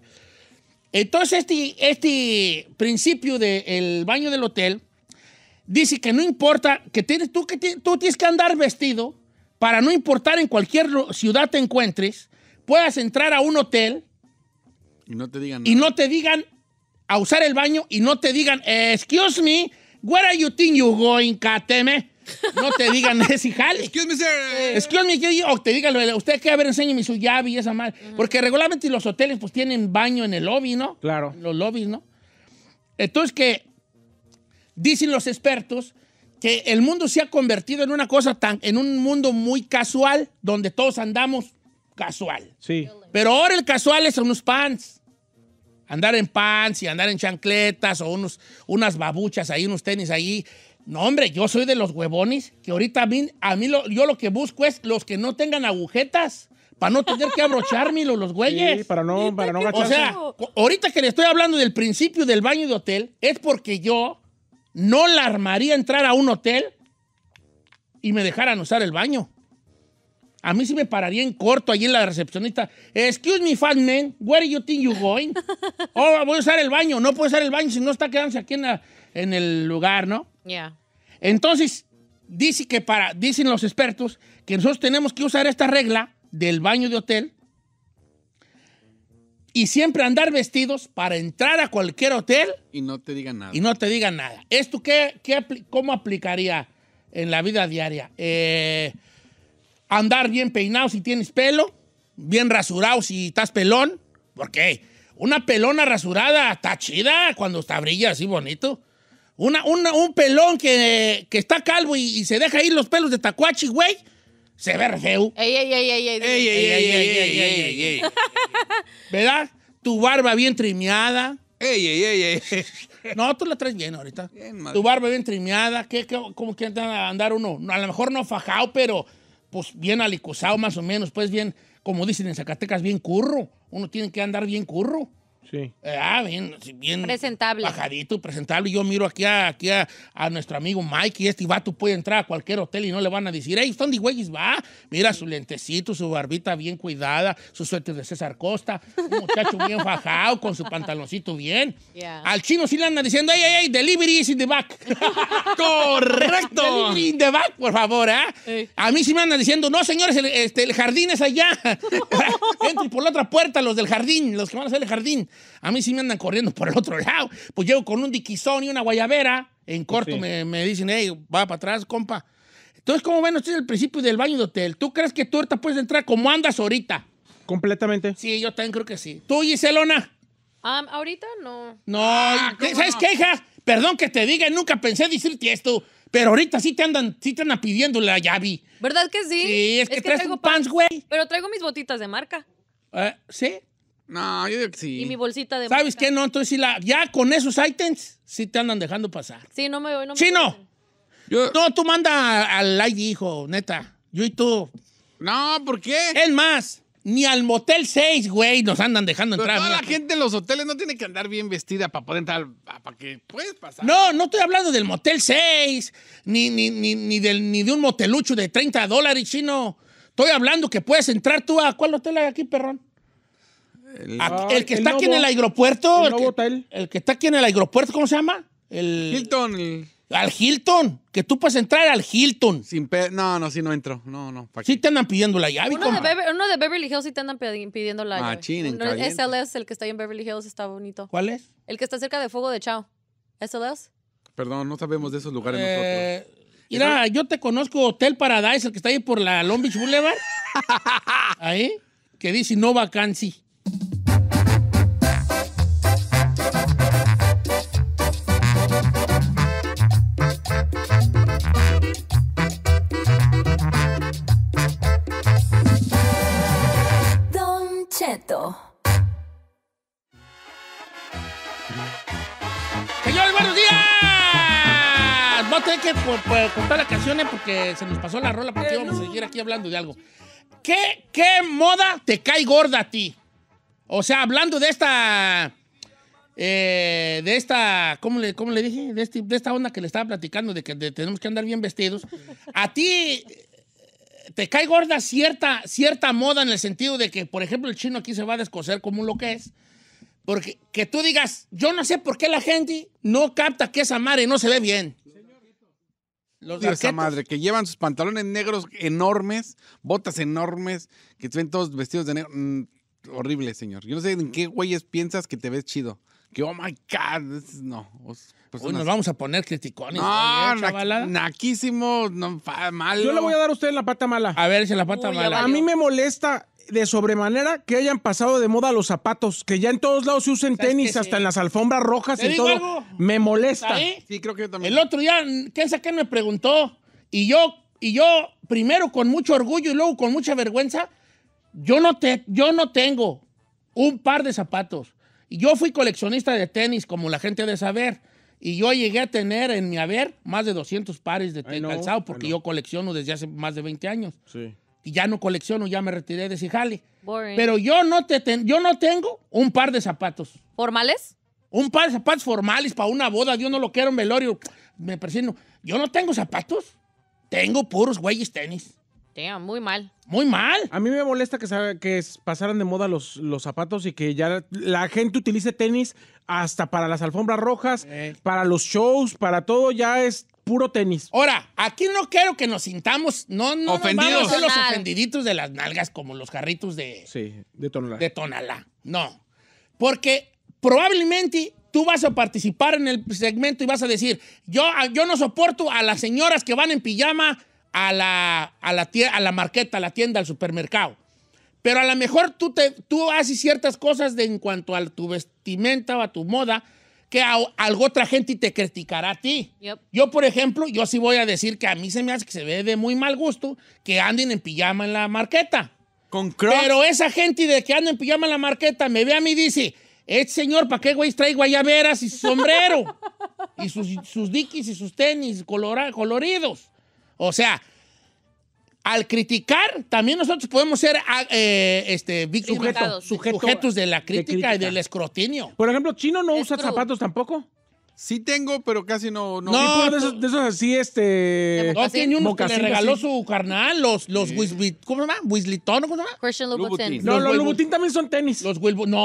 Entonces, este, este principio del baño del hotel dice que no importa, que tienes, tú, que tú tienes que andar vestido para no importar en cualquier ciudad te encuentres, puedas entrar a un hotel y no te digan Y no te digan a usar el baño y no te digan, excuse me, where are you think you going, cateme? No te digan ese jale. Excuse me, sir. Excuse me, o te digan, usted que ver, enséñeme su llave y esa mal. Porque regularmente los hoteles pues tienen baño en el lobby, ¿no? Claro. En los lobbies, ¿no? Entonces que dicen los expertos que el mundo se ha convertido en una cosa tan, en un mundo muy casual, donde todos andamos casual. Sí. Pero ahora el casual es unos pants. Andar en pants y andar en chancletas o unos, unas babuchas ahí, unos tenis ahí. No, hombre, yo soy de los huevones que ahorita a mí, a mí lo, yo lo que busco es los que no tengan agujetas. Para no tener que abrocharme los, güeyes. Sí, para no, para no O sea, ahorita que le estoy hablando del principio del baño de hotel, es porque yo no la armaría entrar a un hotel y me dejaran usar el baño a mí sí me pararía en corto allí en la recepcionista. Excuse me, fat man, where you think you going? oh, voy a usar el baño. No puede usar el baño si no está quedándose aquí en, el lugar, ¿no? Yeah. Entonces, dice que para, dicen los expertos que nosotros tenemos que usar esta regla del baño de hotel y siempre andar vestidos para entrar a cualquier hotel. Y no te digan nada. Y no te digan nada. ¿Esto qué, cómo aplicaría en la vida diaria? Eh, andar bien peinado si tienes pelo, bien rasurado si estás pelón, porque una pelona rasurada está chida cuando está brilla así bonito. Una, un pelón que, está calvo y, se deja ir los pelos de tacuachi, güey, se ve feo. Ey, ey, ey, ey, ey. ¿Verdad? Tu barba bien trimeada. Ey, ey, ey, No, tú la traes bien ahorita. tu barba bien trimeada. ¿Qué, cómo que andar uno? A lo mejor no fajado, pero pues bien alicosado más o menos, pues bien, como dicen en Zacatecas, bien curro. Uno tiene que andar bien curro. Sí. Eh, ah, bien, bien. Presentable. Bajadito, presentable. Yo miro aquí a, aquí a, nuestro amigo Mike y este tú puede entrar a cualquier hotel y no le van a decir, hey, Fondi güeyes va? Mira su lentecito, su barbita bien cuidada, su suéter de César Costa, un muchacho bien fajado, con su pantaloncito bien. Al chino sí le anda diciendo, hey, hey, hey, delivery is in the back. Correcto. delivery in the back, por favor, ¿eh? A mí sí me anda diciendo, no, señores, el, este, el jardín es allá. Entren por la otra puerta los del jardín, los que van a hacer el jardín. A mí sí me andan corriendo por el otro lado. Pues llego con un diquizón y una guayabera. En pues corto me, dicen, hey, va para atrás, compa. Entonces, como ven es el principio del baño de hotel? ¿Tú crees que tú ahorita puedes entrar como andas ahorita? Completamente. Sí, yo también creo que sí. ¿Tú, Giselona? Um, ahorita no. No, ah, ¿sabes qué, hija? Perdón que te diga, nunca pensé decirte esto, pero ahorita sí te andan, sí te andan pidiendo la llave. ¿Verdad que sí? Sí, es, que, traes traigo pants, güey. Pero traigo mis botitas de marca. Ah, ¿Sí? No, yo digo que sí. Y mi bolsita de. ¿Sabes qué? No, entonces ya con esos ítems sí te andan dejando pasar. Sí, no me voy. No sí, no. Yo... No, tú manda al ID, hijo, neta. Yo y tú. No, ¿por qué? Es más, ni al Motel 6, güey, nos andan dejando entrar. Toda la gente en los hoteles no tiene que andar bien vestida para poder entrar, ah, para que puedas pasar. No, no estoy hablando del Motel 6, ni, ni, del, ni de un motelucho de 30 dólares, chino. Estoy hablando que puedes entrar tú a... ¿Cuál hotel hay aquí, perrón? Ah, el, que está aquí en el aeropuerto. El, que, está aquí en el aeropuerto, ¿cómo se llama? El Hilton. Al Hilton, que tú puedes entrar al Hilton. Sin no, no, sí no entro. No, no. Sí te andan pidiendo la llave. Uno, de, uno de, Beverly Hills sí te andan pidiendo la ah, llave. SLS, el que está ahí en Beverly Hills, está bonito. ¿Cuál es? El que está cerca de Fuego de Chao. ¿SLS? Perdón, no sabemos de esos lugares eh, nosotros. Mira, yo te conozco Hotel Paradise, el que está ahí por la Long Beach Boulevard. ahí, que dice no vacancy. Don Cheto. Señores buenos días. que contar las canciones porque se nos pasó la rola porque vamos eh, a seguir aquí hablando de algo. ¿Qué, qué moda te cae gorda a ti? O sea, hablando de esta... Eh, de esta, ¿cómo le, le dije? Este, de, esta onda que le estaba platicando, de que tenemos que andar bien vestidos. A ti te cae gorda cierta, cierta moda en el sentido de que, por ejemplo, el chino aquí se va a descoser como lo que es. Porque que tú digas, yo no sé por qué la gente no capta que esa madre no se ve bien. Los esa madre, que llevan sus pantalones negros enormes, botas enormes, que se todos vestidos de negro. Mm, horrible, señor. Yo no sé en qué güeyes piensas que te ves chido. Que, oh my God, no. Hoy pues nos vamos a poner criticones. No, naquísimo, no, malo. Yo le voy a dar a usted la pata mala. A ver, si la pata mala. A mí me molesta de sobremanera que hayan pasado de moda los zapatos, que ya en todos lados se usen tenis, hasta en las alfombras rojas y todo. Me molesta. Sí, creo que yo también. El otro día, ¿quién sabe qué me preguntó? Y yo, y yo, primero con mucho orgullo y luego con mucha vergüenza, yo no, te, yo no tengo un par de zapatos. Y yo fui coleccionista de tenis, como la gente de saber. Y yo llegué a tener en mi haber más de 200 pares de tenis calzado, porque yo colecciono desde hace más de 20 años. Y ya no colecciono, ya me retiré de sijali Pero yo no, te yo no tengo un par de zapatos. ¿Formales? Un par de zapatos formales para una boda. Yo no lo quiero un velorio. Me persino. Yo no tengo zapatos. Tengo puros güeyes tenis muy mal. Muy mal. A mí me molesta que, que pasaran de moda los, los zapatos y que ya la, gente utilice tenis hasta para las alfombras rojas, para los shows, para todo, ya es puro tenis. Ahora, aquí no quiero que nos sintamos, no, no, vamos a ser los ofendiditos de las nalgas como los jarritos de, Sí, de tonalá. de Tonalá. No. Porque probablemente tú vas a participar en el segmento y vas a decir, yo, ah, yo no soporto a las señoras que van en pijama a la, a la, a la marqueta, a la tienda, al supermercado. Pero a lo mejor tú, te, tú haces ciertas cosas de, en cuanto a tu vestimenta o a tu moda que a, otra gente te criticará a ti. Yo, por ejemplo, yo sí voy a decir que a mí se me hace que se ve de muy mal gusto que anden en pijama en la marqueta. Con Pero esa gente de que anda en pijama en la marqueta me ve a mí y dice, este señor, ¿para qué güey trae guayaberas y sombrero? y sus, sus diquis y sus tenis colora, coloridos. O sea, al criticar, también nosotros podemos ser ah, eh, este, sujetos de la crítica, y del escrotinio. Por ejemplo, ¿Chino no usa zapatos tampoco? Sí tengo, pero casi no... No, no de, esos, de, así, este... No, tiene uno que le regaló su carnal, los, los ¿cómo se llama? ¿Wislitón cómo se llama? Christian Louboutin. No, los Louboutin también son tenis. Los Wilbo, No,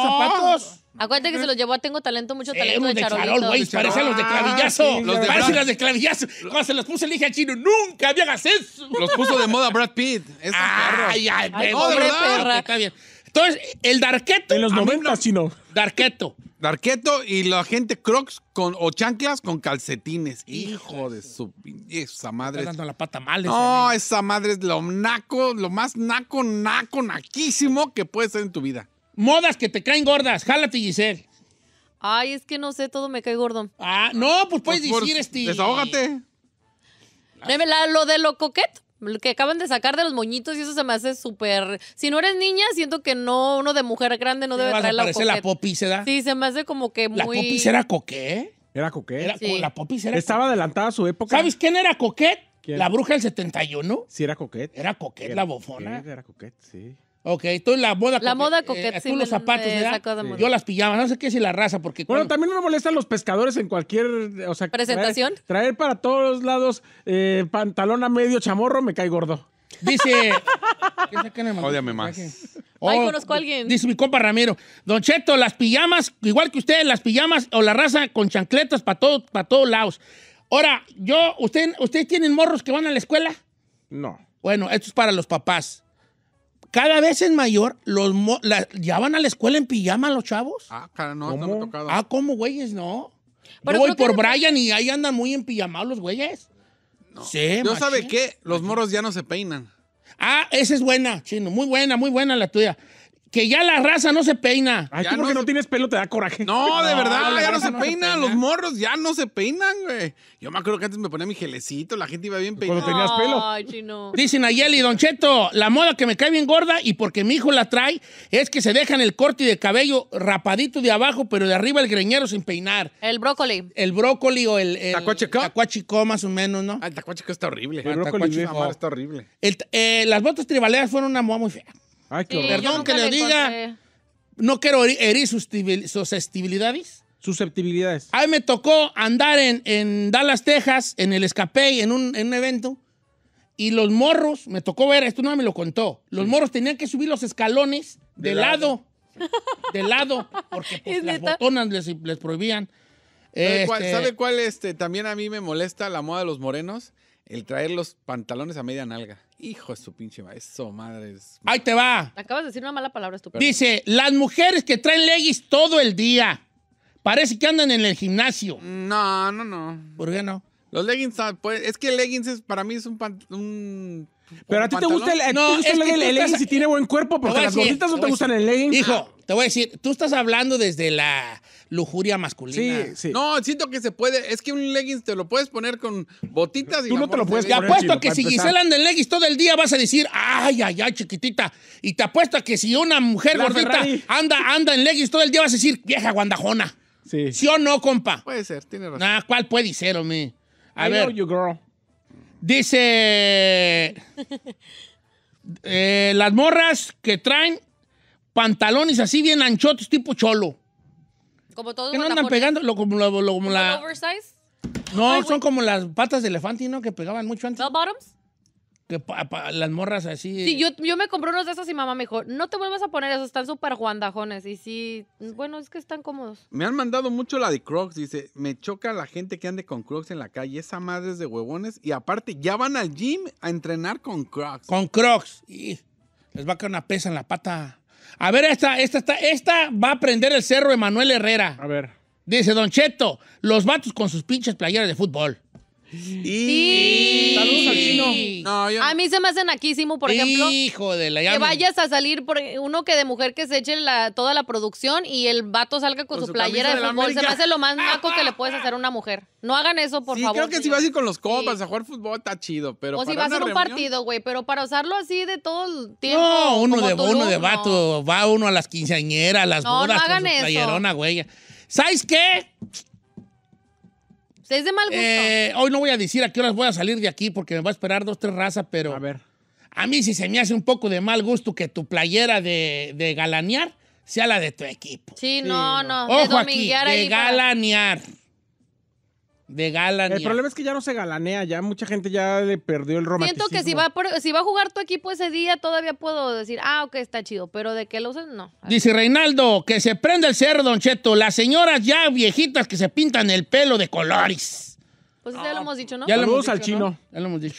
son zapatos. Acuérdate que se los llevó a Tengo Talento, mucho talento de, de charol, güey. Parecen los de clavillazo. los de parecen ah, los de clavillazo. se los puso el dije Chino, nunca me hagas eso. Los puso de moda Brad Pitt. Es ay, ay, ay, perra. Está bien. Entonces, el Darqueto. En los 90, Chino. Darqueto. Darqueto y la gente Crocs con, o chanclas con calcetines. Hijo de su. Esa madre. Está dando la pata mal. No, esa madre es lo naco, lo más naco, naco, naquísimo que puede ser en tu vida. Modas que te caen gordas. Jálate, Giselle. Ay, es que no sé, todo me cae gordo. Ah, no, pues puedes pues, pues, decir, este. Desahógate. la lo de lo coquet. Lo que acaban de sacar de los moñitos y eso se me hace súper... Si no eres niña, siento que no, uno de mujer grande no debe traer la coqueta. la Sí, se me hace como que muy... ¿La popis era Era coquet? Era, sí. La popis era Estaba adelantada a su época. ¿Sabes quién era coquet? La bruja del 71. Sí, era coquet. Era coquet, la bofona. era coquet, sí. Ok, entonces la moda La moda eh, coqueta. Eh, zapatos, eh, Yo las pijamas no sé qué es la raza, porque... Bueno, también no molestan los pescadores en cualquier... O sea, ¿Presentación? Traer, para todos lados pantalón a medio chamorro me cae gordo. Dice... Odiame más. Oh, conozco a alguien. Dice mi compa Ramiro. Don Cheto, las pijamas, igual que ustedes, las pijamas o la raza con chancletas para todos, para todos lados. Ahora, yo, ¿ustedes tienen morros que van a la escuela? No. Bueno, esto es para los papás cada vez es mayor, los ya van a la escuela en pijama los chavos. Ah, cara, no, no me tocado. Ah, ¿cómo, güeyes? No. Yo voy por Brian y ahí andan muy en pijama los güeyes. No. ¿No sabe qué? Los moros ya no se peinan. Ah, esa es buena, chino. Muy buena, muy buena la tuya que ya la raza no se peina. Ay, ya porque no tienes pelo te da coraje? No, de verdad, ya no, se, peinan Los morros ya no se peinan, güey. Yo me acuerdo que antes me ponía mi gelecito, la gente iba bien peinada. Pues cuando tenías pelo. Ay, chino. Dicen Ayeli, Don Cheto, la moda que me cae bien gorda y porque mi hijo la trae es que se dejan el corte de cabello rapadito de abajo, pero de arriba el greñero sin peinar. El brócoli. El brócoli o el... el tacuachico. más o menos, ¿no? Ah, el tacuachico está horrible. El, brócoli está horrible. Eh, las botas tribaleras fueron una moda muy fea. Perdón que le diga. No quiero herir sus susceptibilidades. Susceptibilidades. mí me tocó andar en, Dallas, Texas, en el escape, en un, en un evento. Y los morros, me tocó ver, esto no me lo contó. Los morros tenían que subir los escalones de, lado. De lado. Porque pues, las botonas les, prohibían. ¿Sabe, cuál, este, ¿Sabe, cuál, este, también a mí me molesta la moda de los morenos? El traer los pantalones a media nalga. Hijo de su pinche madre. Eso, madre. Ahí te va. Acabas de decir una mala palabra, estúpido. Dice, las mujeres que traen leggings todo el día. Parece que andan en el gimnasio. No, no, no. ¿Por qué no? Los leggings, ah, pues, es que leggings para mí es un, un pero a ti te gusta el, eh, el, el leggings si tiene buen cuerpo, porque las gorditas no te gustan el leggings. Hijo, te voy a decir, tú estás hablando desde la lujuria masculina. Sí, sí. No, siento que se puede. Es que un leggings te lo puedes poner con botitas y. Tú no te lo puedes Te apuesto que si Gisela anda en leggings todo el día vas a decir, ay, ay, ay, chiquitita. Y te apuesto a que si una mujer gordita anda, anda en leggings todo el día vas a decir, vieja guandajona. Sí. ¿Sí o no, compa? Puede ser, tiene razón. ¿cuál puede ser, hombre? A I ver. Know you, girl. Dice. Eh, las morras que traen pantalones así bien anchotos, tipo cholo. Como todos Que no andan pegando, lo, como, lo, la... No, son como las patas de elefante, ¿no? Que pegaban mucho antes. ¿Bell bottoms? las morras así. Sí, yo, me compré unos de esos y mamá me dijo, no te vuelvas a poner esos, están súper guandajones. Y sí, bueno, es que están cómodos. Me han mandado mucho la de Crocs, dice, me choca la gente que ande con Crocs en la calle, esa madre es de huevones. Y aparte, ya van al gym a entrenar con Crocs. Con Crocs. les va a caer una pesa en la pata. A ver, esta, esta, esta, va a prender el cerro Emanuel Herrera. A ver. Dice, Don Cheto, los vatos con sus pinches playeras de fútbol. Y... Saludos al chino. A mí se me hace naquísimo, por ejemplo. Hijo de la Que vayas a salir por uno que de mujer que se eche la, toda la producción y el vato salga con, su, playera de, fútbol. Se me hace lo más naco que le puedes hacer a una mujer. No hagan eso, por sí, Creo que si vas a ir con los copas a jugar fútbol, está chido, pero. O si vas a un partido, güey, pero para usarlo así de todo el tiempo. No, uno de uno de vato. Va uno a las quinceañeras, a las bodas no hagan con playerona, güey. ¿Sabes qué? Pues, es de mal gusto. Eh, hoy no voy a decir a qué horas voy a salir de aquí porque me va a esperar dos, tres razas, pero. A ver. A mí sí se me hace un poco de mal gusto que tu playera de, galanear sea la de tu equipo. Sí, no, no. Ojo de aquí, de galanear de galan El problema es que ya no se galanea, ya mucha gente ya le perdió el romanticismo. Siento que si va, si va a jugar tu equipo ese día, todavía puedo decir, ah, ok, está chido, pero de que lo usen, no. Dice Reinaldo, que se prende el cerro, Don Cheto. Las señoras ya viejitas que se pintan el pelo de colores. Pues ya lo ah, hemos dicho, ¿no? Ya lo hemos dicho, al chino. Ya lo hemos dicho.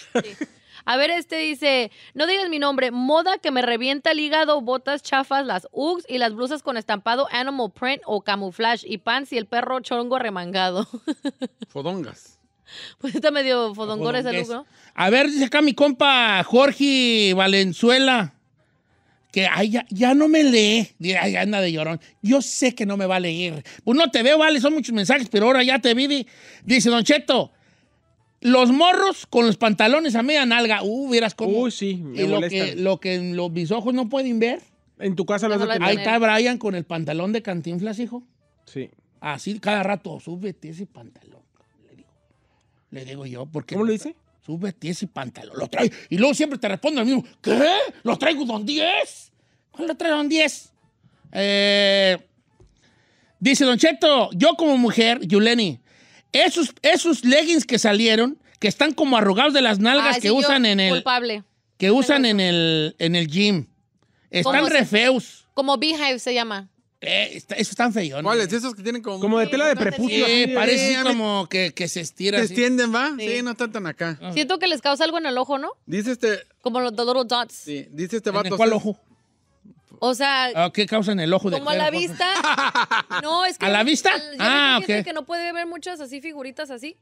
A ver, este dice, no digas mi nombre, moda que me revienta el hígado, botas chafas, las ugs y las blusas con estampado animal print o camouflage y pants y el perro chorongo remangado. Fodongas. Pues está medio fodongón ese look, ¿no? A ver, dice acá mi compa Jorge Valenzuela que ay, ya, ya, no me lee. Ay, anda de llorón. Yo sé que no me va a leer. Pues no te veo, vale, son muchos mensajes, pero ahora ya te vi. Dice Don Cheto, los morros con los pantalones a media nalga. Uh, vieras cómo. Uy, sí, y lo que, los mis ojos no pueden ver. En tu casa no Ahí está Brian con el pantalón de cantinflas, hijo. Sí. Así cada rato, súbete ese pantalón. Le digo, yo, porque. ¿Cómo lo dice? Súbete ese pantalón. Lo trae. Y luego siempre te respondo a mismo. ¿Qué? ¿Lo traigo don 10? ¿Cuál lo traigo don 10? Eh, dice Don Cheto, yo como mujer, Yuleni, esos, esos leggings que salieron, que están como arrugados de las nalgas que usan en el. Culpable. Que usan en el, en el gym. Están re feos. Como Beehive se llama. Eh, esos están feos. ¿Cuáles? Esos que tienen como. Como de tela de prepucio. Sí, parece como que, se estira. Se extienden, ¿va? Sí. no están tan acá. Siento que les causa algo en el ojo, ¿no? Dice este. Como los little dots. Sí, dice este vato. cuál este ojo? O sea. Ah, ¿Qué ¿Qué en el ojo de Como a la vista. no, es que. ¿A la vista? ah, ok. que no puede ver muchas así figuritas así.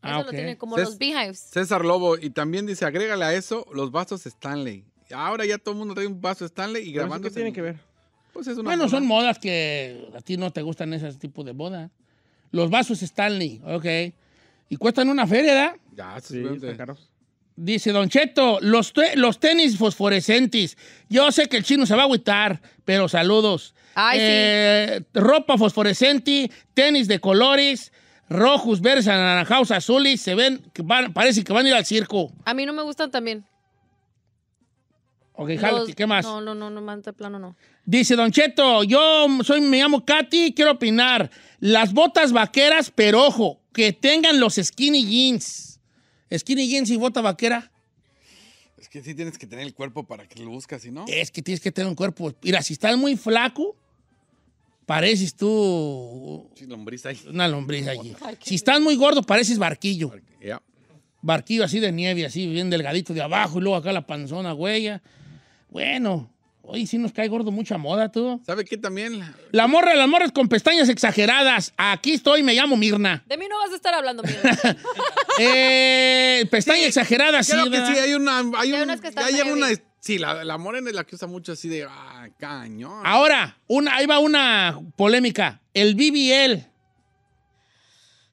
Ah, eso lo tienen como los beehives. César Lobo, y también dice, agrégale a eso los vasos Stanley. Ahora ya todo el mundo trae un vaso Stanley y grabando. ¿Qué tiene que ver? Pues es una bueno, son modas que a ti no te gustan ese tipo de boda Los vasos Stanley, ok. Y cuestan una feria, ¿verdad? Ya, sí, sí Dice Don Cheto, los, los tenis fosforescentes. Yo sé que el chino se va a agüitar, pero saludos. Ay, sí. Eh, ropa fosforescente, tenis de colores, rojos, verdes, anaranjados, azules. Se ven, parece que van a ir al circo. A mí no me gustan también. Ok, Jalati, ¿qué más? No, no, no, no, plano no. Dice Don Cheto, yo soy, me llamo Katy, quiero opinar. Las botas vaqueras, pero ojo, que tengan los skinny jeans. Skinny jeans y bota vaquera. Es que sí tienes que tener el cuerpo para que lo buscas, ¿no? Es que tienes que tener un cuerpo. Mira, si estás muy flaco, pareces tú. Sí, lombriz ahí. Una lombriz allí. Si estás muy gordo, pareces barquillo. Barquillo así de nieve, así bien delgadito de abajo y luego acá la panzona, huella. Bueno, Oye, sí nos cae gordo mucha moda, tú. ¿Sabe qué también? La morra, la morra es con pestañas exageradas. Aquí estoy, me llamo Mirna. De mí no vas a estar hablando, Mirna. eh, pestaña sí, sí. sí, hay una... Hay, unas que están una... Sí, la, la morena es la que usa mucho así de... Ah, cañón. Ahora, una, ahí va una polémica. El BBL.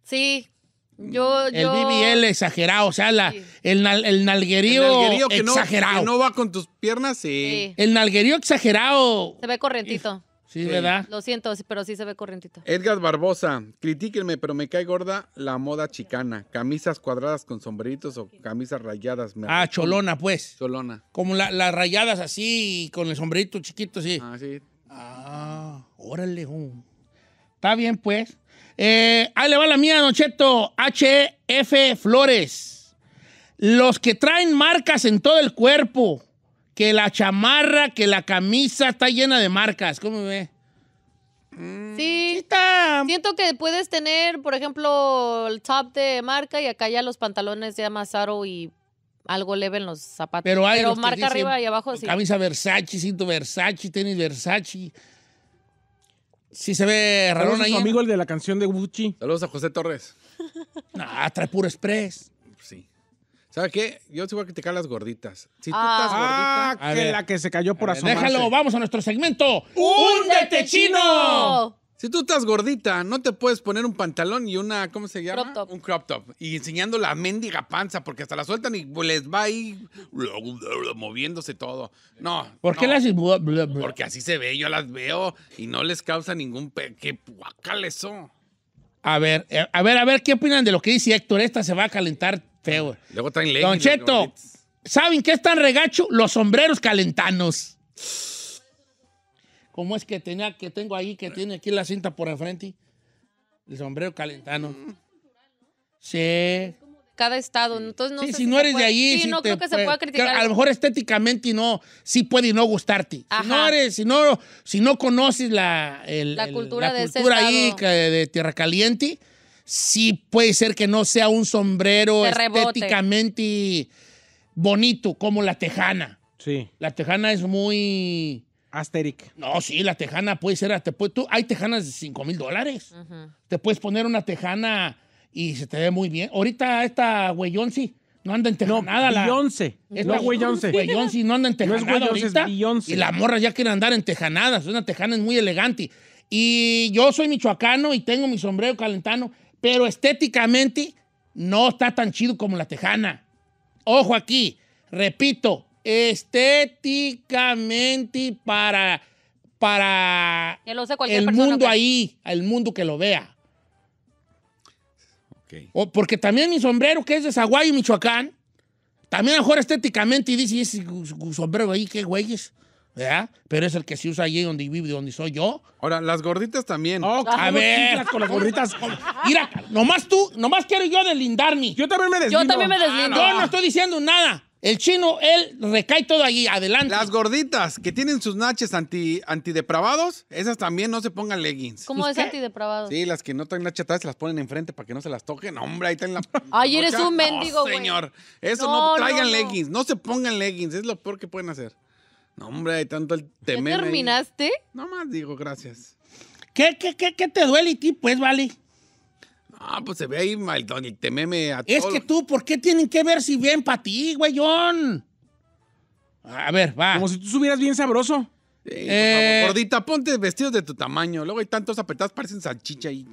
Sí, el BBL exagerado, o sea, el, nalguerío, exagerado. No, va con tus piernas, sí. El nalguerío exagerado. Se ve corrientito. Sí, ¿verdad? Lo siento, pero sí se ve corrientito. Edgar Barbosa, critíquenme, pero me cae gorda la moda chicana. Camisas cuadradas con sombreritos o camisas rayadas. Me ah, cholona, pues. Cholona. Como las rayadas así, con el sombrerito chiquito, sí. Ah, sí. Ah, órale. Está bien, pues. Eh, ahí le va la mía, Nocheto HF Flores. Los que traen marcas en todo el cuerpo. Que la chamarra, que la camisa está llena de marcas. ¿Cómo ve? Mm, sí. Siento que puedes tener, por ejemplo, el top de marca y acá ya los pantalones de más y algo leve en los zapatos. Pero hay marca arriba y abajo sí. Camisa Versace, cinto Versace, tenis Versace. Sí se ve raro ahí. ¿eh? amigo el de la canción de Gucci. Saludos a José Torres. ah, trae puro express. Sí. ¿Sabes qué? Yo te voy a criticar las gorditas. Ah. ah, que la que se cayó por asomarse. Déjalo, vamos a nuestro segmento. ¡Un, vete chino. Si tú estás gordita, no te puedes poner un pantalón y una, ¿cómo se llama? Un crop top. Y enseñando la mendiga panza, porque hasta la sueltan y les va ahí moviéndose todo. No. ¿Por qué las Porque así se ve, yo las veo y no les causa ningún ¡Qué puacales A ver, eh, a ver, a ver, ¿qué opinan de lo que dice Héctor? Esta se va a calentar feo. Luego traen Don Cheto, ¿saben qué es tan regacho? Los sombreros calentanos. ¿Cómo es que tenía, que tengo ahí, que tiene aquí la cinta por enfrente, el sombrero calentano. Mm. Sí. Cada estado, entonces sí, si, no eres de allí, sí, no creo que se pueda criticar. A lo mejor estéticamente no, sí puede y no gustarte. Si no eres, si no, conoces la, la cultura, de ahí de Tierra Caliente, sí puede ser que no sea un sombrero estéticamente bonito como la tejana. Sí. La tejana es muy Asteric. No, sí, la tejana puede ser. Te pues, hay tejanas de 5 mil dólares. Te puedes poner una tejana y se te ve muy bien. Ahorita esta güeyón No anda en tejanada. No, Beyoncé. La, no, no anda en tejanada no ahorita. y la morra ya quiere andar en tejanadas. una tejana es muy elegante. Y yo soy michoacano y tengo mi sombrero calentano, pero estéticamente no está tan chido como la tejana. Ojo aquí. Repito, estéticamente para, para el mundo ahí, el mundo que lo vea. O porque también mi sombrero, que es de y Michoacán, también mejor estéticamente y dice, ese sombrero ahí, qué güeyes. ¿verdad? Pero es el que se usa allí donde vive, donde soy yo. Ahora, las gorditas también. Oh, ah, a ver. las Mira, nomás tú, nomás quiero yo deslindarme. Yo también me deslindo. Yo me Yo no estoy diciendo nada. El chino, él recae todo allí, adelante. Las gorditas que tienen sus naches anti, antidepravados, esas también no se pongan leggings. ¿Cómo es antidepravado? Sí, las que no traen naches atrás se las ponen enfrente para que no se las toquen. Hombre, ahí está en la. Ay, eres un mendigo, güey. señor. Eso no, traigan leggings, no se pongan leggings, es lo peor que pueden hacer. No, hombre, hay tanto el temer. ¿Ya terminaste? No digo, gracias. ¿Qué, qué, qué, qué te duele, y ti? Pues, vale. Ah, pues se ve ahí mal, y te meme a Es que tú, ¿por qué tienen que ver si bien para ti, güeyón? A ver, va. Como si tú subieras bien sabroso. Eh, gordita, ponte vestidos de tu tamaño. Luego hay tantos apretados, parecen salchicha y...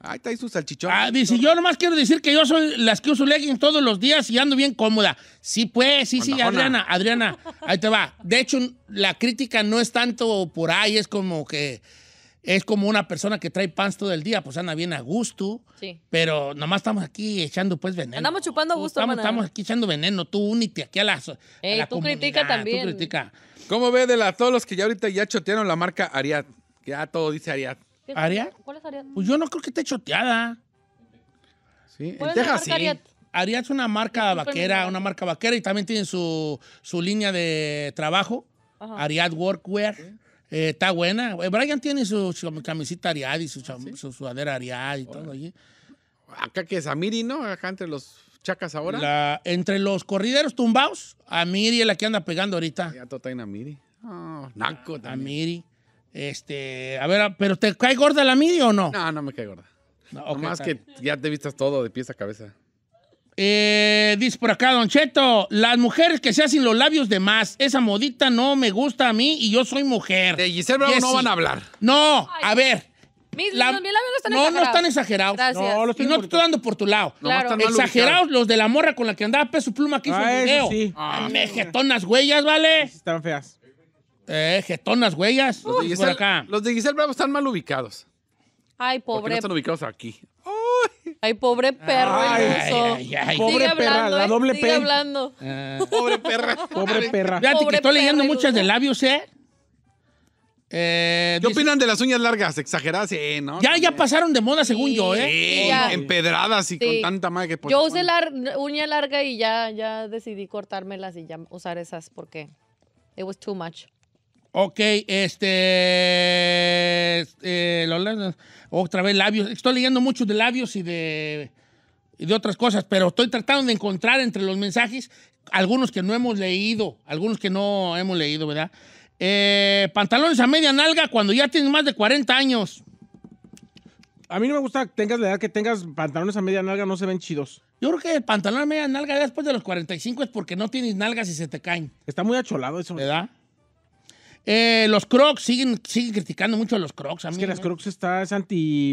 Ahí está ahí su salchichón. Ah, dice, yo nomás quiero decir que yo soy las que uso leggings todos los días y ando bien cómoda. Sí, pues, sí, sí, Adriana, Adriana, ahí te va. De hecho, la crítica no es tanto por ahí, es como que es como una persona que trae pants todo el día, pues anda bien a gusto. Sí. Pero nomás estamos aquí echando pues veneno. Andamos chupando a gusto, estamos, estamos aquí echando veneno. Tú únete aquí a la, tú también. Tú critica. ¿Cómo ve de todos los que ya ahorita ya chotearon la marca Ariad ya todo dice Ariad Ariad? ¿Cuál es Ariad? Pues yo no creo que esté choteada. Sí, en Texas sí. Ariad. es una marca vaquera, una marca vaquera y también tiene su, línea de trabajo. Ajá. Ariad Workwear. Eh, está buena. Eh, Brian tiene su, camisita Ariad y su, ah, sudadera Ariad y todo allí. Acá que es Amiri, ¿no? Acá entre los chacas ahora. entre los corrideros tumbados, Amiri es la que anda pegando ahorita. Ya está en Amiri. Oh, Naco ah, Amiri. Este, a ver, ¿pero te cae gorda la Amiri o no? No, no me cae gorda. No, que ya te vistas todo de pies a cabeza. Eh, dice por acá, Don Cheto, las mujeres que se hacen los labios de más, esa modita no me gusta a mí y yo soy mujer. De Giselle Bravo no van a hablar. No, a ver. Mis, labios no están no, no están exagerados. No, los te estoy dando por tu lado. Exagerados los de la morra con la que andaba peso pluma aquí hizo ah, video. sí. Ah, ah. jetonas huellas, ¿vale? Están feas. Eh, getonas huellas. Los de, Giselle, los de Giselle Bravo están mal ubicados. Ay, Porque no están ubicados aquí. Oh, Ay, pobre perro ay, Pobre sigue perra, hablando, la eh, doble sigue hablando. Ah. Pobre perra. Pobre perra. Fíjate te estoy leyendo muchas de labios, ¿eh? Eh, qué opinan de las uñas largas? Exageradas, eh, ¿no? Ya, ya pasaron de moda, según yo, ¿eh? empedradas y con tanta madre que... Yo usé la uña larga y ya, ya decidí cortármelas y ya usar esas porque it was too much. Ok, este. este otra vez labios. Estoy leyendo mucho de labios y de, de otras cosas, pero estoy tratando de encontrar entre los mensajes algunos que no hemos leído, algunos que no hemos leído, ¿verdad? Eh, pantalones a media nalga cuando ya tienes más de 40 años. A mí no me gusta tengas la edad que tengas pantalones a media nalga, no se ven chidos. Yo creo que el pantalón a media nalga después de los 45 es porque no tienes nalgas y se te caen. Está muy acholado eso. ¿Verdad? Eh, los Crocs, siguen, siguen criticando mucho a los Crocs. es que las Crocs está, es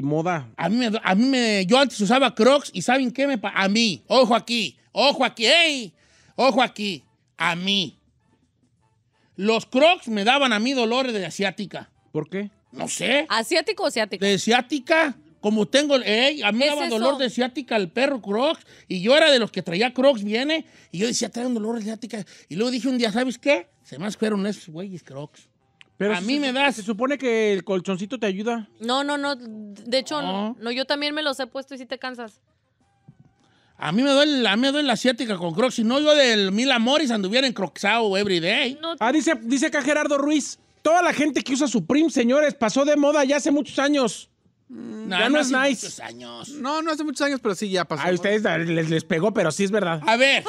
moda. A mí, a mí me, yo antes usaba Crocs y ¿saben qué? Me, a mí, ojo aquí, ojo aquí, ¡ey! Ojo aquí, a mí. Los Crocs me daban a mí dolores de asiática. ¿Por qué? No sé. ¿Asiático o asiática? De asiática. Como tengo, a mí me daba dolor de ciática el perro Crocs y yo era de los que traía Crocs, viene, eh, y yo decía, trae un dolor de ciática. Y luego dije un día, ¿sabes qué? Se más fueron esos güeyes Crocs. Pero a mí me da. Se supone que el colchoncito te ayuda. No, no, no. De hecho, no. yo también me los he puesto y si te cansas. A mí me duele, a mí me la ciática con Crocs. Y no, yo del Mil Amores anduviera en Crocsao every day. Ah, dice, dice acá Gerardo Ruiz. Toda la gente que usa Supreme, señores, pasó de moda ya hace muchos años. Mm, no, ya no, es hace Muchos años. No, no hace muchos años, pero sí ya pasó. A ustedes les, les pegó, pero sí es verdad. A ver,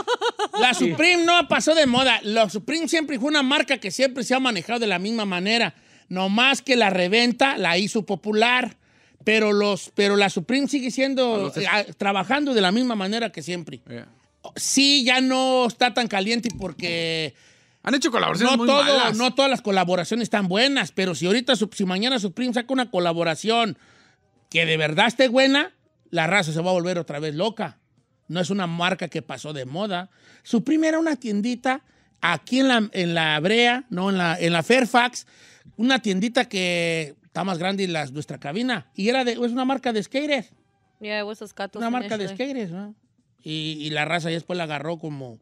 la Supreme no pasó de moda. La Supreme siempre fue una marca que siempre se ha manejado de la misma manera. No más que la reventa la hizo popular. Pero, los, pero la Supreme sigue siendo, trabajando de la misma manera que siempre. Sí, ya no está tan caliente porque... Han hecho colaboraciones no muy No todas las colaboraciones están buenas, pero si ahorita, si mañana Supreme saca una colaboración que de verdad esté buena, la raza se va a volver otra vez loca. No es una marca que pasó de moda. Su primera una tiendita aquí en la, en la Brea, no en la, en la Fairfax, una tiendita que está más grande y nuestra cabina. Y era de, es una marca de skaters. una marca de eh. skaters, ¿no? y, y, la raza ya después la agarró como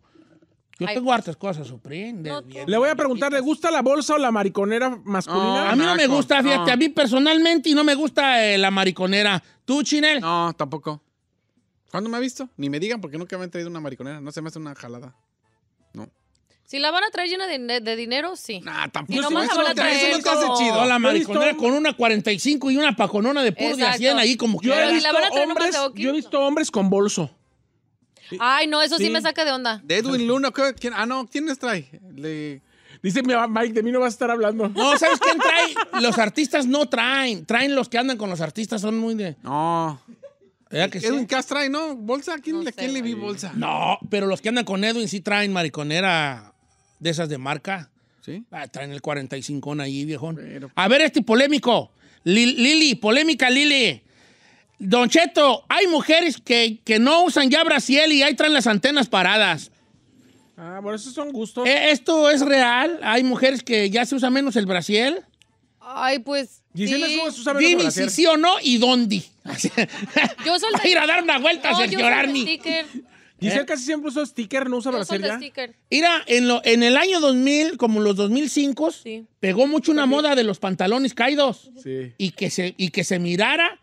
yo tengo hartas cosas, sorprende Le voy a preguntar, ¿le gusta la bolsa o la mariconera masculina? a mí no me gusta, fíjate, a mí personalmente no me gusta eh, la mariconera. ¿Tú, Chinel? No, tampoco. ¿Cuándo me ha visto? Ni me digan porque nunca me han traído una mariconera. No se me hace una jalada. No. Si la van a traer llena de, dinero, sí. No, tampoco. no más la Eso no te hace chido. la mariconera con una 45 y una paconona de puro de 100 ahí como que. yo he visto hombres con bolso. Ay, no, eso sí. me saca de onda. De Edwin Luna, ¿quién? Ah, no, ¿quién les trae? Dice Mike, de mí no vas a estar hablando. No, ¿sabes quién trae? Los artistas no traen. Traen los que andan con los artistas, son muy de. No. Que Edwin sí? trae, ¿no? ¿Bolsa? ¿Quién, le, ¿quién le vi bolsa? No, pero los que andan con Edwin sí traen mariconera de esas de marca. ¿Sí? Ah, traen el 45 ahí, viejón. A ver, este polémico. Lili, polémica Lili. Don Cheto, hay mujeres que, que no usan ya Brasil y ahí traen las antenas paradas. Ah, bueno, esos son gustos. gusto. ¿E-, ¿Esto es real? ¿Hay mujeres que ya se usa menos el Brasil? Ay, pues. sí. se usa Dime si sí o no y dónde. Yo a ir a dar una vuelta no, Sergio Arni. Giselle casi siempre usa sticker, no usa Yo Brasil ya. Mira, en, en el año 2000, como los 2005, pegó mucho una moda de los pantalones caídos. Sí. Y que se, y que se mirara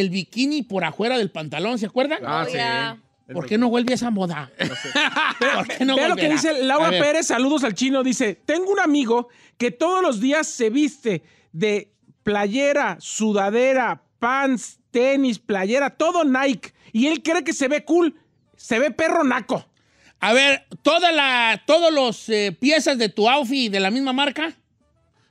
el bikini por afuera del pantalón, ¿se acuerdan? Ah, oh, sí. ¿Por qué no vuelve esa moda? No sé. Ve lo que dice Laura Pérez, saludos al chino, dice, tengo un amigo que todos los días se viste de playera, sudadera, pants, tenis, playera, todo Nike, y él cree que se ve cool, se ve perro naco. A ver, todas las todos los eh, piezas de tu outfit de la misma marca.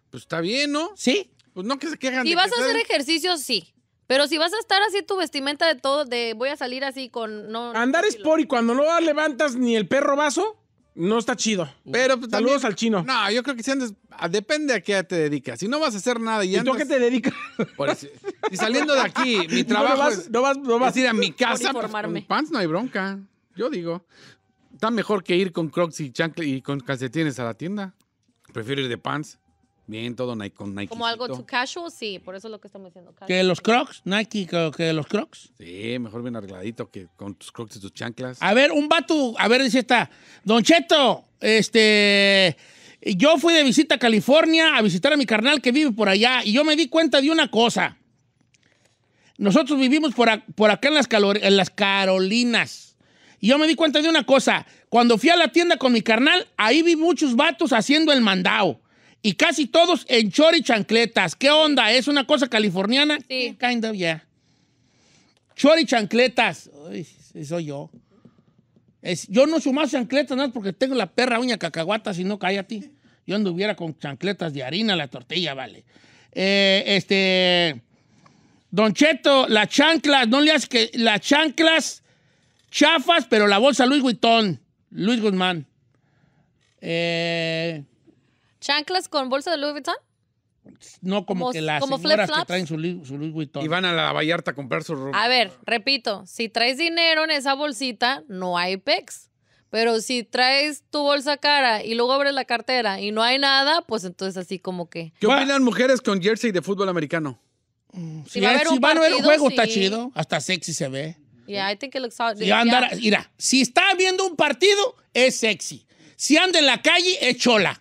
Pues está bien, ¿no? Sí. Pues no que se quejan. vas a hacer ejercicios, sí. Pero si vas a estar así tu vestimenta de todo, de voy a salir así con no. Andar es por y cuando no levantas ni el perro vaso, no está chido. Pero pues, saludos al chino. No, yo creo que si andas, ah, depende a qué te dedicas. Si no vas a hacer nada y, ¿Y tú a qué te dedicas? y saliendo de aquí, mi trabajo no vas, es, no vas, ir a mi casa. Pues, con pants no hay bronca. Yo digo, está mejor que ir con Crocs y chanclas y con calcetines a la tienda. Prefiero ir de pants. Bien, todo Nike con Nike. Como algo too casual, sí, por eso es lo que estamos diciendo. Que los Crocs, Nike, que, los Crocs. Sí, mejor bien arregladito que con tus Crocs y tus chanclas. A ver, un vato, a ver, dice esta. Don Cheto, este. Yo fui de visita a California a visitar a mi carnal que vive por allá y yo me di cuenta de una cosa. Nosotros vivimos por, acá en las, en las Carolinas. Y yo me di cuenta de una cosa. Cuando fui a la tienda con mi carnal, ahí vi muchos vatos haciendo el mandado y casi todos en chori chancletas. ¿Qué onda? ¿Es una cosa californiana? Sí. Kind of, yeah. chancletas. soy yo. yo no sumo chancletas nada porque tengo la perra uña cacahuata, si no, cállate. Yo anduviera con chancletas de harina, la tortilla, vale. Eh, este. Don Cheto, las chanclas, no le haces que. Las chanclas chafas, pero la bolsa Luis Huitón. Luis Guzmán. Eh, ¿Chanclas con bolsa de Louis Vuitton? No, como, que las que traen su, Louis Vuitton. Y van a la Vallarta a comprar su ropa. A ver, repito, si traes dinero en esa bolsita, no hay pex. Pero si traes tu bolsa cara y luego abres la cartera y no hay nada, pues entonces así como que... ¿Qué opinan mujeres con jersey de fútbol americano? Mm, si, eh, van a ver un juego, está chido. Hasta sexy se ve. Yeah, I think it looks Si mira, si está viendo un partido, es sexy. Si anda en la calle, es chola.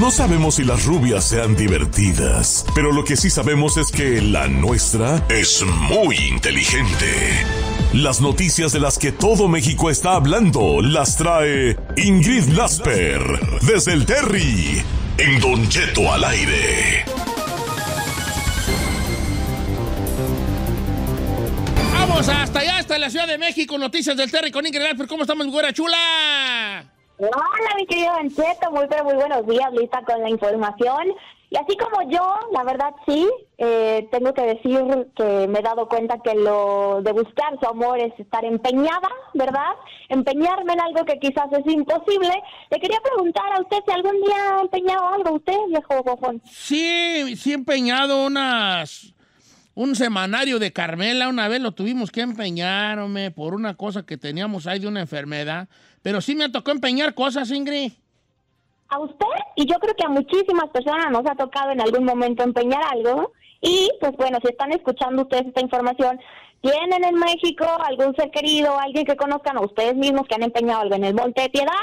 No sabemos si las rubias sean divertidas, pero lo que sí sabemos es que la nuestra es muy inteligente. Las noticias de las que todo México está hablando las trae Ingrid Lasper desde el Terry en Don Cheto al aire. Vamos hasta allá, hasta la Ciudad de México, noticias del Terry con Ingrid Lasper. ¿Cómo estamos, güera chula? Hola, mi querido Ancheto, muy pero muy buenos días, lista con la información. Y así como yo, la verdad sí, eh, tengo que decir que me he dado cuenta que lo de buscar su amor es estar empeñada, ¿verdad? Empeñarme en algo que quizás es imposible. Le quería preguntar a usted si algún día ha empeñado algo usted, viejo bojón. Sí, sí he empeñado unas un semanario de Carmela, una vez lo tuvimos que empeñarme por una cosa que teníamos ahí de una enfermedad, pero sí me tocó empeñar cosas, Ingrid. A usted y yo creo que a muchísimas personas nos ha tocado en algún momento empeñar algo. Y pues bueno, si están escuchando ustedes esta información, tienen en México algún ser querido, alguien que conozcan o ustedes mismos que han empeñado algo en el Monte de Piedad,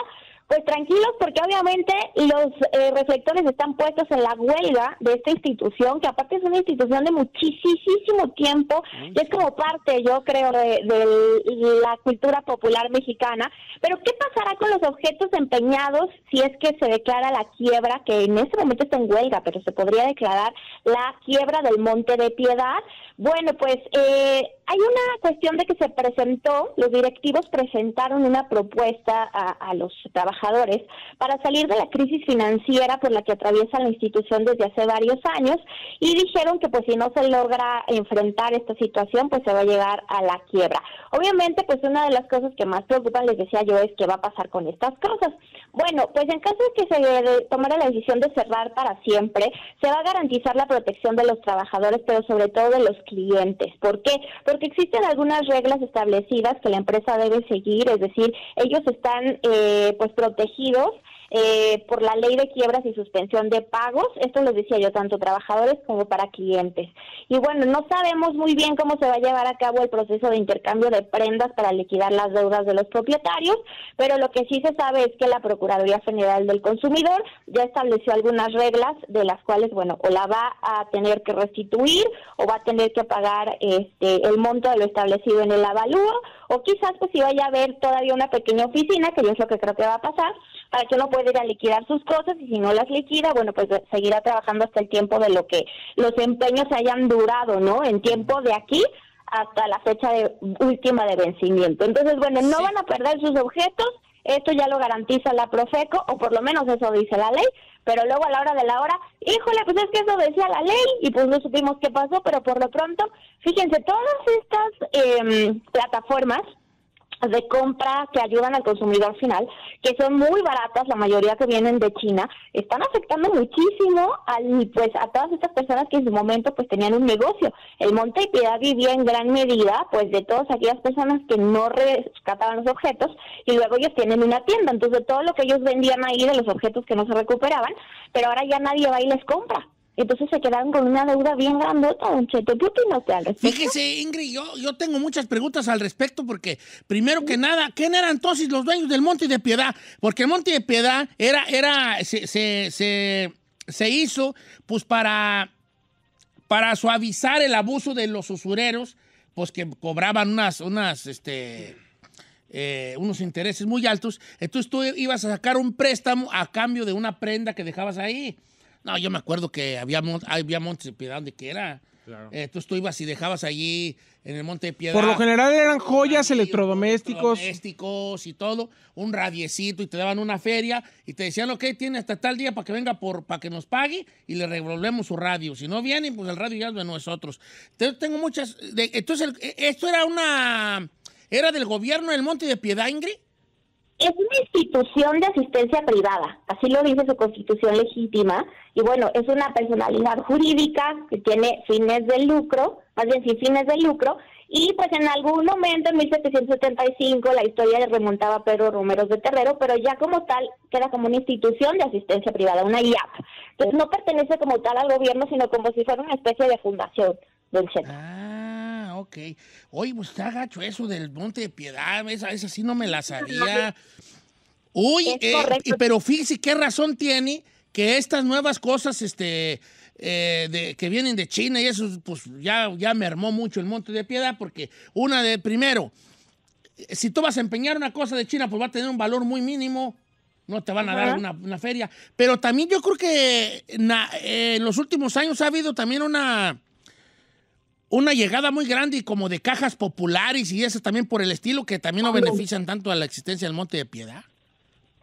pues tranquilos porque obviamente los eh, reflectores están puestos en la huelga de esta institución, que aparte es una institución de muchísimo tiempo, y es como parte, yo creo, de, de, la cultura popular mexicana. Pero ¿qué pasará con los objetos empeñados si es que se declara la quiebra, que en este momento está en huelga, pero se podría declarar la quiebra del Monte de Piedad? Bueno, pues eh, hay una cuestión de que se presentó, los directivos presentaron una propuesta a, los trabajadores para salir de la crisis financiera por la que atraviesa la institución desde hace varios años y dijeron que pues si no se logra enfrentar esta situación pues se va a llegar a la quiebra. Obviamente pues una de las cosas que más preocupan les decía yo es qué va a pasar con estas cosas. Bueno, pues en caso de que se eh, tomara la decisión de cerrar para siempre, se va a garantizar la protección de los trabajadores pero sobre todo de los clientes. ¿Por qué? Porque existen algunas reglas establecidas que la empresa debe seguir, es decir, ellos están eh, pues protegidos eh, por la ley de quiebras y suspensión de pagos. Esto les decía yo, tanto trabajadores como para clientes. Y bueno, no sabemos muy bien cómo se va a llevar a cabo el proceso de intercambio de prendas para liquidar las deudas de los propietarios, pero lo que sí se sabe es que la Procuraduría General del Consumidor ya estableció algunas reglas de las cuales, bueno, o la va a tener que restituir o va a tener que pagar este, el monto de lo establecido en el avalúo o quizás pues si vaya a haber todavía una pequeña oficina, que yo es lo que creo que va a pasar, para que uno pueda ir a liquidar sus cosas y si no las liquida, bueno, pues eh, seguirá trabajando hasta el tiempo de lo que los empeños hayan durado, ¿no? En tiempo de aquí hasta la fecha de, última de vencimiento. Entonces, bueno, no van a perder sus objetos, esto ya lo garantiza la Profeco, o por lo menos eso dice la ley, pero luego a la hora de la hora, híjole, pues es que eso decía la ley y pues no supimos qué pasó, pero por lo pronto, fíjense, todas estas em, plataformas de compra que ayudan al consumidor final, que son muy baratas, la mayoría que vienen de China, están afectando muchísimo al, pues, a todas estas personas que en su momento pues tenían un negocio. El Monte de Piedad vivía en gran medida pues de todas aquellas personas que no rescataban los objetos y luego ellos tienen una tienda, entonces todo lo que ellos vendían ahí de los objetos que no se recuperaban, pero ahora ya nadie va y les compra. Entonces se quedaron con una deuda bien grandota, un Cheto. ¿Qué Fíjese, Ingrid, yo, tengo muchas preguntas al respecto porque, primero que nada, ¿quién eran entonces los dueños del Monte de Piedad? Porque el Monte de Piedad era, era, se, se, se, hizo pues para, para suavizar el abuso de los usureros, pues que cobraban unas, unas, este... Eh, unos intereses muy altos, entonces tú ibas a sacar un préstamo a cambio de una prenda que dejabas ahí. No, yo me acuerdo que había, había montes de piedad donde que era. Claro. Eh, tú ibas y dejabas allí en el monte de piedad. Por lo general eran joyas, electrodomésticos. Electrodomésticos y todo. Un radiecito y te daban una feria y te decían, ok, tiene hasta tal día para que venga, por, para que nos pague y le revolvemos su radio. Si no viene, pues el radio ya es de nosotros. Entonces tengo muchas... entonces e, esto era una... ¿Era del gobierno del monte de piedad, Ingrid? es una institución de asistencia privada, así lo dice su constitución legítima, y bueno, es una personalidad jurídica que tiene fines de lucro, más bien sin fines de lucro, y pues en algún momento, en 1775, la historia le remontaba a Pedro Romero de Terrero, pero ya como tal queda como una institución de asistencia privada, una IAP. Entonces no pertenece como tal al gobierno, sino como si fuera una especie de fundación, del Cheto. Ah, ok. Oye, pues está gacho eso del Monte de Piedad, esa, esa sí no me la sabía. Uy, eh, pero fíjese qué razón tiene que estas nuevas cosas este, eh, que vienen de China y eso, pues ya, ya armó mucho el Monte de Piedad, porque una de, primero, si tú vas a empeñar una cosa de China, pues va a tener un valor muy mínimo, no te van a dar una, feria. Pero también yo creo que eh, en los últimos años ha habido también una una llegada muy grande y como de cajas populares y eso también por el estilo que también no benefician tanto a la existencia del Monte de Piedad.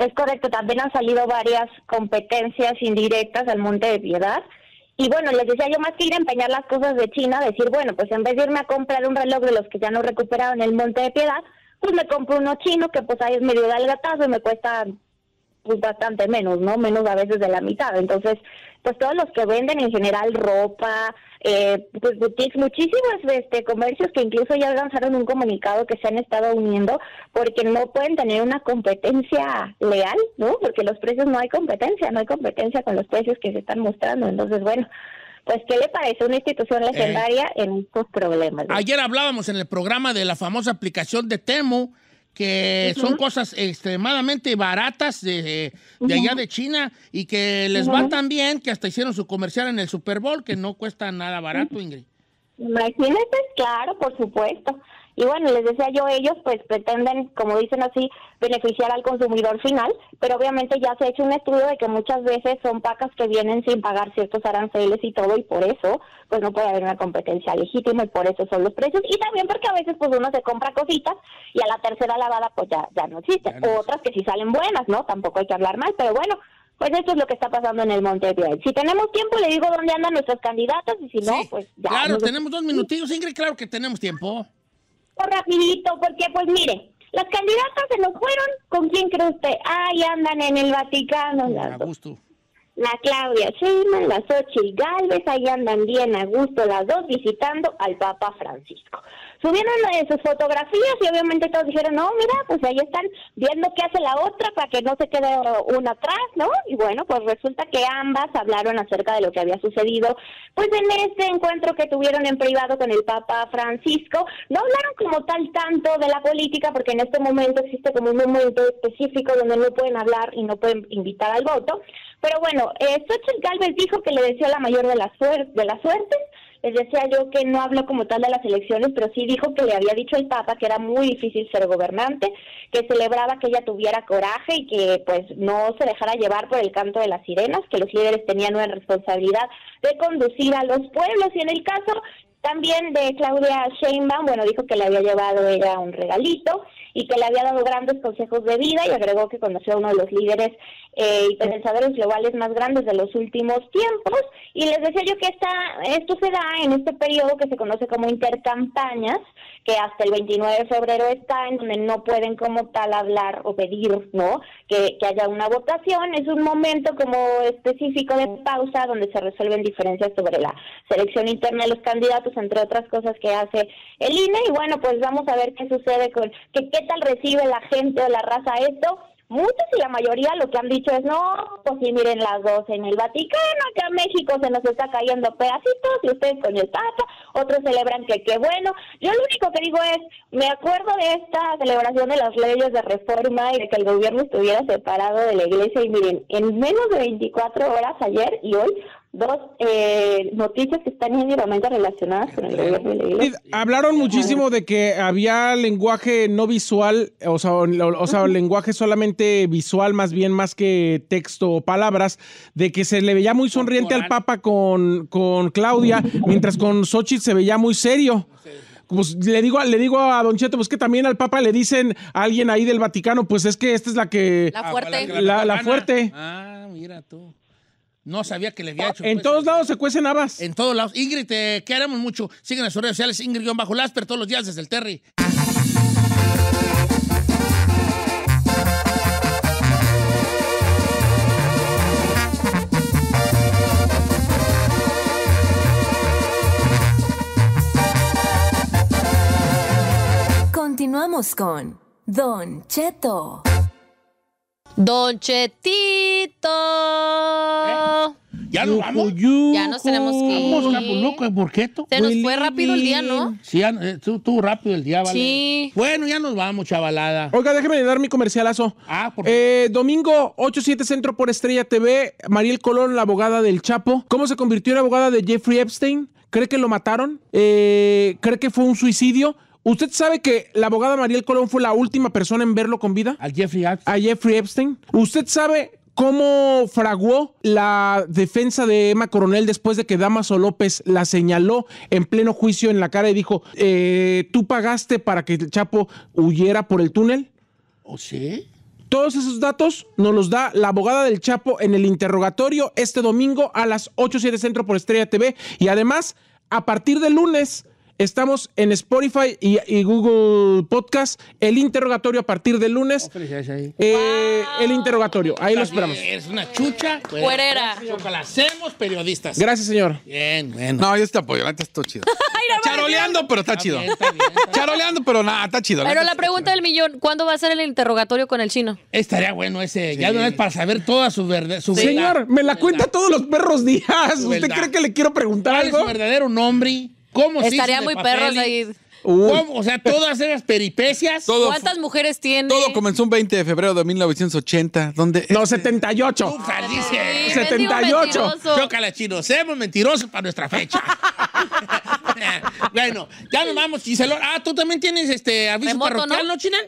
Es correcto, también han salido varias competencias indirectas al Monte de Piedad. Y bueno, les decía yo más que ir a empeñar las cosas de China, decir, bueno, pues en vez de irme a comprar un reloj de los que ya no recuperaron el Monte de Piedad, pues me compro uno chino que pues ahí es medio del gatazo y me cuesta pues bastante menos, ¿no? Menos a veces de la mitad. Entonces, pues todos los que venden en general ropa, eh, pues boutiques, muchísimos este, comercios que incluso ya lanzaron un comunicado que se han estado uniendo porque no pueden tener una competencia leal, ¿no? Porque los precios no hay competencia, no hay competencia con los precios que se están mostrando. Entonces, bueno, pues ¿qué le parece una institución legendaria eh. en estos problemas? Ayer hablábamos en el programa de la famosa aplicación de Temo que son cosas extremadamente baratas de, allá de China y que les va tan bien que hasta hicieron su comercial en el Super Bowl, que no cuesta nada barato, Ingrid. Imagínate, claro, por supuesto. Y bueno, les decía yo, ellos pues pretenden, como dicen así, beneficiar al consumidor final, pero obviamente ya se ha hecho un estudio de que muchas veces son pacas que vienen sin pagar ciertos aranceles y todo, y por eso pues no puede haber una competencia legítima y por eso son los precios. Y también porque a veces pues uno se compra cositas y a la tercera lavada pues ya, ya no existen. o Otras que sí salen buenas, ¿no? Tampoco hay que hablar mal, pero bueno, pues esto es lo que está pasando en el Monte Si tenemos tiempo, le digo dónde andan nuestros candidatos y si no, pues ya. Claro, tenemos dos minutitos Ingrid, claro que tenemos tiempo rapidito, porque pues mire, las candidatas se nos fueron, ¿con quién cree usted? Ahí andan en el Vaticano. a La Claudia las la Xochitl Galvez, ahí andan bien a gusto las dos visitando al Papa Francisco. Subieron eh, sus fotografías y obviamente todos dijeron, no, mira, pues ahí están viendo qué hace la otra para que no se quede una atrás, ¿no? Y bueno, pues resulta que ambas hablaron acerca de lo que había sucedido, pues en este encuentro que tuvieron en privado con el Papa Francisco. No hablaron como tal tanto de la política, porque en este momento existe como un momento específico donde no pueden hablar y no pueden invitar al voto. Pero bueno, eh, Galvez dijo que le deseó la mayor de las, de las suertes les decía yo que no habló como tal de las elecciones, pero sí dijo que le había dicho el Papa que era muy difícil ser gobernante, que celebraba que ella tuviera coraje y que pues no se dejara llevar por el canto de las sirenas, que los líderes tenían una responsabilidad de conducir a los pueblos y en el caso también de Claudia Sheinbaum, bueno, dijo que le había llevado era un regalito y que le había dado grandes consejos de vida y agregó que conoció a uno de los líderes eh, y pensadores globales más grandes de los últimos tiempos. Y les decía yo que esta, esto se da en este periodo que se conoce como intercampañas, que hasta el 29 de febrero está, en donde no pueden como tal hablar o pedir, ¿no? Que, que haya una votación. Es un momento como específico de pausa donde se resuelven diferencias sobre la selección interna de los candidatos, entre otras cosas que hace el INE. Y bueno, pues vamos a ver qué sucede con, que, qué qué tal recibe la gente de la raza esto, muchos y la mayoría lo que han dicho es, no, pues sí, miren las dos, en el Vaticano, acá en México se nos está cayendo pedacitos, y ustedes con el Papa, otros celebran que qué bueno. Yo lo único que digo es, me acuerdo de esta celebración de las leyes de reforma y de que el gobierno estuviera separado de la iglesia, y miren, en menos de 24 horas ayer y hoy dos eh, noticias que están íntimamente relacionadas Hablaron muchísimo de que había lenguaje no visual, o sea, lenguaje solamente visual, más bien más que texto o palabras, de que se le veía muy sonriente al Papa con, con Claudia, mientras con Xochitl se veía muy serio. Pues le digo, le digo a Don Cheto, pues que también al Papa le dicen a alguien ahí del Vaticano, pues es que esta es la que... La fuerte. Ah, la, fuerte. Ah, mira tú. No sabía que le había ah, hecho. En pues, todos lados se cuecen habas. En todos lados. Ingrid, te eh, queremos mucho. siguen en sus redes sociales, Ingrid-Lasper, bajo todos los días desde el Terry. Continuamos con Don Cheto. Don Chetito. ¿Eh? ¿Ya nos vamos? Ya nos tenemos que ir. Vamos, ¿eh? Se nos fue rápido el día, ¿no? Sí, estuvo eh, rápido el día, ¿vale? Sí. Bueno, ya nos vamos, chavalada. Oiga, déjeme dar mi comercialazo. Ah, por eh, Domingo, 87 Centro por Estrella TV. Mariel Colón, la abogada del Chapo. ¿Cómo se convirtió en abogada de Jeffrey Epstein? ¿Cree que lo mataron? ¿Cree que fue un suicidio? ¿Usted sabe que la abogada Mariel Colón fue la última persona en verlo con vida? A Jeffrey Epstein. A ¿Usted sabe cómo fraguó la defensa de Emma Coronel después de que Damaso López la señaló en pleno juicio en la cara y dijo, eh, ¿tú pagaste para que el Chapo huyera por el túnel? ¿O sí? Todos esos datos nos los da la abogada del Chapo en el interrogatorio este domingo a las 8.07 Centro por Estrella TV y además a partir del lunes Estamos en Spotify y, Google Podcast. El interrogatorio a partir del lunes. Eh, el interrogatorio. Ahí lo esperamos. Es una chucha. Cuerera. la hacemos periodistas. Gracias, señor. Bien, bueno. No, yo te apoyo. antes está chido. Charoleando, pero está, chido. Charoleando, pero nada, está chido. Pero la pregunta del millón, ¿cuándo va a ser el interrogatorio con el chino? Estaría bueno ese. Ya no es para saber toda su verdad. señor, me la cuenta todos los perros días. ¿Usted cree que le quiero preguntar algo? es su verdadero nombre? ¿Cómo se Estaría muy perro ahí. ¿Cómo? O sea, todas esas peripecias. ¿Cuántas mujeres tiene? Todo comenzó un 20 de febrero de 1980. ¿Dónde? No, 78. Uf, 78. Chócala, chino. Seamos mentirosos para nuestra fecha. bueno, ya nos vamos, Ah, tú también tienes este aviso parroquial, ¿no, chinan?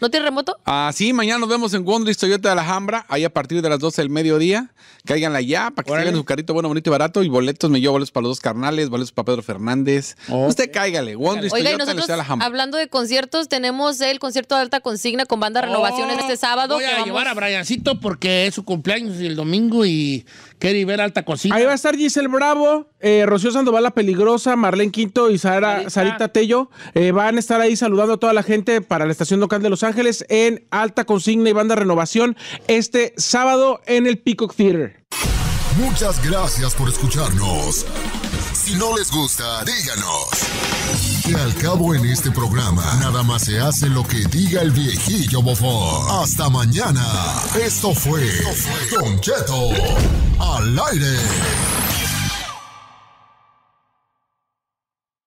¿No tiene remoto? Ah, sí, mañana nos vemos en Wondris, Toyota de Alhambra, ahí a partir de las 12 del mediodía. Cáiganla ya para que su carrito bueno, bonito y barato. Y boletos, me llevo boletos para los dos carnales, boletos para Pedro Fernández. Usted cáigale, Wondris, Toyota de Alhambra. Hablando de conciertos, tenemos el concierto de alta consigna con banda Renovaciones oh, este sábado. Voy a llevar a Briancito porque es su cumpleaños el domingo y quiere ver alta consigna. Ahí va a estar Giselle Bravo. Eh, Rocío Sandoval, La Peligrosa, Marlene Quinto y Sara, Sarita Tello eh, van a estar ahí saludando a toda la gente para la estación local de Los Ángeles en Alta Consigna y Banda Renovación este sábado en el Peacock Theater. Muchas gracias por escucharnos. Si no les gusta, díganos. Que al cabo en este programa, nada más se hace lo que diga el viejillo bofón. Hasta mañana. Esto fue, Esto fue Don Cheto al aire.